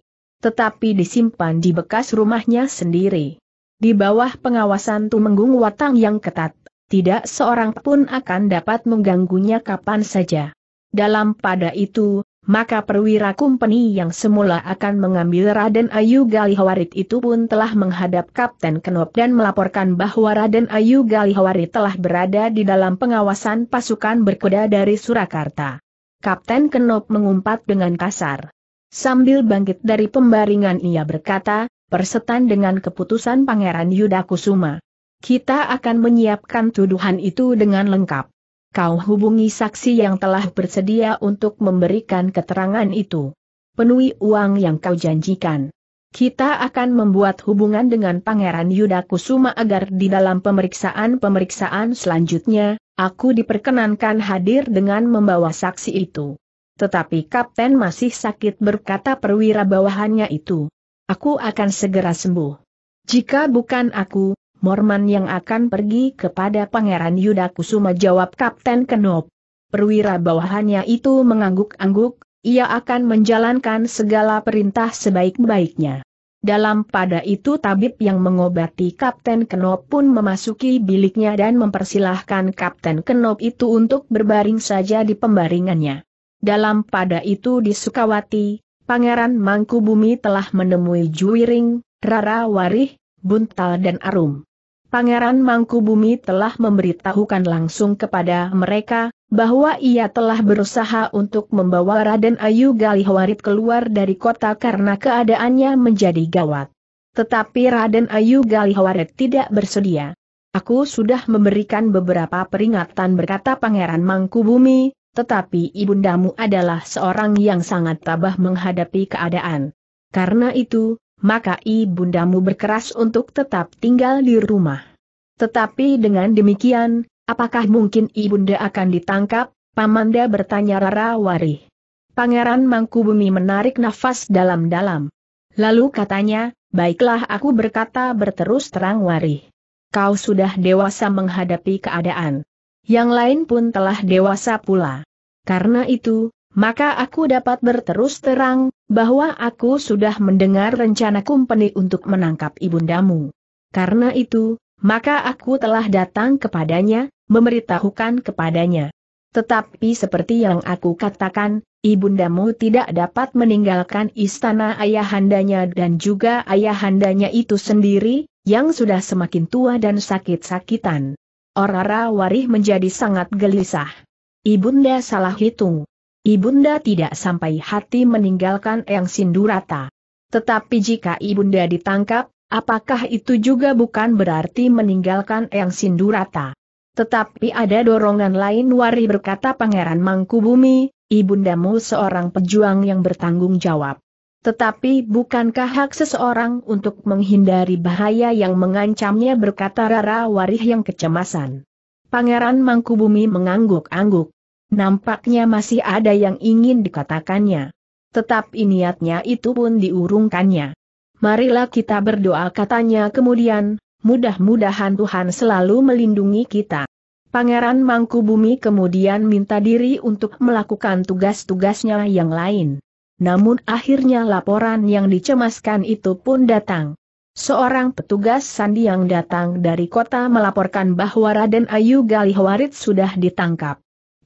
Tetapi disimpan di bekas rumahnya sendiri. Di bawah pengawasan Tumenggung Watang yang ketat, tidak seorang pun akan dapat mengganggunya kapan saja. Dalam pada itu, maka perwira kumpeni yang semula akan mengambil Raden Ayu Galihawarit itu pun telah menghadap Kapten Kenop dan melaporkan bahwa Raden Ayu Galihawarit telah berada di dalam pengawasan pasukan berkuda dari Surakarta. Kapten Kenop mengumpat dengan kasar. Sambil bangkit dari pembaringan ia berkata, persetan dengan keputusan Pangeran Yudakusuma, Kita akan menyiapkan tuduhan itu dengan lengkap kau hubungi saksi yang telah bersedia untuk memberikan keterangan itu. Penuhi uang yang kau janjikan. Kita akan membuat hubungan dengan Pangeran Yuda Kusuma agar di dalam pemeriksaan-pemeriksaan selanjutnya, aku diperkenankan hadir dengan membawa saksi itu. Tetapi kapten masih sakit berkata perwira bawahannya itu. Aku akan segera sembuh. Jika bukan aku, Morman yang akan pergi kepada Pangeran Yuda Kusuma jawab Kapten Kenop. Perwira bawahannya itu mengangguk-angguk, ia akan menjalankan segala perintah sebaik-baiknya. Dalam pada itu tabib yang mengobati Kapten Kenop pun memasuki biliknya dan mempersilahkan Kapten Kenop itu untuk berbaring saja di pembaringannya. Dalam pada itu di Sukawati, Pangeran Mangkubumi telah menemui Juwiring, Rara Warih, Buntal dan Arum. Pangeran Mangkubumi telah memberitahukan langsung kepada mereka, bahwa ia telah berusaha untuk membawa Raden Ayu Galihwarit keluar dari kota karena keadaannya menjadi gawat. Tetapi Raden Ayu Galihwarit tidak bersedia. Aku sudah memberikan beberapa peringatan berkata Pangeran Mangkubumi, tetapi ibundamu adalah seorang yang sangat tabah menghadapi keadaan. Karena itu, maka ibundamu berkeras untuk tetap tinggal di rumah. Tetapi dengan demikian, apakah mungkin ibunda akan ditangkap? Pamanda bertanya Rara Wari. Pangeran Mangkubumi menarik nafas dalam-dalam. Lalu katanya, baiklah aku berkata berterus terang Wari. Kau sudah dewasa menghadapi keadaan. Yang lain pun telah dewasa pula. Karena itu, maka aku dapat berterus terang, bahwa aku sudah mendengar rencana kumpeni untuk menangkap ibundamu. Karena itu, maka aku telah datang kepadanya, memberitahukan kepadanya. Tetapi seperti yang aku katakan, ibundamu tidak dapat meninggalkan istana ayahandanya dan juga ayahandanya itu sendiri, yang sudah semakin tua dan sakit-sakitan. Orara Warih menjadi sangat gelisah. Ibunda salah hitung. Ibunda tidak sampai hati meninggalkan Eyang Sindurata. Tetapi jika Ibunda ditangkap, apakah itu juga bukan berarti meninggalkan Eyang Sindurata? Tetapi ada dorongan lain Wari berkata Pangeran Mangkubumi, Ibundamu seorang pejuang yang bertanggung jawab. Tetapi bukankah hak seseorang untuk menghindari bahaya yang mengancamnya berkata Rara Warih yang kecemasan. Pangeran Mangkubumi mengangguk-angguk. Nampaknya masih ada yang ingin dikatakannya. Tetapi niatnya itu pun diurungkannya. Marilah kita berdoa katanya kemudian, mudah-mudahan Tuhan selalu melindungi kita. Pangeran Mangku Bumi kemudian minta diri untuk melakukan tugas-tugasnya yang lain. Namun akhirnya laporan yang dicemaskan itu pun datang. Seorang petugas sandi yang datang dari kota melaporkan bahwa Raden Ayu Galihwarit sudah ditangkap.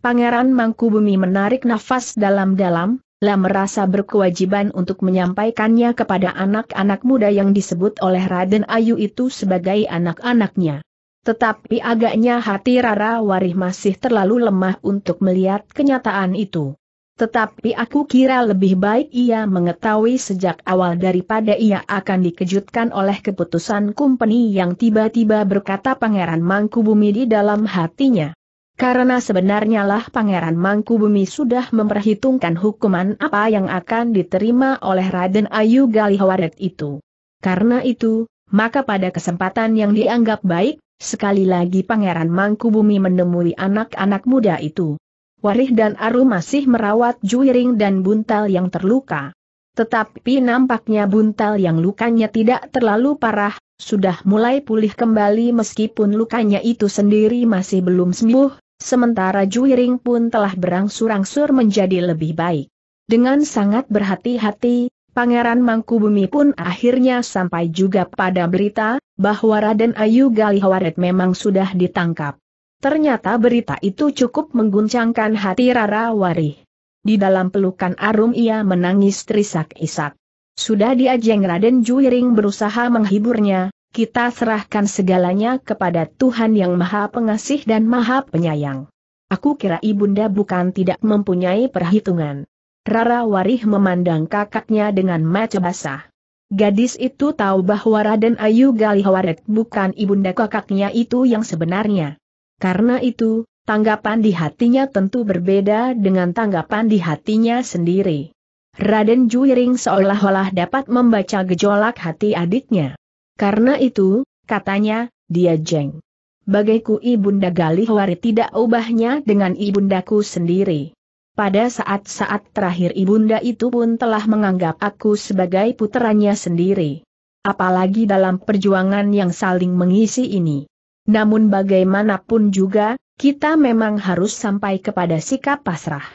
Pangeran Mangkubumi menarik nafas dalam-dalam, lah merasa berkewajiban untuk menyampaikannya kepada anak-anak muda yang disebut oleh Raden Ayu itu sebagai anak-anaknya. Tetapi agaknya hati Rara Warih masih terlalu lemah untuk melihat kenyataan itu. Tetapi aku kira lebih baik ia mengetahui sejak awal daripada ia akan dikejutkan oleh keputusan kumpeni yang tiba-tiba berkata Pangeran Mangkubumi di dalam hatinya. Karena sebenarnya lah Pangeran Mangkubumi sudah memperhitungkan hukuman apa yang akan diterima oleh Raden Ayu Galihawaret itu. Karena itu, maka pada kesempatan yang dianggap baik, sekali lagi Pangeran Mangkubumi menemui anak-anak muda itu. Warih dan Aru masih merawat Juiring dan Buntal yang terluka. Tetapi nampaknya Buntal yang lukanya tidak terlalu parah, sudah mulai pulih kembali meskipun lukanya itu sendiri masih belum sembuh, sementara Juiring pun telah berangsur-angsur menjadi lebih baik. Dengan sangat berhati-hati, Pangeran Mangkubumi pun akhirnya sampai juga pada berita, bahwa Raden Ayu Galihawaret memang sudah ditangkap. Ternyata berita itu cukup mengguncangkan hati Rara Warih. Di dalam pelukan Arum ia menangis terisak-isak. Sudah diajeng Raden Juiring berusaha menghiburnya, kita serahkan segalanya kepada Tuhan yang Maha Pengasih dan Maha Penyayang. Aku kira ibunda bukan tidak mempunyai perhitungan. Rara Warih memandang kakaknya dengan mata basah. Gadis itu tahu bahwa Raden Ayu Galihawaret bukan ibunda kakaknya itu yang sebenarnya. Karena itu, tanggapan di hatinya tentu berbeda dengan tanggapan di hatinya sendiri. Raden Juiring seolah-olah dapat membaca gejolak hati adiknya. Karena itu, katanya, dia jeng. Bagaiku ibunda Galihwari tidak ubahnya dengan ibundaku sendiri. Pada saat-saat terakhir ibunda itu pun telah menganggap aku sebagai puteranya sendiri. Apalagi dalam perjuangan yang saling mengisi ini. Namun bagaimanapun juga, kita memang harus sampai kepada sikap pasrah.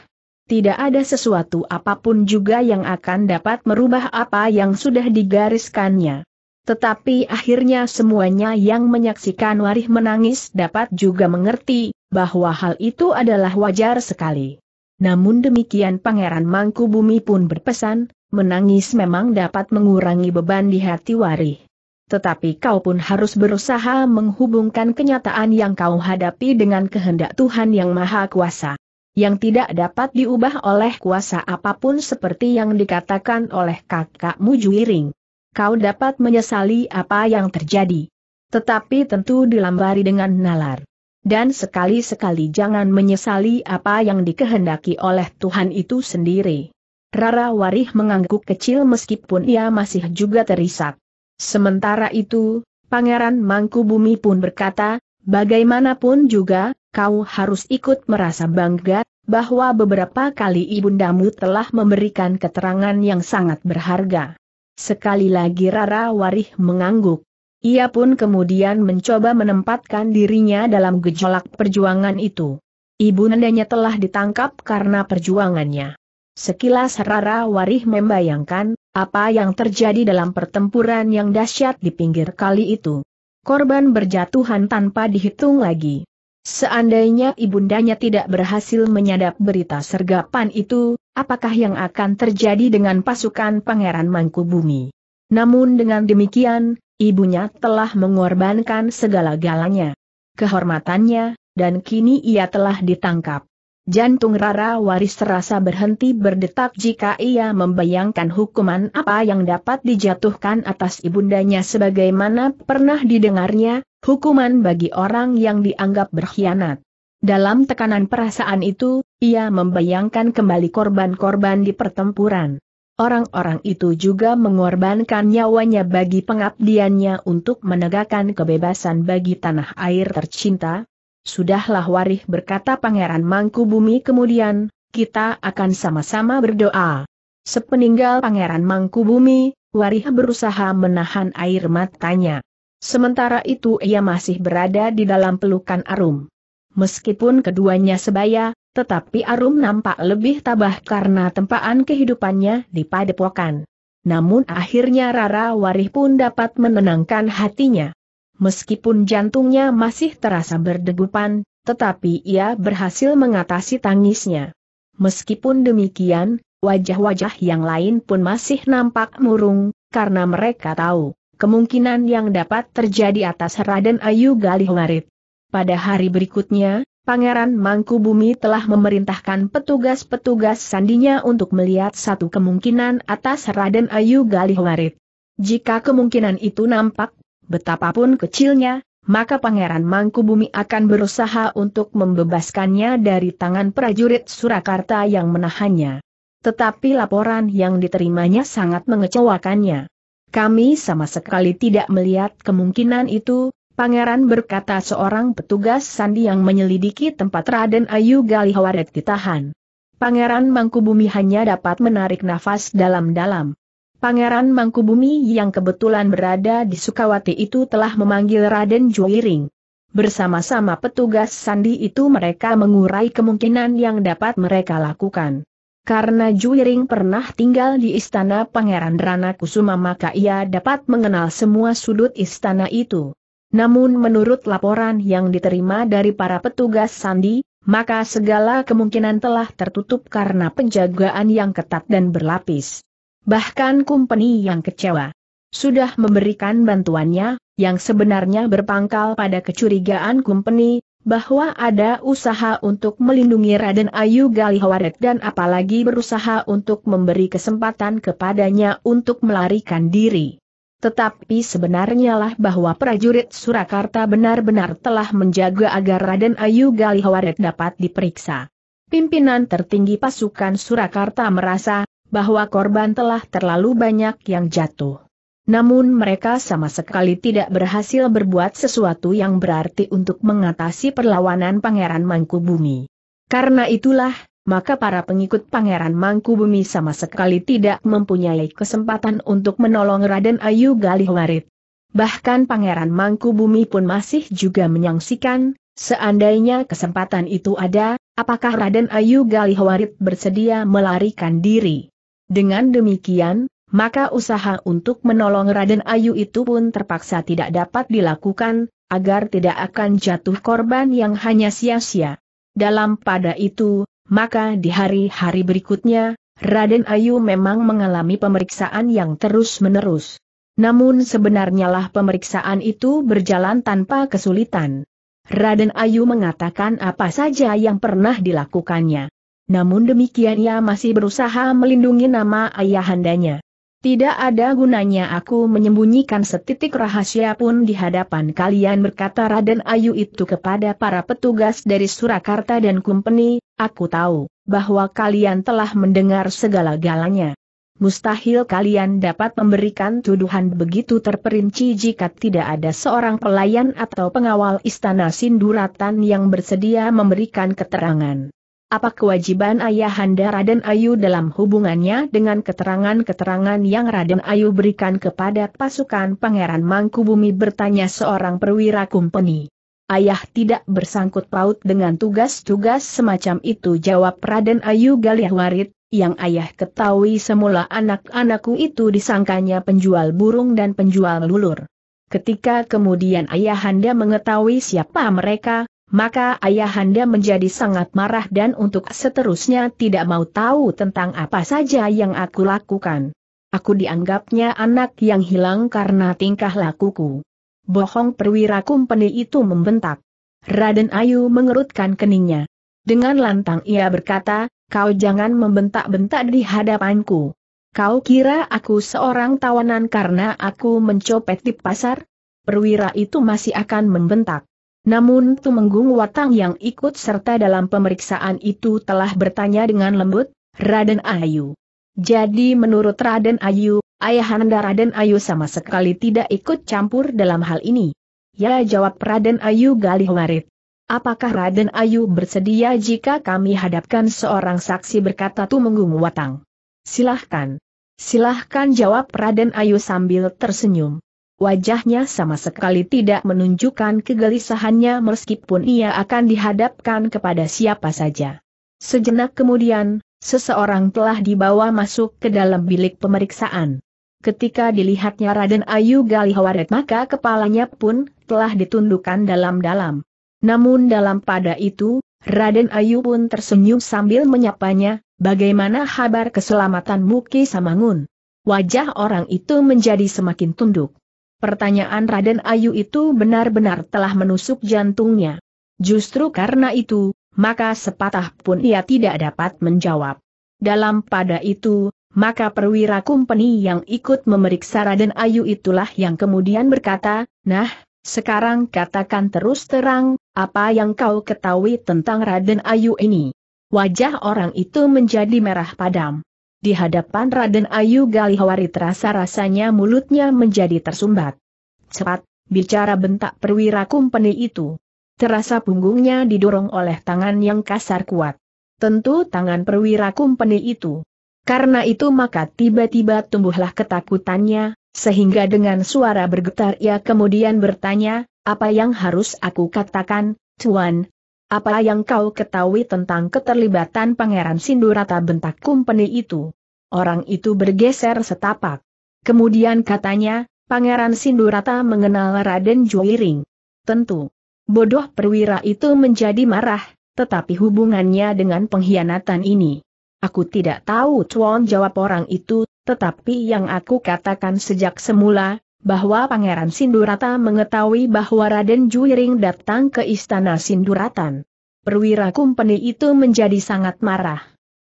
Tidak ada sesuatu apapun juga yang akan dapat merubah apa yang sudah digariskannya. Tetapi akhirnya semuanya yang menyaksikan Warih menangis dapat juga mengerti bahwa hal itu adalah wajar sekali. Namun demikian Pangeran Mangku Bumi pun berpesan, menangis memang dapat mengurangi beban di hati Warih. Tetapi kau pun harus berusaha menghubungkan kenyataan yang kau hadapi dengan kehendak Tuhan yang Maha Kuasa. Yang tidak dapat diubah oleh kuasa apapun seperti yang dikatakan oleh kakakmu Juiring kau dapat menyesali apa yang terjadi. Tetapi tentu dilambari dengan nalar. Dan sekali-sekali jangan menyesali apa yang dikehendaki oleh Tuhan itu sendiri. Rara Warih mengangguk kecil meskipun ia masih juga terisak. Sementara itu, Pangeran Mangku Bumi pun berkata, bagaimanapun juga, kau harus ikut merasa bangga, bahwa beberapa kali ibundamu telah memberikan keterangan yang sangat berharga. Sekali lagi Rara Warih mengangguk. Ia pun kemudian mencoba menempatkan dirinya dalam gejolak perjuangan itu. Ibu nandanya telah ditangkap karena perjuangannya. Sekilas Rara Warih membayangkan, apa yang terjadi dalam pertempuran yang dahsyat di pinggir kali itu. Korban berjatuhan tanpa dihitung lagi. Seandainya ibundanya tidak berhasil menyadap berita sergapan itu, apakah yang akan terjadi dengan pasukan Pangeran Mangkubumi? Namun dengan demikian, ibunya telah mengorbankan segala-galanya, kehormatannya, dan kini ia telah ditangkap. Jantung Rara Waris terasa berhenti berdetak jika ia membayangkan hukuman apa yang dapat dijatuhkan atas ibundanya sebagaimana pernah didengarnya, hukuman bagi orang yang dianggap berkhianat. Dalam tekanan perasaan itu, ia membayangkan kembali korban-korban di pertempuran. Orang-orang itu juga mengorbankan nyawanya bagi pengabdiannya untuk menegakkan kebebasan bagi tanah air tercinta, Sudahlah Warih berkata Pangeran Mangkubumi kemudian, kita akan sama-sama berdoa. Sepeninggal Pangeran Mangkubumi, Warih berusaha menahan air matanya. Sementara itu ia masih berada di dalam pelukan Arum. Meskipun keduanya sebaya, tetapi Arum nampak lebih tabah karena tempaan kehidupannya di padepokan. Namun akhirnya Rara Warih pun dapat menenangkan hatinya. Meskipun jantungnya masih terasa berdegupan, tetapi ia berhasil mengatasi tangisnya. Meskipun demikian, wajah-wajah yang lain pun masih nampak murung, karena mereka tahu, kemungkinan yang dapat terjadi atas Raden Ayu Galih Warit. Pada hari berikutnya, Pangeran Mangkubumi telah memerintahkan petugas-petugas sandinya untuk melihat satu kemungkinan atas Raden Ayu Galih Warit. Jika kemungkinan itu nampak betapapun kecilnya, maka Pangeran Mangkubumi akan berusaha untuk membebaskannya dari tangan prajurit Surakarta yang menahannya. Tetapi laporan yang diterimanya sangat mengecewakannya. Kami sama sekali tidak melihat kemungkinan itu, Pangeran berkata seorang petugas sandi yang menyelidiki tempat Raden Ayu Galihawaret ditahan. Pangeran Mangkubumi hanya dapat menarik nafas dalam-dalam. Pangeran Mangkubumi yang kebetulan berada di Sukawati itu telah memanggil Raden Juiring. Bersama-sama petugas sandi itu mereka mengurai kemungkinan yang dapat mereka lakukan. Karena Juiring pernah tinggal di istana Pangeran Rana Kusuma maka ia dapat mengenal semua sudut istana itu. Namun menurut laporan yang diterima dari para petugas sandi, maka segala kemungkinan telah tertutup karena penjagaan yang ketat dan berlapis. Bahkan kumpeni yang kecewa sudah memberikan bantuannya, yang sebenarnya berpangkal pada kecurigaan kumpeni, bahwa ada usaha untuk melindungi Raden Ayu Galihawaret dan apalagi berusaha untuk memberi kesempatan kepadanya untuk melarikan diri. Tetapi sebenarnya lah bahwa prajurit Surakarta benar-benar telah menjaga agar Raden Ayu Galihawaret dapat diperiksa. Pimpinan tertinggi pasukan Surakarta merasa bahwa korban telah terlalu banyak yang jatuh. Namun mereka sama sekali tidak berhasil berbuat sesuatu yang berarti untuk mengatasi perlawanan Pangeran Mangkubumi. Karena itulah, maka para pengikut Pangeran Mangkubumi sama sekali tidak mempunyai kesempatan untuk menolong Raden Ayu Galihwarit. Bahkan Pangeran Mangkubumi pun masih juga menyangsikan, seandainya kesempatan itu ada, apakah Raden Ayu Galihwarit bersedia melarikan diri. Dengan demikian, maka usaha untuk menolong Raden Ayu itu pun terpaksa tidak dapat dilakukan, agar tidak akan jatuh korban yang hanya sia-sia. Dalam pada itu, maka di hari-hari berikutnya, Raden Ayu memang mengalami pemeriksaan yang terus-menerus. Namun sebenarnya pemeriksaan itu berjalan tanpa kesulitan. Raden Ayu mengatakan apa saja yang pernah dilakukannya namun demikian ia masih berusaha melindungi nama ayahandanya. Tidak ada gunanya aku menyembunyikan setitik rahasia pun di hadapan kalian berkata Raden Ayu itu kepada para petugas dari Surakarta dan Kumpeni, aku tahu bahwa kalian telah mendengar segala galanya. Mustahil kalian dapat memberikan tuduhan begitu terperinci jika tidak ada seorang pelayan atau pengawal istana Sinduratan yang bersedia memberikan keterangan. Apa kewajiban Ayahanda Raden Ayu dalam hubungannya dengan keterangan-keterangan yang Raden Ayu berikan kepada pasukan Pangeran Mangkubumi bertanya seorang perwira kumpeni. Ayah tidak bersangkut paut dengan tugas-tugas semacam itu jawab Raden Ayu Galih Warid, yang ayah ketahui semula anak-anakku itu disangkanya penjual burung dan penjual lulur. Ketika kemudian ayahanda mengetahui siapa mereka, maka ayahanda menjadi sangat marah dan untuk seterusnya tidak mau tahu tentang apa saja yang aku lakukan. Aku dianggapnya anak yang hilang karena tingkah lakuku. Bohong perwira kumpeni itu membentak. Raden Ayu mengerutkan keningnya. Dengan lantang ia berkata, kau jangan membentak-bentak di hadapanku. Kau kira aku seorang tawanan karena aku mencopet di pasar? Perwira itu masih akan membentak. Namun Tumenggung Watang yang ikut serta dalam pemeriksaan itu telah bertanya dengan lembut, Raden Ayu. Jadi menurut Raden Ayu, ayahanda Raden Ayu sama sekali tidak ikut campur dalam hal ini. Ya jawab Raden Ayu Galih Warit. Apakah Raden Ayu bersedia jika kami hadapkan seorang saksi berkata Tumenggung Watang? Silahkan. Silahkan jawab Raden Ayu sambil tersenyum. Wajahnya sama sekali tidak menunjukkan kegelisahannya meskipun ia akan dihadapkan kepada siapa saja. Sejenak kemudian, seseorang telah dibawa masuk ke dalam bilik pemeriksaan. Ketika dilihatnya Raden Ayu Galihawaret maka kepalanya pun telah ditundukkan dalam-dalam. Namun dalam pada itu, Raden Ayu pun tersenyum sambil menyapanya, bagaimana kabar keselamatanmu Ki Samangun? Wajah orang itu menjadi semakin tunduk. Pertanyaan Raden Ayu itu benar-benar telah menusuk jantungnya. Justru karena itu, maka sepatah pun ia tidak dapat menjawab. Dalam pada itu, maka perwira kumpeni yang ikut memeriksa Raden Ayu itulah yang kemudian berkata, Nah, sekarang katakan terus terang, apa yang kau ketahui tentang Raden Ayu ini. Wajah orang itu menjadi merah padam. Di hadapan Raden Ayu Galihwari terasa-rasanya mulutnya menjadi tersumbat. Cepat, bicara bentak perwira kumpeni itu. Terasa punggungnya didorong oleh tangan yang kasar kuat. Tentu tangan perwira kumpeni itu. Karena itu maka tiba-tiba tumbuhlah ketakutannya, sehingga dengan suara bergetar ia kemudian bertanya, apa yang harus aku katakan, Tuan, apa yang kau ketahui tentang keterlibatan Pangeran Sindurata bentak kumpeni itu? Orang itu bergeser setapak. Kemudian katanya, Pangeran Sindurata mengenal Raden Juwiring. Tentu. Bodoh perwira itu menjadi marah, tetapi hubungannya dengan pengkhianatan ini. Aku tidak tahu Chuan jawab orang itu, tetapi yang aku katakan sejak semula, bahwa Pangeran Sindurata mengetahui bahwa Raden Juiring datang ke istana Sinduratan. Perwira Kumpeni itu menjadi sangat marah.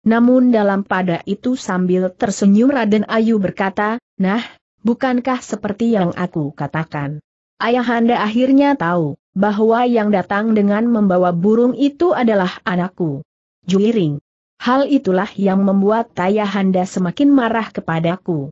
Namun dalam pada itu sambil tersenyum Raden Ayu berkata, Nah, bukankah seperti yang aku katakan? Ayahanda akhirnya tahu, bahwa yang datang dengan membawa burung itu adalah anakku. Juiring. Hal itulah yang membuat Tayahanda semakin marah kepadaku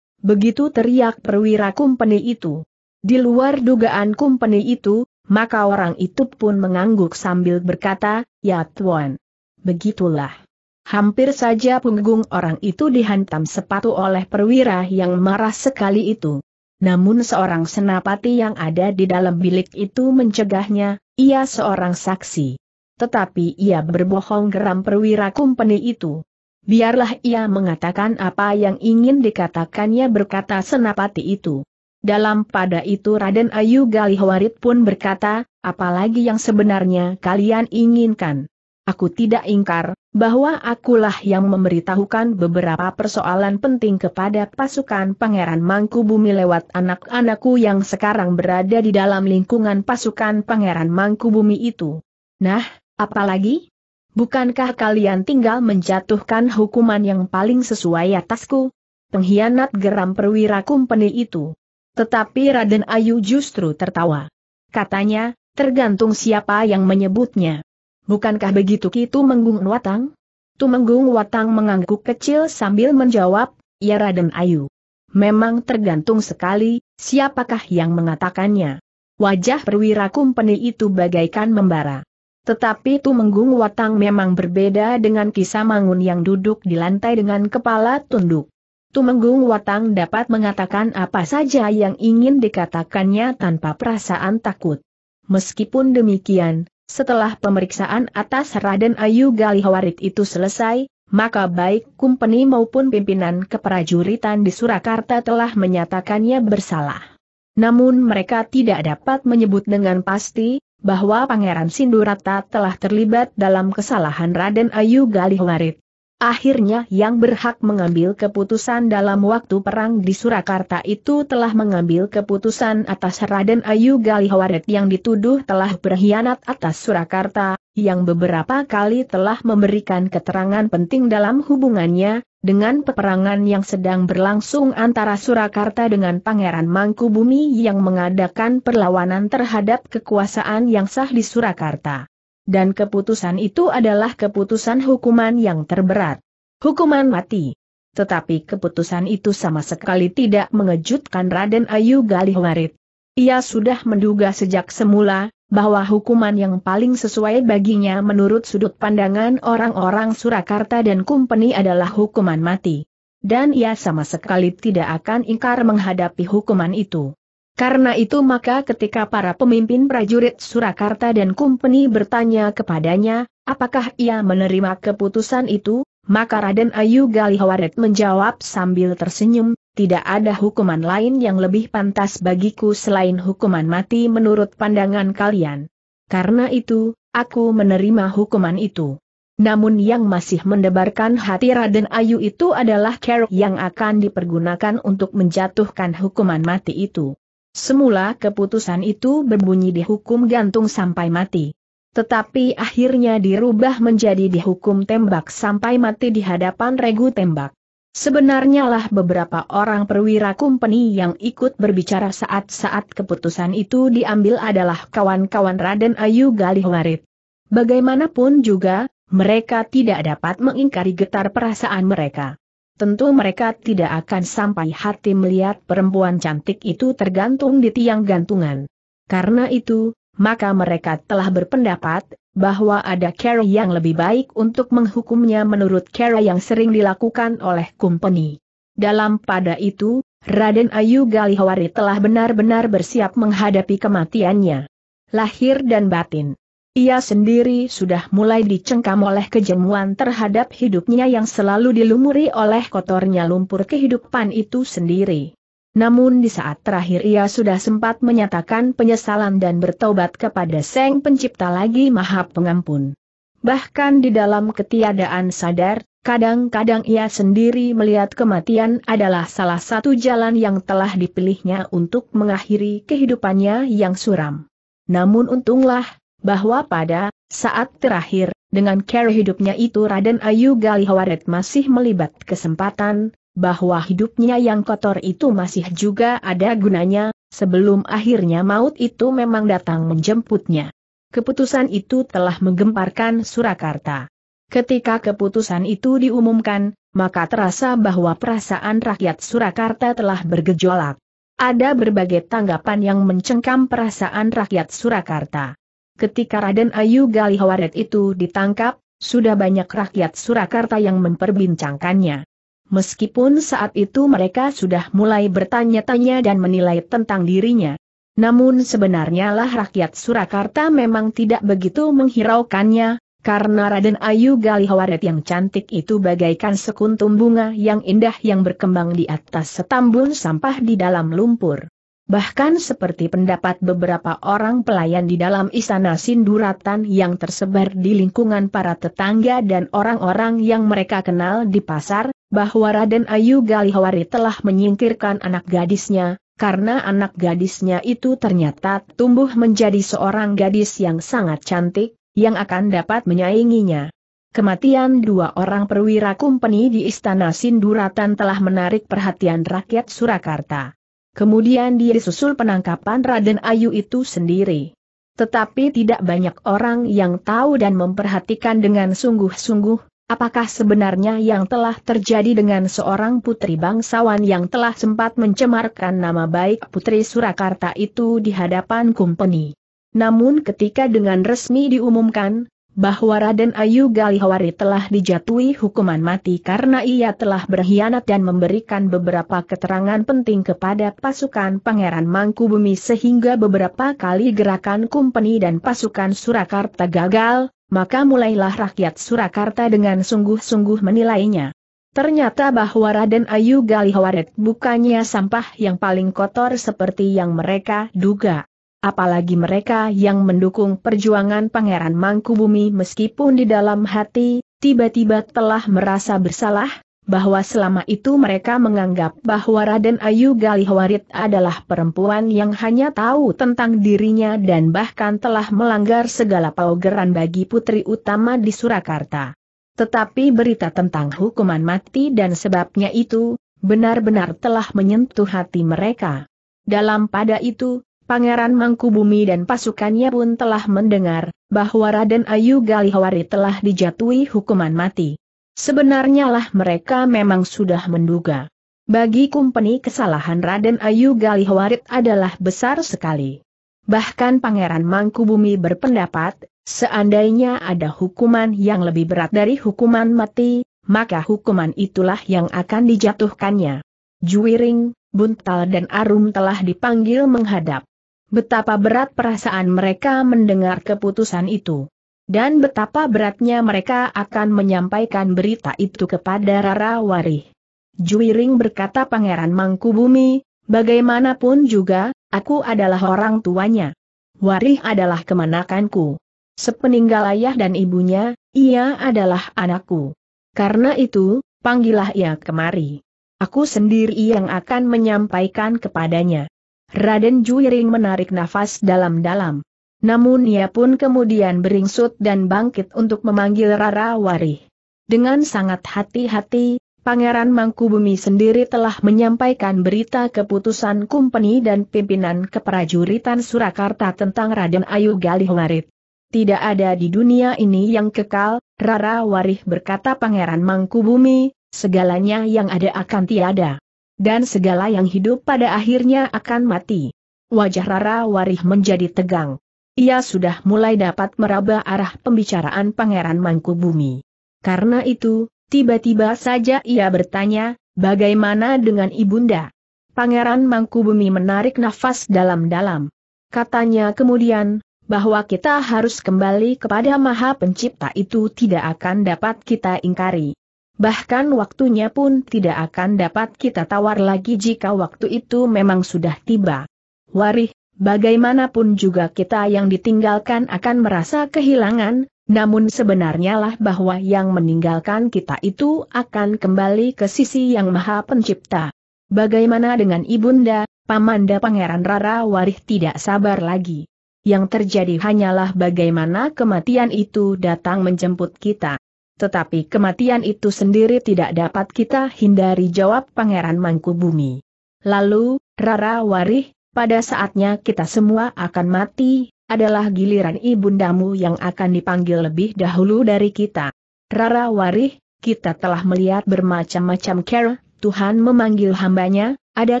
begitu teriak perwira kumpeni itu. Di luar dugaan kumpeni itu, maka orang itu pun mengangguk sambil berkata, ya tuan. Begitulah. Hampir saja punggung orang itu dihantam sepatu oleh perwira yang marah sekali itu. Namun seorang senapati yang ada di dalam bilik itu mencegahnya, ia seorang saksi. Tetapi ia berbohong geram perwira kumpeni itu. Biarlah ia mengatakan apa yang ingin dikatakannya berkata senapati itu. Dalam pada itu Raden Ayu Galihwarit pun berkata, apalagi yang sebenarnya kalian inginkan. Aku tidak ingkar, bahwa akulah yang memberitahukan beberapa persoalan penting kepada pasukan Pangeran Mangkubumi lewat anak-anakku yang sekarang berada di dalam lingkungan pasukan Pangeran Mangkubumi itu. Nah, apalagi? Bukankah kalian tinggal menjatuhkan hukuman yang paling sesuai atasku? Pengkhianat geram perwira kumpeni itu. Tetapi Raden Ayu justru tertawa. Katanya, tergantung siapa yang menyebutnya. Bukankah begitu Kitu Menggung Watang? Tumenggung Watang mengangguk kecil sambil menjawab, ya Raden Ayu. Memang tergantung sekali, siapakah yang mengatakannya. Wajah perwira kumpeni itu bagaikan membara. Tetapi Tumenggung Watang memang berbeda dengan kisah Mangun yang duduk di lantai dengan kepala tunduk. Tumenggung Watang dapat mengatakan apa saja yang ingin dikatakannya tanpa perasaan takut. Meskipun demikian, setelah pemeriksaan atas Raden Ayu Galihawarit itu selesai, maka baik kumpeni maupun pimpinan keprajuritan di Surakarta telah menyatakannya bersalah. Namun mereka tidak dapat menyebut dengan pasti, bahwa Pangeran Sindurata telah terlibat dalam kesalahan Raden Ayu Galihwarit. Akhirnya yang berhak mengambil keputusan dalam waktu perang di Surakarta itu telah mengambil keputusan atas Raden Ayu Galihawaret yang dituduh telah berkhianat atas Surakarta, yang beberapa kali telah memberikan keterangan penting dalam hubungannya, dengan peperangan yang sedang berlangsung antara Surakarta dengan Pangeran Mangkubumi yang mengadakan perlawanan terhadap kekuasaan yang sah di Surakarta dan keputusan itu adalah keputusan hukuman yang terberat. Hukuman mati. Tetapi keputusan itu sama sekali tidak mengejutkan Raden Ayu Galihwarit. Ia sudah menduga sejak semula, bahwa hukuman yang paling sesuai baginya menurut sudut pandangan orang-orang Surakarta dan Kumpeni adalah hukuman mati. Dan ia sama sekali tidak akan ingkar menghadapi hukuman itu. Karena itu maka ketika para pemimpin prajurit Surakarta dan Kumpeni bertanya kepadanya, apakah ia menerima keputusan itu, maka Raden Ayu Galihawaret menjawab sambil tersenyum, tidak ada hukuman lain yang lebih pantas bagiku selain hukuman mati menurut pandangan kalian. Karena itu, aku menerima hukuman itu. Namun yang masih mendebarkan hati Raden Ayu itu adalah kerok yang akan dipergunakan untuk menjatuhkan hukuman mati itu. Semula keputusan itu berbunyi dihukum gantung sampai mati. Tetapi akhirnya dirubah menjadi dihukum tembak sampai mati di hadapan regu tembak. Sebenarnya lah beberapa orang perwira kumpeni yang ikut berbicara saat-saat keputusan itu diambil adalah kawan-kawan Raden Ayu Galih Warit. Bagaimanapun juga, mereka tidak dapat mengingkari getar perasaan mereka tentu mereka tidak akan sampai hati melihat perempuan cantik itu tergantung di tiang gantungan. Karena itu, maka mereka telah berpendapat bahwa ada cara yang lebih baik untuk menghukumnya menurut cara yang sering dilakukan oleh company. Dalam pada itu, Raden Ayu Galihawari telah benar-benar bersiap menghadapi kematiannya. Lahir dan batin. Ia sendiri sudah mulai dicengkam oleh kejemuan terhadap hidupnya yang selalu dilumuri oleh kotornya lumpur kehidupan itu sendiri. Namun di saat terakhir ia sudah sempat menyatakan penyesalan dan bertobat kepada Seng Pencipta lagi Maha Pengampun. Bahkan di dalam ketiadaan sadar, kadang-kadang ia sendiri melihat kematian adalah salah satu jalan yang telah dipilihnya untuk mengakhiri kehidupannya yang suram. Namun untunglah, bahwa pada saat terakhir, dengan cara hidupnya itu Raden Ayu Galihawaret masih melibat kesempatan, bahwa hidupnya yang kotor itu masih juga ada gunanya, sebelum akhirnya maut itu memang datang menjemputnya. Keputusan itu telah menggemparkan Surakarta. Ketika keputusan itu diumumkan, maka terasa bahwa perasaan rakyat Surakarta telah bergejolak. Ada berbagai tanggapan yang mencengkam perasaan rakyat Surakarta ketika Raden Ayu Galihawaret itu ditangkap, sudah banyak rakyat Surakarta yang memperbincangkannya. Meskipun saat itu mereka sudah mulai bertanya-tanya dan menilai tentang dirinya. Namun sebenarnya lah rakyat Surakarta memang tidak begitu menghiraukannya, karena Raden Ayu Galihawaret yang cantik itu bagaikan sekuntum bunga yang indah yang berkembang di atas setambun sampah di dalam lumpur bahkan seperti pendapat beberapa orang pelayan di dalam istana Sinduratan yang tersebar di lingkungan para tetangga dan orang-orang yang mereka kenal di pasar, bahwa Raden Ayu Galihawari telah menyingkirkan anak gadisnya, karena anak gadisnya itu ternyata tumbuh menjadi seorang gadis yang sangat cantik, yang akan dapat menyainginya. Kematian dua orang perwira kumpeni di Istana Sinduratan telah menarik perhatian rakyat Surakarta. Kemudian dia disusul penangkapan Raden Ayu itu sendiri. Tetapi tidak banyak orang yang tahu dan memperhatikan dengan sungguh-sungguh, apakah sebenarnya yang telah terjadi dengan seorang putri bangsawan yang telah sempat mencemarkan nama baik Putri Surakarta itu di hadapan kumpeni. Namun ketika dengan resmi diumumkan, bahwa Raden Ayu Galihawari telah dijatuhi hukuman mati karena ia telah berkhianat dan memberikan beberapa keterangan penting kepada pasukan Pangeran Mangkubumi sehingga beberapa kali gerakan Kumpeni dan pasukan Surakarta gagal, maka mulailah rakyat Surakarta dengan sungguh-sungguh menilainya. Ternyata bahwa Raden Ayu Galihawaret bukannya sampah yang paling kotor seperti yang mereka duga apalagi mereka yang mendukung perjuangan Pangeran Mangkubumi meskipun di dalam hati, tiba-tiba telah merasa bersalah, bahwa selama itu mereka menganggap bahwa Raden Ayu Galihwarit adalah perempuan yang hanya tahu tentang dirinya dan bahkan telah melanggar segala paugeran bagi putri utama di Surakarta. Tetapi berita tentang hukuman mati dan sebabnya itu, benar-benar telah menyentuh hati mereka. Dalam pada itu, Pangeran Mangkubumi dan pasukannya pun telah mendengar bahwa Raden Ayu Galihawari telah dijatuhi hukuman mati. Sebenarnya lah mereka memang sudah menduga. Bagi kumpeni kesalahan Raden Ayu Galihwarit adalah besar sekali. Bahkan Pangeran Mangkubumi berpendapat, seandainya ada hukuman yang lebih berat dari hukuman mati, maka hukuman itulah yang akan dijatuhkannya. Juwiring, Buntal dan Arum telah dipanggil menghadap. Betapa berat perasaan mereka mendengar keputusan itu. Dan betapa beratnya mereka akan menyampaikan berita itu kepada Rara Warih. Juiring berkata Pangeran Mangkubumi, bagaimanapun juga, aku adalah orang tuanya. Warih adalah kemanakanku. Sepeninggal ayah dan ibunya, ia adalah anakku. Karena itu, panggillah ia kemari. Aku sendiri yang akan menyampaikan kepadanya. Raden Juiring menarik nafas dalam-dalam. Namun ia pun kemudian beringsut dan bangkit untuk memanggil Rara Warih. Dengan sangat hati-hati, Pangeran Mangkubumi sendiri telah menyampaikan berita keputusan kumpeni dan pimpinan keprajuritan Surakarta tentang Raden Ayu Galih Warit. Tidak ada di dunia ini yang kekal, Rara Warih berkata Pangeran Mangkubumi, segalanya yang ada akan tiada. Dan segala yang hidup pada akhirnya akan mati. Wajah Rara Warih menjadi tegang. Ia sudah mulai dapat meraba arah pembicaraan Pangeran Mangkubumi. Karena itu, tiba-tiba saja ia bertanya, bagaimana dengan Ibunda? Pangeran Mangkubumi menarik nafas dalam-dalam. Katanya kemudian, bahwa kita harus kembali kepada Maha Pencipta itu tidak akan dapat kita ingkari. Bahkan waktunya pun tidak akan dapat kita tawar lagi jika waktu itu memang sudah tiba. Warih, bagaimanapun juga kita yang ditinggalkan akan merasa kehilangan, namun sebenarnya lah bahwa yang meninggalkan kita itu akan kembali ke sisi yang maha pencipta. Bagaimana dengan Ibunda, Pamanda Pangeran Rara Warih tidak sabar lagi. Yang terjadi hanyalah bagaimana kematian itu datang menjemput kita. Tetapi kematian itu sendiri tidak dapat kita hindari jawab Pangeran Mangkubumi. Lalu, Rara Warih, pada saatnya kita semua akan mati, adalah giliran ibundamu yang akan dipanggil lebih dahulu dari kita. Rara Warih, kita telah melihat bermacam-macam care, Tuhan memanggil hambanya, ada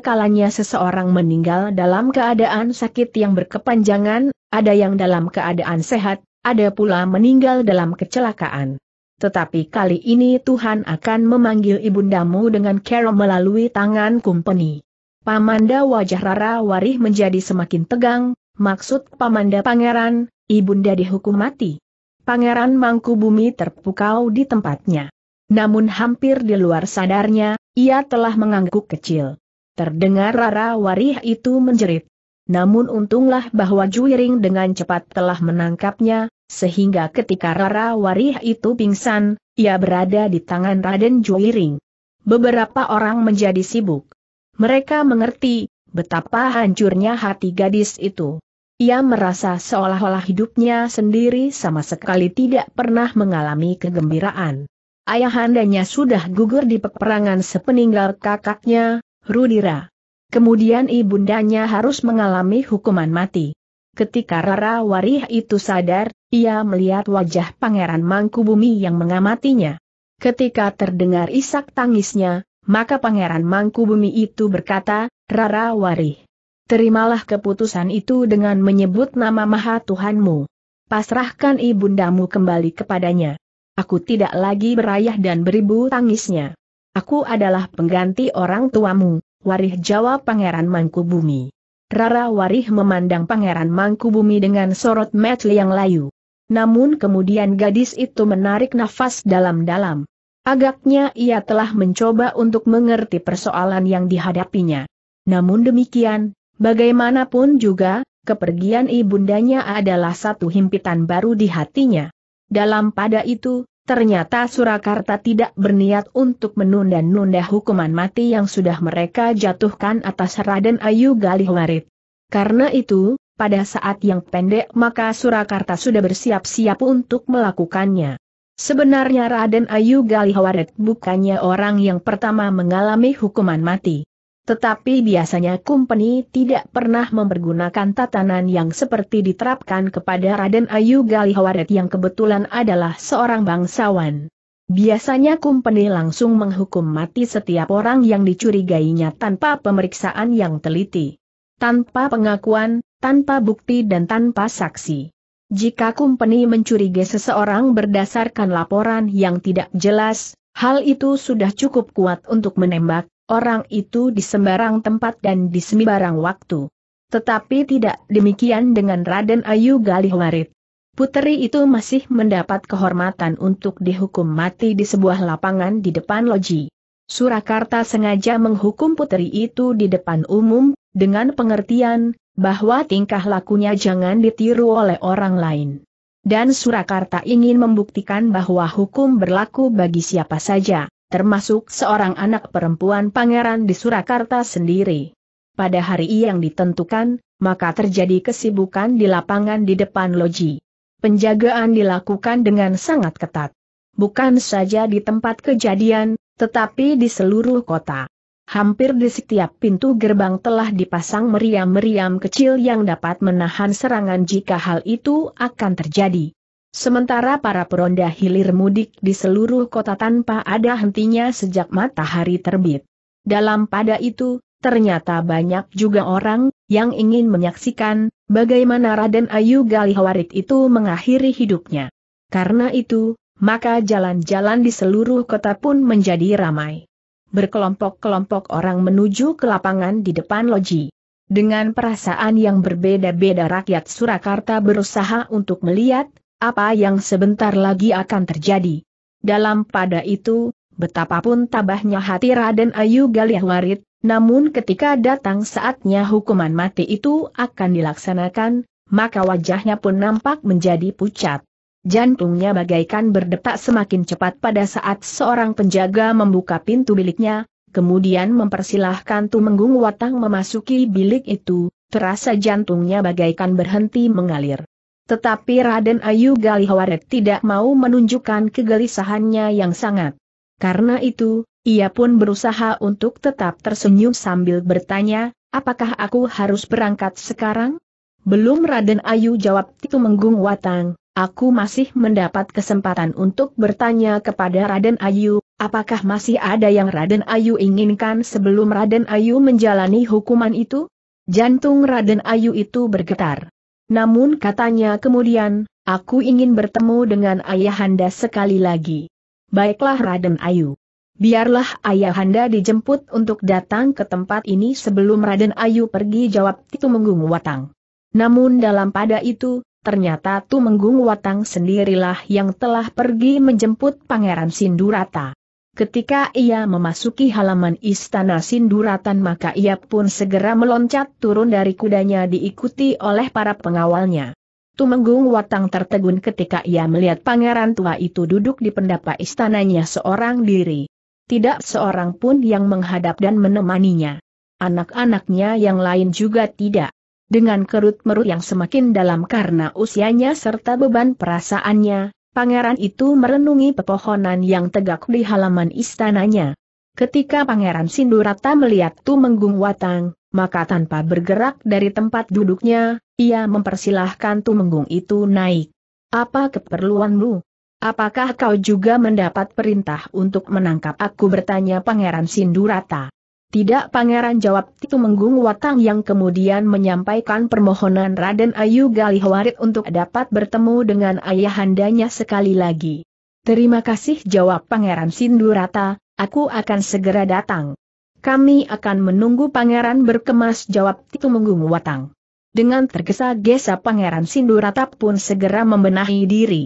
kalanya seseorang meninggal dalam keadaan sakit yang berkepanjangan, ada yang dalam keadaan sehat, ada pula meninggal dalam kecelakaan. Tetapi kali ini Tuhan akan memanggil ibundamu dengan cara melalui tangan kumpeni. Pamanda wajah Rara Warih menjadi semakin tegang, maksud Pamanda Pangeran, ibunda dihukum mati. Pangeran Mangku Bumi terpukau di tempatnya. Namun hampir di luar sadarnya, ia telah mengangguk kecil. Terdengar Rara Warih itu menjerit. Namun untunglah bahwa Juiring dengan cepat telah menangkapnya, sehingga ketika Rara Warih itu pingsan, ia berada di tangan Raden Juiring. Beberapa orang menjadi sibuk. Mereka mengerti betapa hancurnya hati gadis itu. Ia merasa seolah-olah hidupnya sendiri sama sekali tidak pernah mengalami kegembiraan. Ayahandanya sudah gugur di peperangan sepeninggal kakaknya, Rudira. Kemudian ibundanya harus mengalami hukuman mati. Ketika Rara Warih itu sadar, ia melihat wajah Pangeran Mangkubumi yang mengamatinya. Ketika terdengar isak tangisnya, maka Pangeran Mangkubumi itu berkata, Rara Warih, terimalah keputusan itu dengan menyebut nama Maha Tuhanmu. Pasrahkan ibundamu kembali kepadanya. Aku tidak lagi berayah dan beribu tangisnya. Aku adalah pengganti orang tuamu, Warih jawab Pangeran Mangkubumi. Rara Warih memandang Pangeran Mangkubumi dengan sorot mata yang layu. Namun kemudian gadis itu menarik nafas dalam-dalam. Agaknya ia telah mencoba untuk mengerti persoalan yang dihadapinya. Namun demikian, bagaimanapun juga, kepergian ibundanya adalah satu himpitan baru di hatinya. Dalam pada itu, Ternyata Surakarta tidak berniat untuk menunda-nunda hukuman mati yang sudah mereka jatuhkan atas Raden Ayu Galih Galihwarit. Karena itu, pada saat yang pendek maka Surakarta sudah bersiap-siap untuk melakukannya. Sebenarnya Raden Ayu Galih Galihwarit bukannya orang yang pertama mengalami hukuman mati. Tetapi biasanya Kumpeni tidak pernah mempergunakan tatanan yang seperti diterapkan kepada Raden Ayu Galihawaret yang kebetulan adalah seorang bangsawan. Biasanya Kumpeni langsung menghukum mati setiap orang yang dicurigainya tanpa pemeriksaan yang teliti. Tanpa pengakuan, tanpa bukti dan tanpa saksi. Jika Kumpeni mencurigai seseorang berdasarkan laporan yang tidak jelas, hal itu sudah cukup kuat untuk menembak, orang itu di sembarang tempat dan di sembarang waktu. Tetapi tidak demikian dengan Raden Ayu Galih Galihwarit. Puteri itu masih mendapat kehormatan untuk dihukum mati di sebuah lapangan di depan loji. Surakarta sengaja menghukum puteri itu di depan umum, dengan pengertian, bahwa tingkah lakunya jangan ditiru oleh orang lain. Dan Surakarta ingin membuktikan bahwa hukum berlaku bagi siapa saja termasuk seorang anak perempuan pangeran di Surakarta sendiri. Pada hari yang ditentukan, maka terjadi kesibukan di lapangan di depan loji. Penjagaan dilakukan dengan sangat ketat. Bukan saja di tempat kejadian, tetapi di seluruh kota. Hampir di setiap pintu gerbang telah dipasang meriam-meriam kecil yang dapat menahan serangan jika hal itu akan terjadi. Sementara para peronda hilir mudik di seluruh kota tanpa ada hentinya sejak matahari terbit. Dalam pada itu, ternyata banyak juga orang yang ingin menyaksikan bagaimana Raden Ayu Galihawarit itu mengakhiri hidupnya. Karena itu, maka jalan-jalan di seluruh kota pun menjadi ramai. Berkelompok-kelompok orang menuju ke lapangan di depan loji. Dengan perasaan yang berbeda-beda rakyat Surakarta berusaha untuk melihat apa yang sebentar lagi akan terjadi. Dalam pada itu, betapapun tabahnya hati Raden Ayu Galih Warit, namun ketika datang saatnya hukuman mati itu akan dilaksanakan, maka wajahnya pun nampak menjadi pucat. Jantungnya bagaikan berdetak semakin cepat pada saat seorang penjaga membuka pintu biliknya, kemudian mempersilahkan Tumenggung Watang memasuki bilik itu, terasa jantungnya bagaikan berhenti mengalir. Tetapi Raden Ayu Galihawaret tidak mau menunjukkan kegelisahannya yang sangat. Karena itu, ia pun berusaha untuk tetap tersenyum sambil bertanya, apakah aku harus berangkat sekarang? Belum Raden Ayu jawab itu Menggung Watang, aku masih mendapat kesempatan untuk bertanya kepada Raden Ayu, apakah masih ada yang Raden Ayu inginkan sebelum Raden Ayu menjalani hukuman itu? Jantung Raden Ayu itu bergetar. Namun katanya kemudian, aku ingin bertemu dengan ayahanda sekali lagi. Baiklah Raden Ayu. Biarlah ayahanda dijemput untuk datang ke tempat ini sebelum Raden Ayu pergi jawab Tumenggung Watang. Namun dalam pada itu, ternyata Tumenggung Watang sendirilah yang telah pergi menjemput Pangeran Sindurata. Ketika ia memasuki halaman istana Sinduratan maka ia pun segera meloncat turun dari kudanya diikuti oleh para pengawalnya. Tumenggung Watang tertegun ketika ia melihat pangeran tua itu duduk di pendapa istananya seorang diri. Tidak seorang pun yang menghadap dan menemaninya. Anak-anaknya yang lain juga tidak. Dengan kerut merut yang semakin dalam karena usianya serta beban perasaannya, Pangeran itu merenungi pepohonan yang tegak di halaman istananya. Ketika Pangeran Sindurata melihat Tumenggung Watang, maka tanpa bergerak dari tempat duduknya, ia mempersilahkan Tumenggung itu naik. Apa keperluanmu? Apakah kau juga mendapat perintah untuk menangkap aku bertanya Pangeran Sindurata? Tidak pangeran jawab menggung Watang yang kemudian menyampaikan permohonan Raden Ayu Galihwarit untuk dapat bertemu dengan ayahandanya sekali lagi. Terima kasih jawab pangeran Sindurata, aku akan segera datang. Kami akan menunggu pangeran berkemas jawab menggung Watang. Dengan tergesa-gesa pangeran Sindurata pun segera membenahi diri.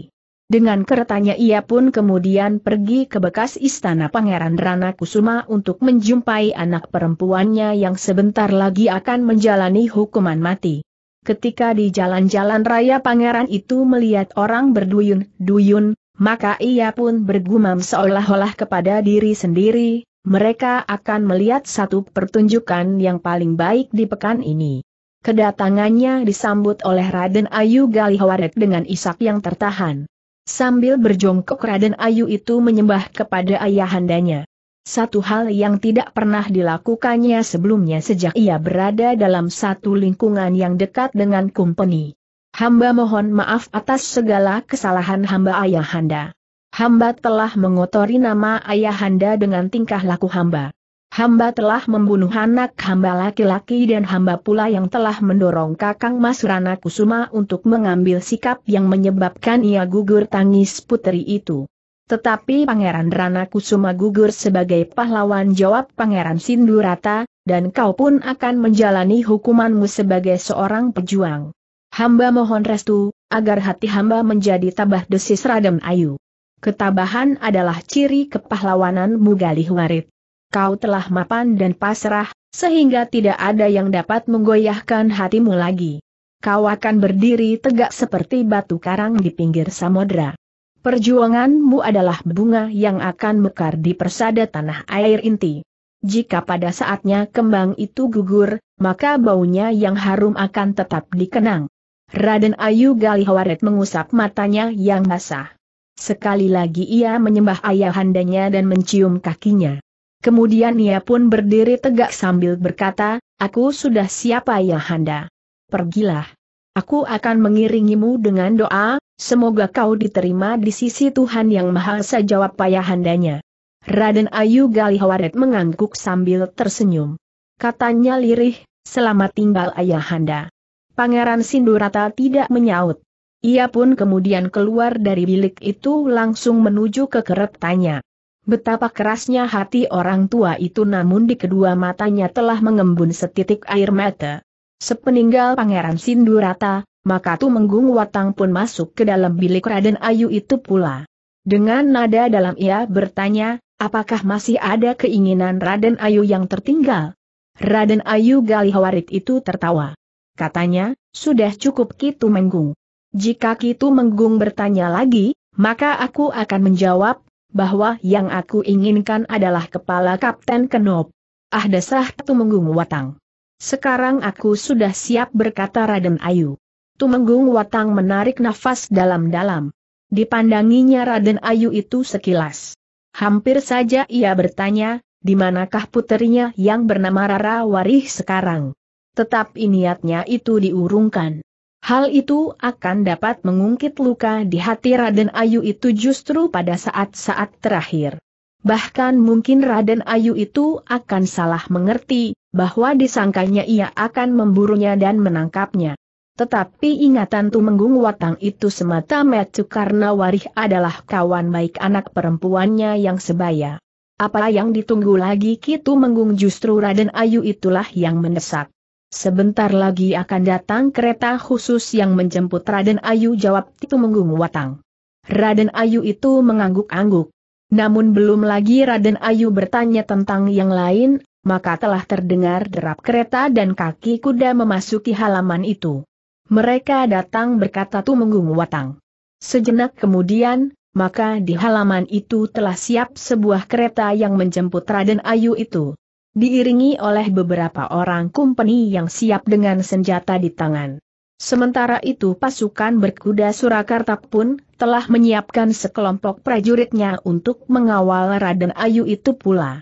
Dengan keretanya ia pun kemudian pergi ke bekas istana Pangeran Rana Kusuma untuk menjumpai anak perempuannya yang sebentar lagi akan menjalani hukuman mati. Ketika di jalan-jalan raya pangeran itu melihat orang berduyun-duyun, maka ia pun bergumam seolah-olah kepada diri sendiri, mereka akan melihat satu pertunjukan yang paling baik di pekan ini. Kedatangannya disambut oleh Raden Ayu Galihwaret dengan isak yang tertahan. Sambil berjongkok Raden Ayu itu menyembah kepada ayahandanya. Satu hal yang tidak pernah dilakukannya sebelumnya sejak ia berada dalam satu lingkungan yang dekat dengan kumpeni. Hamba mohon maaf atas segala kesalahan hamba ayahanda. Hamba telah mengotori nama ayahanda dengan tingkah laku hamba. Hamba telah membunuh anak hamba laki-laki dan hamba pula yang telah mendorong kakang Mas Rana Kusuma untuk mengambil sikap yang menyebabkan ia gugur tangis putri itu. Tetapi Pangeran Rana Kusuma gugur sebagai pahlawan jawab Pangeran Sindurata, dan kau pun akan menjalani hukumanmu sebagai seorang pejuang. Hamba mohon restu, agar hati hamba menjadi tabah desis Radem Ayu. Ketabahan adalah ciri kepahlawanan Galih Warid kau telah mapan dan pasrah, sehingga tidak ada yang dapat menggoyahkan hatimu lagi. Kau akan berdiri tegak seperti batu karang di pinggir samudra. Perjuanganmu adalah bunga yang akan mekar di persada tanah air inti. Jika pada saatnya kembang itu gugur, maka baunya yang harum akan tetap dikenang. Raden Ayu Galihawaret mengusap matanya yang basah. Sekali lagi ia menyembah ayahandanya dan mencium kakinya. Kemudian ia pun berdiri tegak sambil berkata, Aku sudah siapa ya Handa. Pergilah. Aku akan mengiringimu dengan doa, semoga kau diterima di sisi Tuhan Yang Maha Esa jawab payahandanya. Raden Ayu Galihawaret mengangguk sambil tersenyum. Katanya lirih, selamat tinggal ayahanda. Pangeran Sindurata tidak menyaut. Ia pun kemudian keluar dari bilik itu langsung menuju ke keretanya. Betapa kerasnya hati orang tua itu namun di kedua matanya telah mengembun setitik air mata. Sepeninggal Pangeran Sindurata, maka menggung Watang pun masuk ke dalam bilik Raden Ayu itu pula. Dengan nada dalam ia bertanya, apakah masih ada keinginan Raden Ayu yang tertinggal? Raden Ayu Galihawarit itu tertawa. Katanya, sudah cukup Kitu Menggung. Jika Kitu Menggung bertanya lagi, maka aku akan menjawab, bahwa yang aku inginkan adalah kepala Kapten Kenop. Ah dasah Tumenggung Watang. Sekarang aku sudah siap berkata Raden Ayu. Tumenggung Watang menarik nafas dalam-dalam. Dipandanginya Raden Ayu itu sekilas. Hampir saja ia bertanya, di manakah puterinya yang bernama Rara Warih sekarang? Tetap niatnya itu diurungkan. Hal itu akan dapat mengungkit luka di hati Raden Ayu itu justru pada saat-saat terakhir. Bahkan mungkin Raden Ayu itu akan salah mengerti, bahwa disangkanya ia akan memburunya dan menangkapnya. Tetapi ingatan Tumenggung Watang itu semata-mata karena Warih adalah kawan baik anak perempuannya yang sebaya. Apa yang ditunggu lagi Ki Tumenggung justru Raden Ayu itulah yang mendesak. Sebentar lagi akan datang kereta khusus yang menjemput Raden Ayu jawab Titu Menggung Watang. Raden Ayu itu mengangguk-angguk. Namun belum lagi Raden Ayu bertanya tentang yang lain, maka telah terdengar derap kereta dan kaki kuda memasuki halaman itu. Mereka datang berkata Titu Menggung Watang. Sejenak kemudian, maka di halaman itu telah siap sebuah kereta yang menjemput Raden Ayu itu diiringi oleh beberapa orang kumpeni yang siap dengan senjata di tangan. Sementara itu pasukan berkuda Surakarta pun telah menyiapkan sekelompok prajuritnya untuk mengawal Raden Ayu itu pula.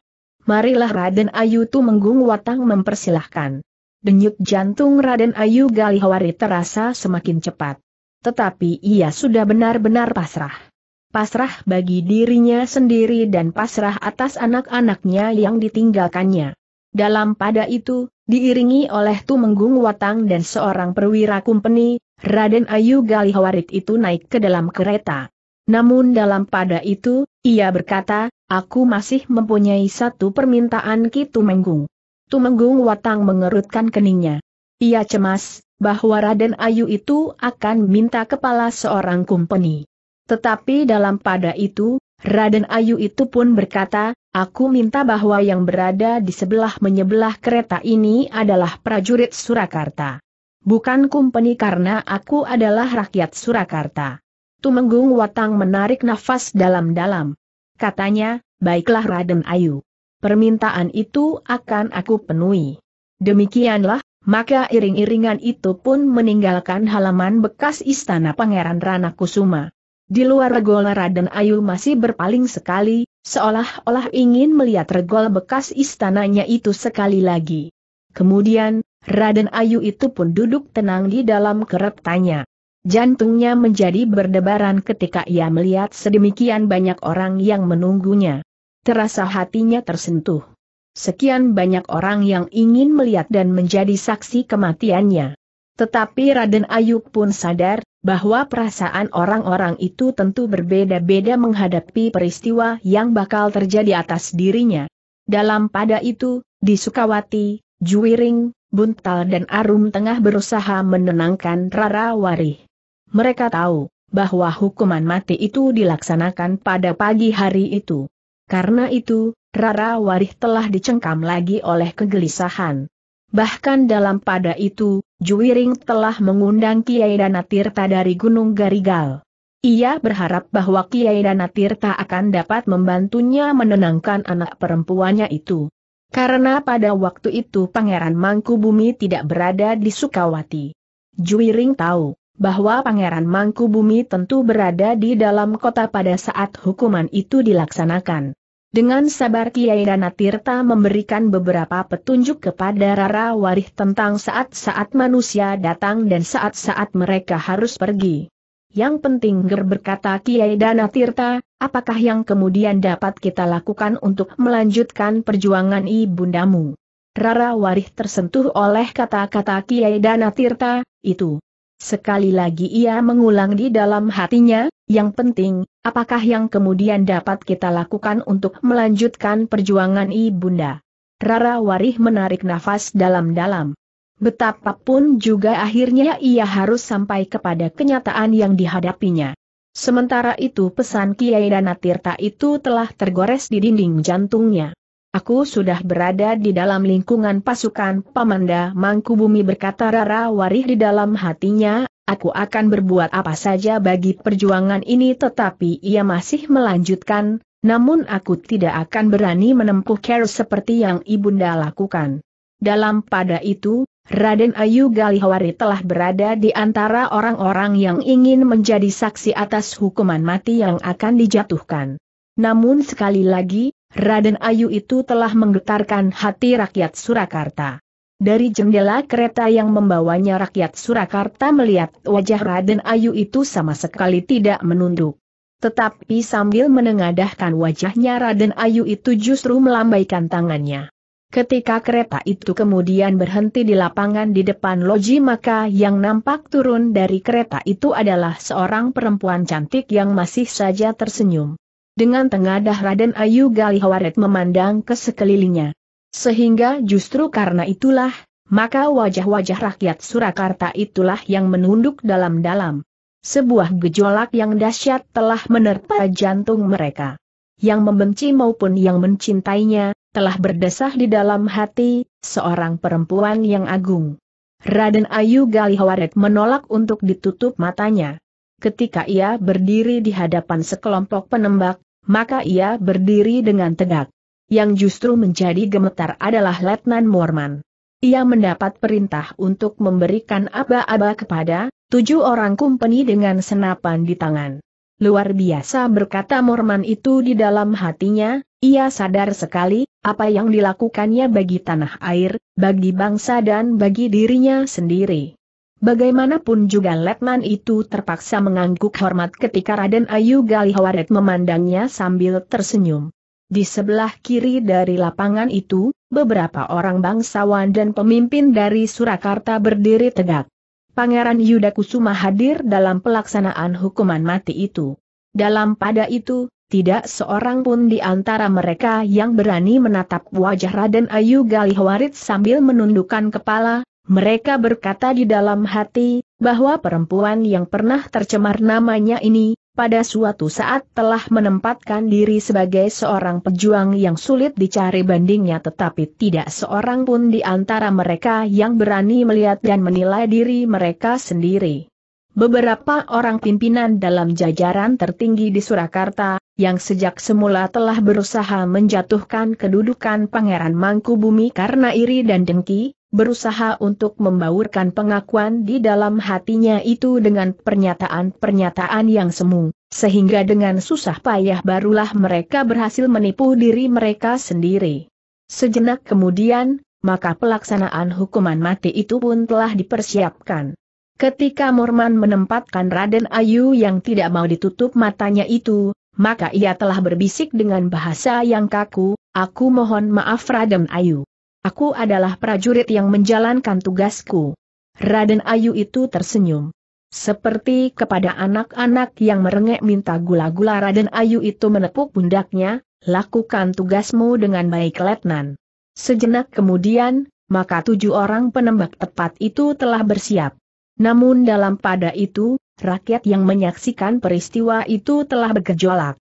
Marilah Raden Ayu itu menggung Watang mempersilahkan. Denyut jantung Raden Ayu Galihawari terasa semakin cepat. Tetapi ia sudah benar-benar pasrah pasrah bagi dirinya sendiri dan pasrah atas anak-anaknya yang ditinggalkannya. Dalam pada itu, diiringi oleh Tumenggung Watang dan seorang perwira kumpeni, Raden Ayu Galihwarit itu naik ke dalam kereta. Namun dalam pada itu, ia berkata, aku masih mempunyai satu permintaan Ki Tumenggung. Tumenggung Watang mengerutkan keningnya. Ia cemas, bahwa Raden Ayu itu akan minta kepala seorang kumpeni. Tetapi dalam pada itu, Raden Ayu itu pun berkata, aku minta bahwa yang berada di sebelah menyebelah kereta ini adalah prajurit Surakarta. Bukan kumpeni karena aku adalah rakyat Surakarta. Tumenggung Watang menarik nafas dalam-dalam. Katanya, baiklah Raden Ayu. Permintaan itu akan aku penuhi. Demikianlah, maka iring-iringan itu pun meninggalkan halaman bekas istana Pangeran Rana Kusuma. Di luar regol Raden Ayu masih berpaling sekali, seolah-olah ingin melihat regol bekas istananya itu sekali lagi. Kemudian, Raden Ayu itu pun duduk tenang di dalam keretanya. Jantungnya menjadi berdebaran ketika ia melihat sedemikian banyak orang yang menunggunya. Terasa hatinya tersentuh. Sekian banyak orang yang ingin melihat dan menjadi saksi kematiannya. Tetapi Raden Ayub pun sadar, bahwa perasaan orang-orang itu tentu berbeda-beda menghadapi peristiwa yang bakal terjadi atas dirinya. Dalam pada itu, di Sukawati, Juwiring, Buntal dan Arum tengah berusaha menenangkan Rara Warih. Mereka tahu, bahwa hukuman mati itu dilaksanakan pada pagi hari itu. Karena itu, Rara Warih telah dicengkam lagi oleh kegelisahan. Bahkan dalam pada itu, Juwiring telah mengundang Kiai Danatirta dari Gunung Garigal. Ia berharap bahwa Kiai Danatirta akan dapat membantunya menenangkan anak perempuannya itu. Karena pada waktu itu Pangeran Mangkubumi tidak berada di Sukawati. Juwiring tahu bahwa Pangeran Mangkubumi tentu berada di dalam kota pada saat hukuman itu dilaksanakan. Dengan sabar Kiai Ranatirta memberikan beberapa petunjuk kepada Rara Warih tentang saat-saat manusia datang dan saat-saat mereka harus pergi. Yang penting ger berkata Kiai Dana Tirta, apakah yang kemudian dapat kita lakukan untuk melanjutkan perjuangan ibundamu? Rara Warih tersentuh oleh kata-kata Kiai Dana Tirta, itu. Sekali lagi ia mengulang di dalam hatinya, yang penting, apakah yang kemudian dapat kita lakukan untuk melanjutkan perjuangan Ibunda? Rara Warih menarik nafas dalam-dalam. Betapapun juga akhirnya ia harus sampai kepada kenyataan yang dihadapinya. Sementara itu pesan Kiai Danatirta itu telah tergores di dinding jantungnya. Aku sudah berada di dalam lingkungan pasukan Pamanda Mangkubumi berkata Rara Warih di dalam hatinya, aku akan berbuat apa saja bagi perjuangan ini tetapi ia masih melanjutkan, namun aku tidak akan berani menempuh care seperti yang Ibunda lakukan. Dalam pada itu, Raden Ayu Galihawari telah berada di antara orang-orang yang ingin menjadi saksi atas hukuman mati yang akan dijatuhkan. Namun sekali lagi, Raden Ayu itu telah menggetarkan hati rakyat Surakarta. Dari jendela kereta yang membawanya rakyat Surakarta melihat wajah Raden Ayu itu sama sekali tidak menunduk. Tetapi sambil menengadahkan wajahnya Raden Ayu itu justru melambaikan tangannya. Ketika kereta itu kemudian berhenti di lapangan di depan loji maka yang nampak turun dari kereta itu adalah seorang perempuan cantik yang masih saja tersenyum. Dengan tengadah Raden Ayu Galihawaret memandang ke sekelilingnya. Sehingga justru karena itulah, maka wajah-wajah rakyat Surakarta itulah yang menunduk dalam-dalam. Sebuah gejolak yang dahsyat telah menerpa jantung mereka. Yang membenci maupun yang mencintainya, telah berdesah di dalam hati, seorang perempuan yang agung. Raden Ayu Galihawaret menolak untuk ditutup matanya. Ketika ia berdiri di hadapan sekelompok penembak, maka ia berdiri dengan tegak. Yang justru menjadi gemetar adalah Letnan Morman. Ia mendapat perintah untuk memberikan aba-aba kepada tujuh orang kumpeni dengan senapan di tangan. Luar biasa berkata Morman itu di dalam hatinya, ia sadar sekali, apa yang dilakukannya bagi tanah air, bagi bangsa dan bagi dirinya sendiri. Bagaimanapun juga Letnan itu terpaksa mengangguk hormat ketika Raden Ayu Galihawaret memandangnya sambil tersenyum. Di sebelah kiri dari lapangan itu, beberapa orang bangsawan dan pemimpin dari Surakarta berdiri tegak. Pangeran Yuda Kusuma hadir dalam pelaksanaan hukuman mati itu. Dalam pada itu, tidak seorang pun di antara mereka yang berani menatap wajah Raden Ayu Galihwarit sambil menundukkan kepala, mereka berkata di dalam hati, bahwa perempuan yang pernah tercemar namanya ini, pada suatu saat telah menempatkan diri sebagai seorang pejuang yang sulit dicari bandingnya tetapi tidak seorang pun di antara mereka yang berani melihat dan menilai diri mereka sendiri. Beberapa orang pimpinan dalam jajaran tertinggi di Surakarta, yang sejak semula telah berusaha menjatuhkan kedudukan Pangeran Mangkubumi karena iri dan dengki, berusaha untuk membaurkan pengakuan di dalam hatinya itu dengan pernyataan-pernyataan yang semu, sehingga dengan susah payah barulah mereka berhasil menipu diri mereka sendiri. Sejenak kemudian, maka pelaksanaan hukuman mati itu pun telah dipersiapkan. Ketika Morman menempatkan Raden Ayu yang tidak mau ditutup matanya itu, maka ia telah berbisik dengan bahasa yang kaku, aku mohon maaf Raden Ayu. Aku adalah prajurit yang menjalankan tugasku. Raden Ayu itu tersenyum. Seperti kepada anak-anak yang merengek minta gula-gula Raden Ayu itu menepuk pundaknya, lakukan tugasmu dengan baik Letnan. Sejenak kemudian, maka tujuh orang penembak tepat itu telah bersiap. Namun dalam pada itu, rakyat yang menyaksikan peristiwa itu telah bergejolak.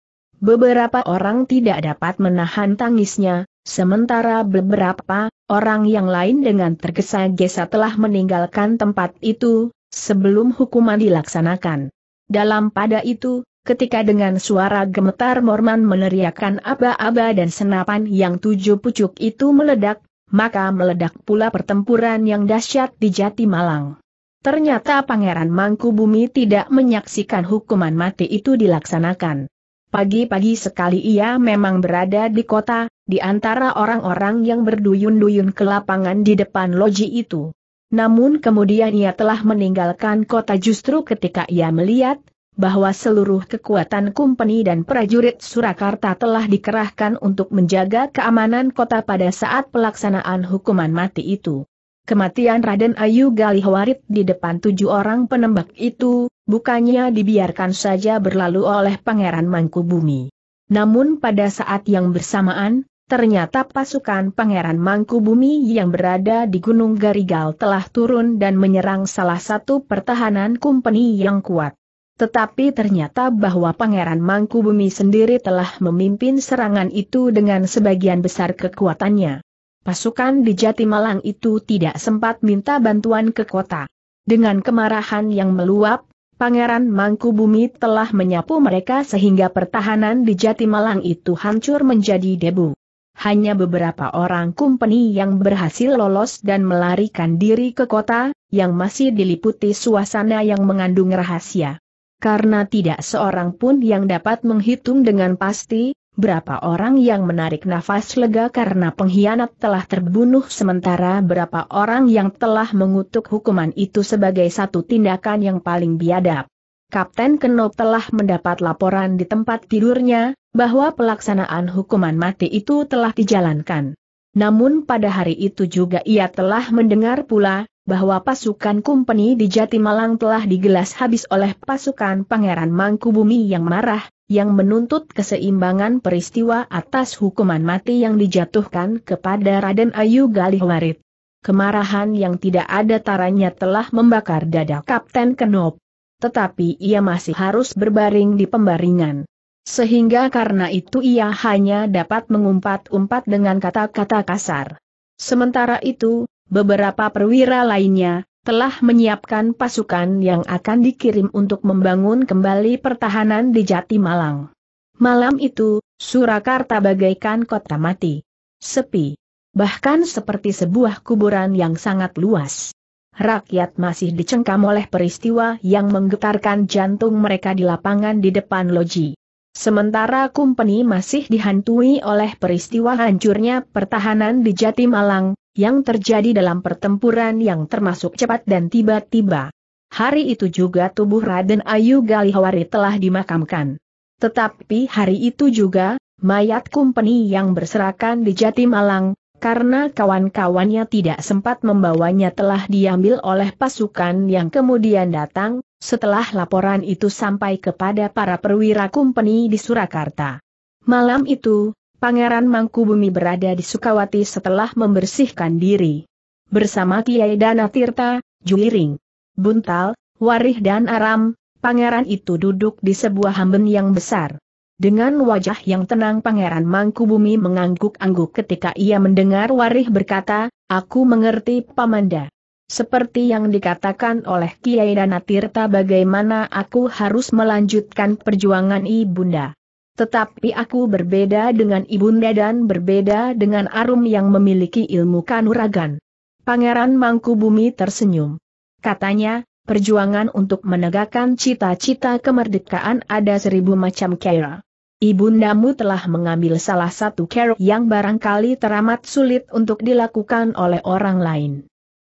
Beberapa orang tidak dapat menahan tangisnya, Sementara beberapa orang yang lain dengan tergesa-gesa telah meninggalkan tempat itu, sebelum hukuman dilaksanakan. Dalam pada itu, ketika dengan suara gemetar Morman meneriakkan aba-aba dan senapan yang tujuh pucuk itu meledak, maka meledak pula pertempuran yang dahsyat di Jati Malang. Ternyata Pangeran Mangkubumi tidak menyaksikan hukuman mati itu dilaksanakan. Pagi-pagi sekali ia memang berada di kota, di antara orang-orang yang berduyun-duyun ke lapangan di depan loji itu. Namun kemudian ia telah meninggalkan kota justru ketika ia melihat, bahwa seluruh kekuatan kumpeni dan prajurit Surakarta telah dikerahkan untuk menjaga keamanan kota pada saat pelaksanaan hukuman mati itu. Kematian Raden Ayu Galihwarit di depan tujuh orang penembak itu, bukannya dibiarkan saja berlalu oleh Pangeran Mangkubumi. Namun pada saat yang bersamaan, ternyata pasukan Pangeran Mangkubumi yang berada di Gunung Garigal telah turun dan menyerang salah satu pertahanan kumpeni yang kuat. Tetapi ternyata bahwa Pangeran Mangkubumi sendiri telah memimpin serangan itu dengan sebagian besar kekuatannya. Pasukan di Jatimalang itu tidak sempat minta bantuan ke kota. Dengan kemarahan yang meluap, Pangeran Mangkubumi telah menyapu mereka sehingga pertahanan di Jatimalang itu hancur menjadi debu. Hanya beberapa orang kumpeni yang berhasil lolos dan melarikan diri ke kota, yang masih diliputi suasana yang mengandung rahasia. Karena tidak seorang pun yang dapat menghitung dengan pasti, Berapa orang yang menarik nafas lega karena pengkhianat telah terbunuh sementara berapa orang yang telah mengutuk hukuman itu sebagai satu tindakan yang paling biadab. Kapten Keno telah mendapat laporan di tempat tidurnya, bahwa pelaksanaan hukuman mati itu telah dijalankan. Namun pada hari itu juga ia telah mendengar pula, bahwa pasukan Kumpeni di Jatimalang telah digelas habis oleh pasukan Pangeran Mangkubumi yang marah, yang menuntut keseimbangan peristiwa atas hukuman mati yang dijatuhkan kepada Raden Ayu Galih Warit. Kemarahan yang tidak ada taranya telah membakar dada Kapten Kenop. Tetapi ia masih harus berbaring di pembaringan. Sehingga karena itu ia hanya dapat mengumpat-umpat dengan kata-kata kasar. Sementara itu, beberapa perwira lainnya, telah menyiapkan pasukan yang akan dikirim untuk membangun kembali pertahanan di Jati Malang. Malam itu, Surakarta bagaikan kota mati. Sepi. Bahkan seperti sebuah kuburan yang sangat luas. Rakyat masih dicengkam oleh peristiwa yang menggetarkan jantung mereka di lapangan di depan loji. Sementara Kumpeni masih dihantui oleh peristiwa hancurnya pertahanan di Jatimalang, yang terjadi dalam pertempuran yang termasuk cepat dan tiba-tiba. Hari itu juga tubuh Raden Ayu Galihawari telah dimakamkan. Tetapi hari itu juga, mayat Kumpeni yang berserakan di Jatimalang, karena kawan-kawannya tidak sempat membawanya telah diambil oleh pasukan yang kemudian datang, setelah laporan itu sampai kepada para perwira kumpeni di Surakarta. Malam itu, Pangeran Mangkubumi berada di Sukawati setelah membersihkan diri. Bersama Kiai Dana Tirta, Juiring, Buntal, Warih dan Aram, pangeran itu duduk di sebuah hamben yang besar. Dengan wajah yang tenang Pangeran Mangkubumi mengangguk-angguk ketika ia mendengar Warih berkata, Aku mengerti Pamanda. Seperti yang dikatakan oleh Kiai Danatirta bagaimana aku harus melanjutkan perjuangan Ibunda. Tetapi aku berbeda dengan Ibunda dan berbeda dengan Arum yang memiliki ilmu kanuragan. Pangeran Mangkubumi tersenyum. Katanya, Perjuangan untuk menegakkan cita-cita kemerdekaan ada seribu macam cara. Ibundamu telah mengambil salah satu cara yang barangkali teramat sulit untuk dilakukan oleh orang lain.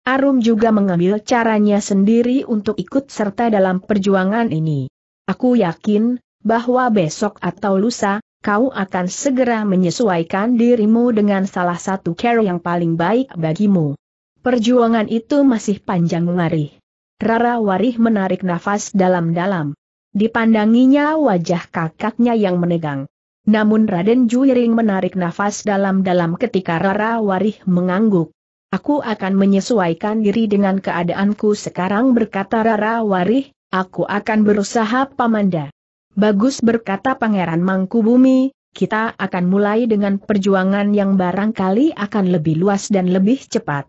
Arum juga mengambil caranya sendiri untuk ikut serta dalam perjuangan ini. Aku yakin, bahwa besok atau lusa, kau akan segera menyesuaikan dirimu dengan salah satu cara yang paling baik bagimu. Perjuangan itu masih panjang lari. Rara Warih menarik nafas dalam-dalam. Dipandanginya wajah kakaknya yang menegang. Namun Raden Juiring menarik nafas dalam-dalam ketika Rara Warih mengangguk. Aku akan menyesuaikan diri dengan keadaanku sekarang berkata Rara Warih, aku akan berusaha pamanda. Bagus berkata Pangeran Mangkubumi, kita akan mulai dengan perjuangan yang barangkali akan lebih luas dan lebih cepat.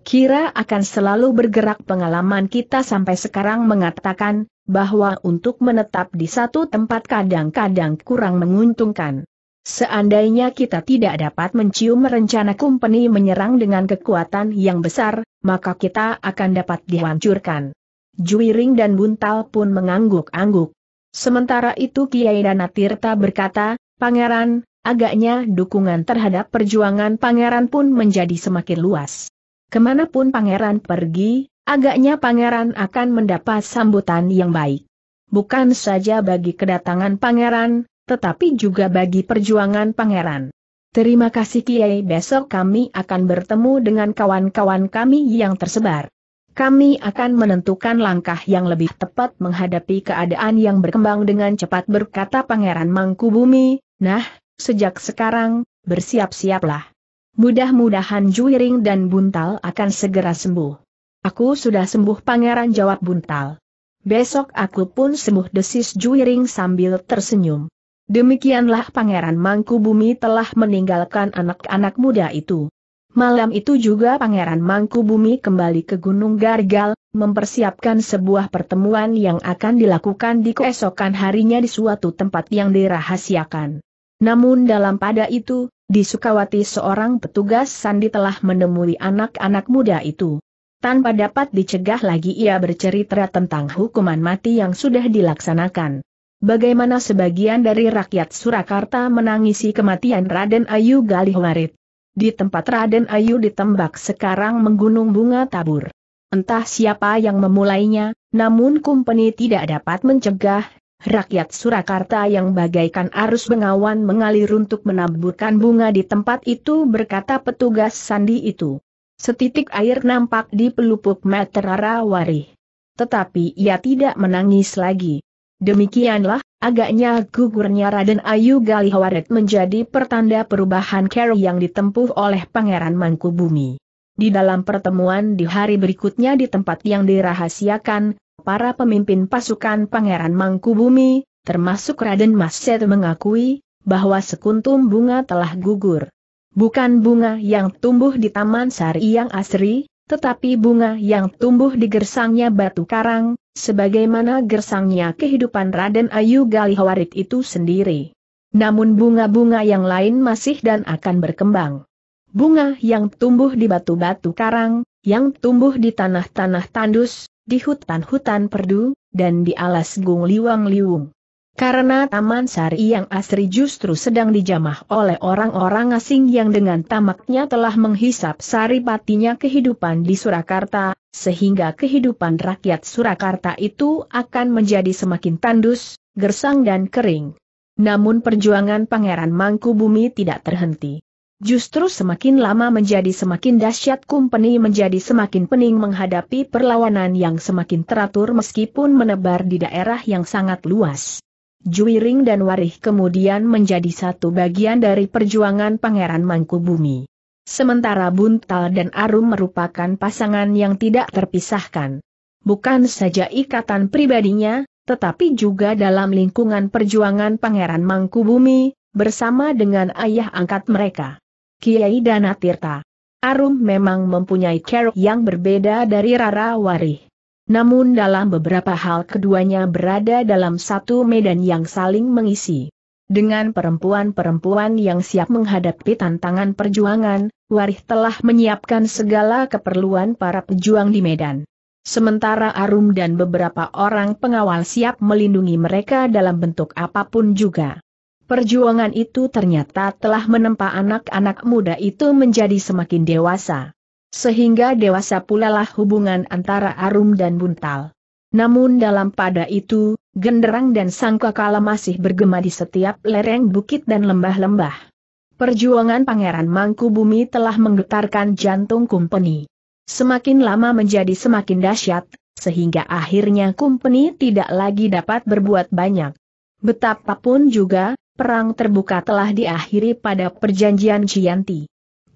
Kira akan selalu bergerak pengalaman kita sampai sekarang mengatakan, bahwa untuk menetap di satu tempat kadang-kadang kurang menguntungkan. Seandainya kita tidak dapat mencium rencana kumpeni menyerang dengan kekuatan yang besar, maka kita akan dapat dihancurkan. Juiring dan Buntal pun mengangguk-angguk. Sementara itu Kiai Danatirta berkata, Pangeran, agaknya dukungan terhadap perjuangan Pangeran pun menjadi semakin luas. Kemanapun pangeran pergi, agaknya pangeran akan mendapat sambutan yang baik. Bukan saja bagi kedatangan pangeran, tetapi juga bagi perjuangan pangeran. Terima kasih Kiai besok kami akan bertemu dengan kawan-kawan kami yang tersebar. Kami akan menentukan langkah yang lebih tepat menghadapi keadaan yang berkembang dengan cepat berkata Pangeran Mangkubumi, nah, sejak sekarang, bersiap-siaplah. Mudah-mudahan Juiring dan Buntal akan segera sembuh. Aku sudah sembuh pangeran jawab Buntal. Besok aku pun sembuh desis Juiring sambil tersenyum. Demikianlah pangeran Mangku Bumi telah meninggalkan anak-anak muda itu. Malam itu juga pangeran Mangku Bumi kembali ke Gunung Gargal, mempersiapkan sebuah pertemuan yang akan dilakukan di keesokan harinya di suatu tempat yang dirahasiakan. Namun dalam pada itu, di Sukawati seorang petugas sandi telah menemui anak-anak muda itu. Tanpa dapat dicegah lagi ia bercerita tentang hukuman mati yang sudah dilaksanakan. Bagaimana sebagian dari rakyat Surakarta menangisi kematian Raden Ayu Galihwarit. Di tempat Raden Ayu ditembak sekarang menggunung bunga tabur. Entah siapa yang memulainya, namun kumpeni tidak dapat mencegah Rakyat Surakarta yang bagaikan arus bengawan mengalir untuk menaburkan bunga di tempat itu berkata petugas sandi itu. Setitik air nampak di pelupuk Matrara Wari, Tetapi ia tidak menangis lagi. Demikianlah, agaknya gugurnya Raden Ayu Galihawaret menjadi pertanda perubahan care yang ditempuh oleh Pangeran Mangkubumi. Di dalam pertemuan di hari berikutnya di tempat yang dirahasiakan, Para pemimpin pasukan Pangeran Mangkubumi, termasuk Raden Mas Set, mengakui, bahwa sekuntum bunga telah gugur. Bukan bunga yang tumbuh di Taman Sari yang asri, tetapi bunga yang tumbuh di gersangnya batu karang, sebagaimana gersangnya kehidupan Raden Ayu Galihawarit itu sendiri. Namun bunga-bunga yang lain masih dan akan berkembang. Bunga yang tumbuh di batu-batu karang, yang tumbuh di tanah-tanah tandus, di hutan-hutan perdu, dan di alas gung liwang-liwung. Karena Taman Sari yang asri justru sedang dijamah oleh orang-orang asing yang dengan tamaknya telah menghisap sari patinya kehidupan di Surakarta, sehingga kehidupan rakyat Surakarta itu akan menjadi semakin tandus, gersang dan kering. Namun perjuangan Pangeran Mangku Bumi tidak terhenti. Justru semakin lama menjadi semakin dahsyat Kumpeni menjadi semakin pening menghadapi perlawanan yang semakin teratur meskipun menebar di daerah yang sangat luas. Juiring dan Warih kemudian menjadi satu bagian dari perjuangan Pangeran Mangkubumi. Sementara Buntal dan Arum merupakan pasangan yang tidak terpisahkan. Bukan saja ikatan pribadinya, tetapi juga dalam lingkungan perjuangan Pangeran Mangkubumi, bersama dengan ayah angkat mereka. Kiai Dana Tirta. Arum memang mempunyai cara yang berbeda dari Rara Warih. Namun dalam beberapa hal keduanya berada dalam satu medan yang saling mengisi. Dengan perempuan-perempuan yang siap menghadapi tantangan perjuangan, Warih telah menyiapkan segala keperluan para pejuang di medan. Sementara Arum dan beberapa orang pengawal siap melindungi mereka dalam bentuk apapun juga. Perjuangan itu ternyata telah menempa anak-anak muda itu menjadi semakin dewasa. Sehingga dewasa pula lah hubungan antara Arum dan Buntal. Namun dalam pada itu, genderang dan sangkakala masih bergema di setiap lereng bukit dan lembah-lembah. Perjuangan Pangeran Mangku Bumi telah menggetarkan jantung Kumpeni. Semakin lama menjadi semakin dahsyat, sehingga akhirnya Kumpeni tidak lagi dapat berbuat banyak. Betapapun juga, perang terbuka telah diakhiri pada perjanjian Cianti.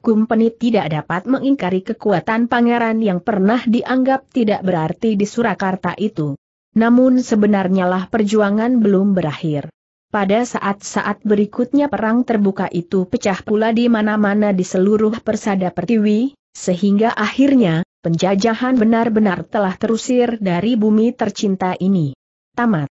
Kumpeni tidak dapat mengingkari kekuatan pangeran yang pernah dianggap tidak berarti di Surakarta itu. Namun sebenarnya lah perjuangan belum berakhir. Pada saat-saat berikutnya perang terbuka itu pecah pula di mana-mana di seluruh persada pertiwi, sehingga akhirnya, penjajahan benar-benar telah terusir dari bumi tercinta ini. Tamat.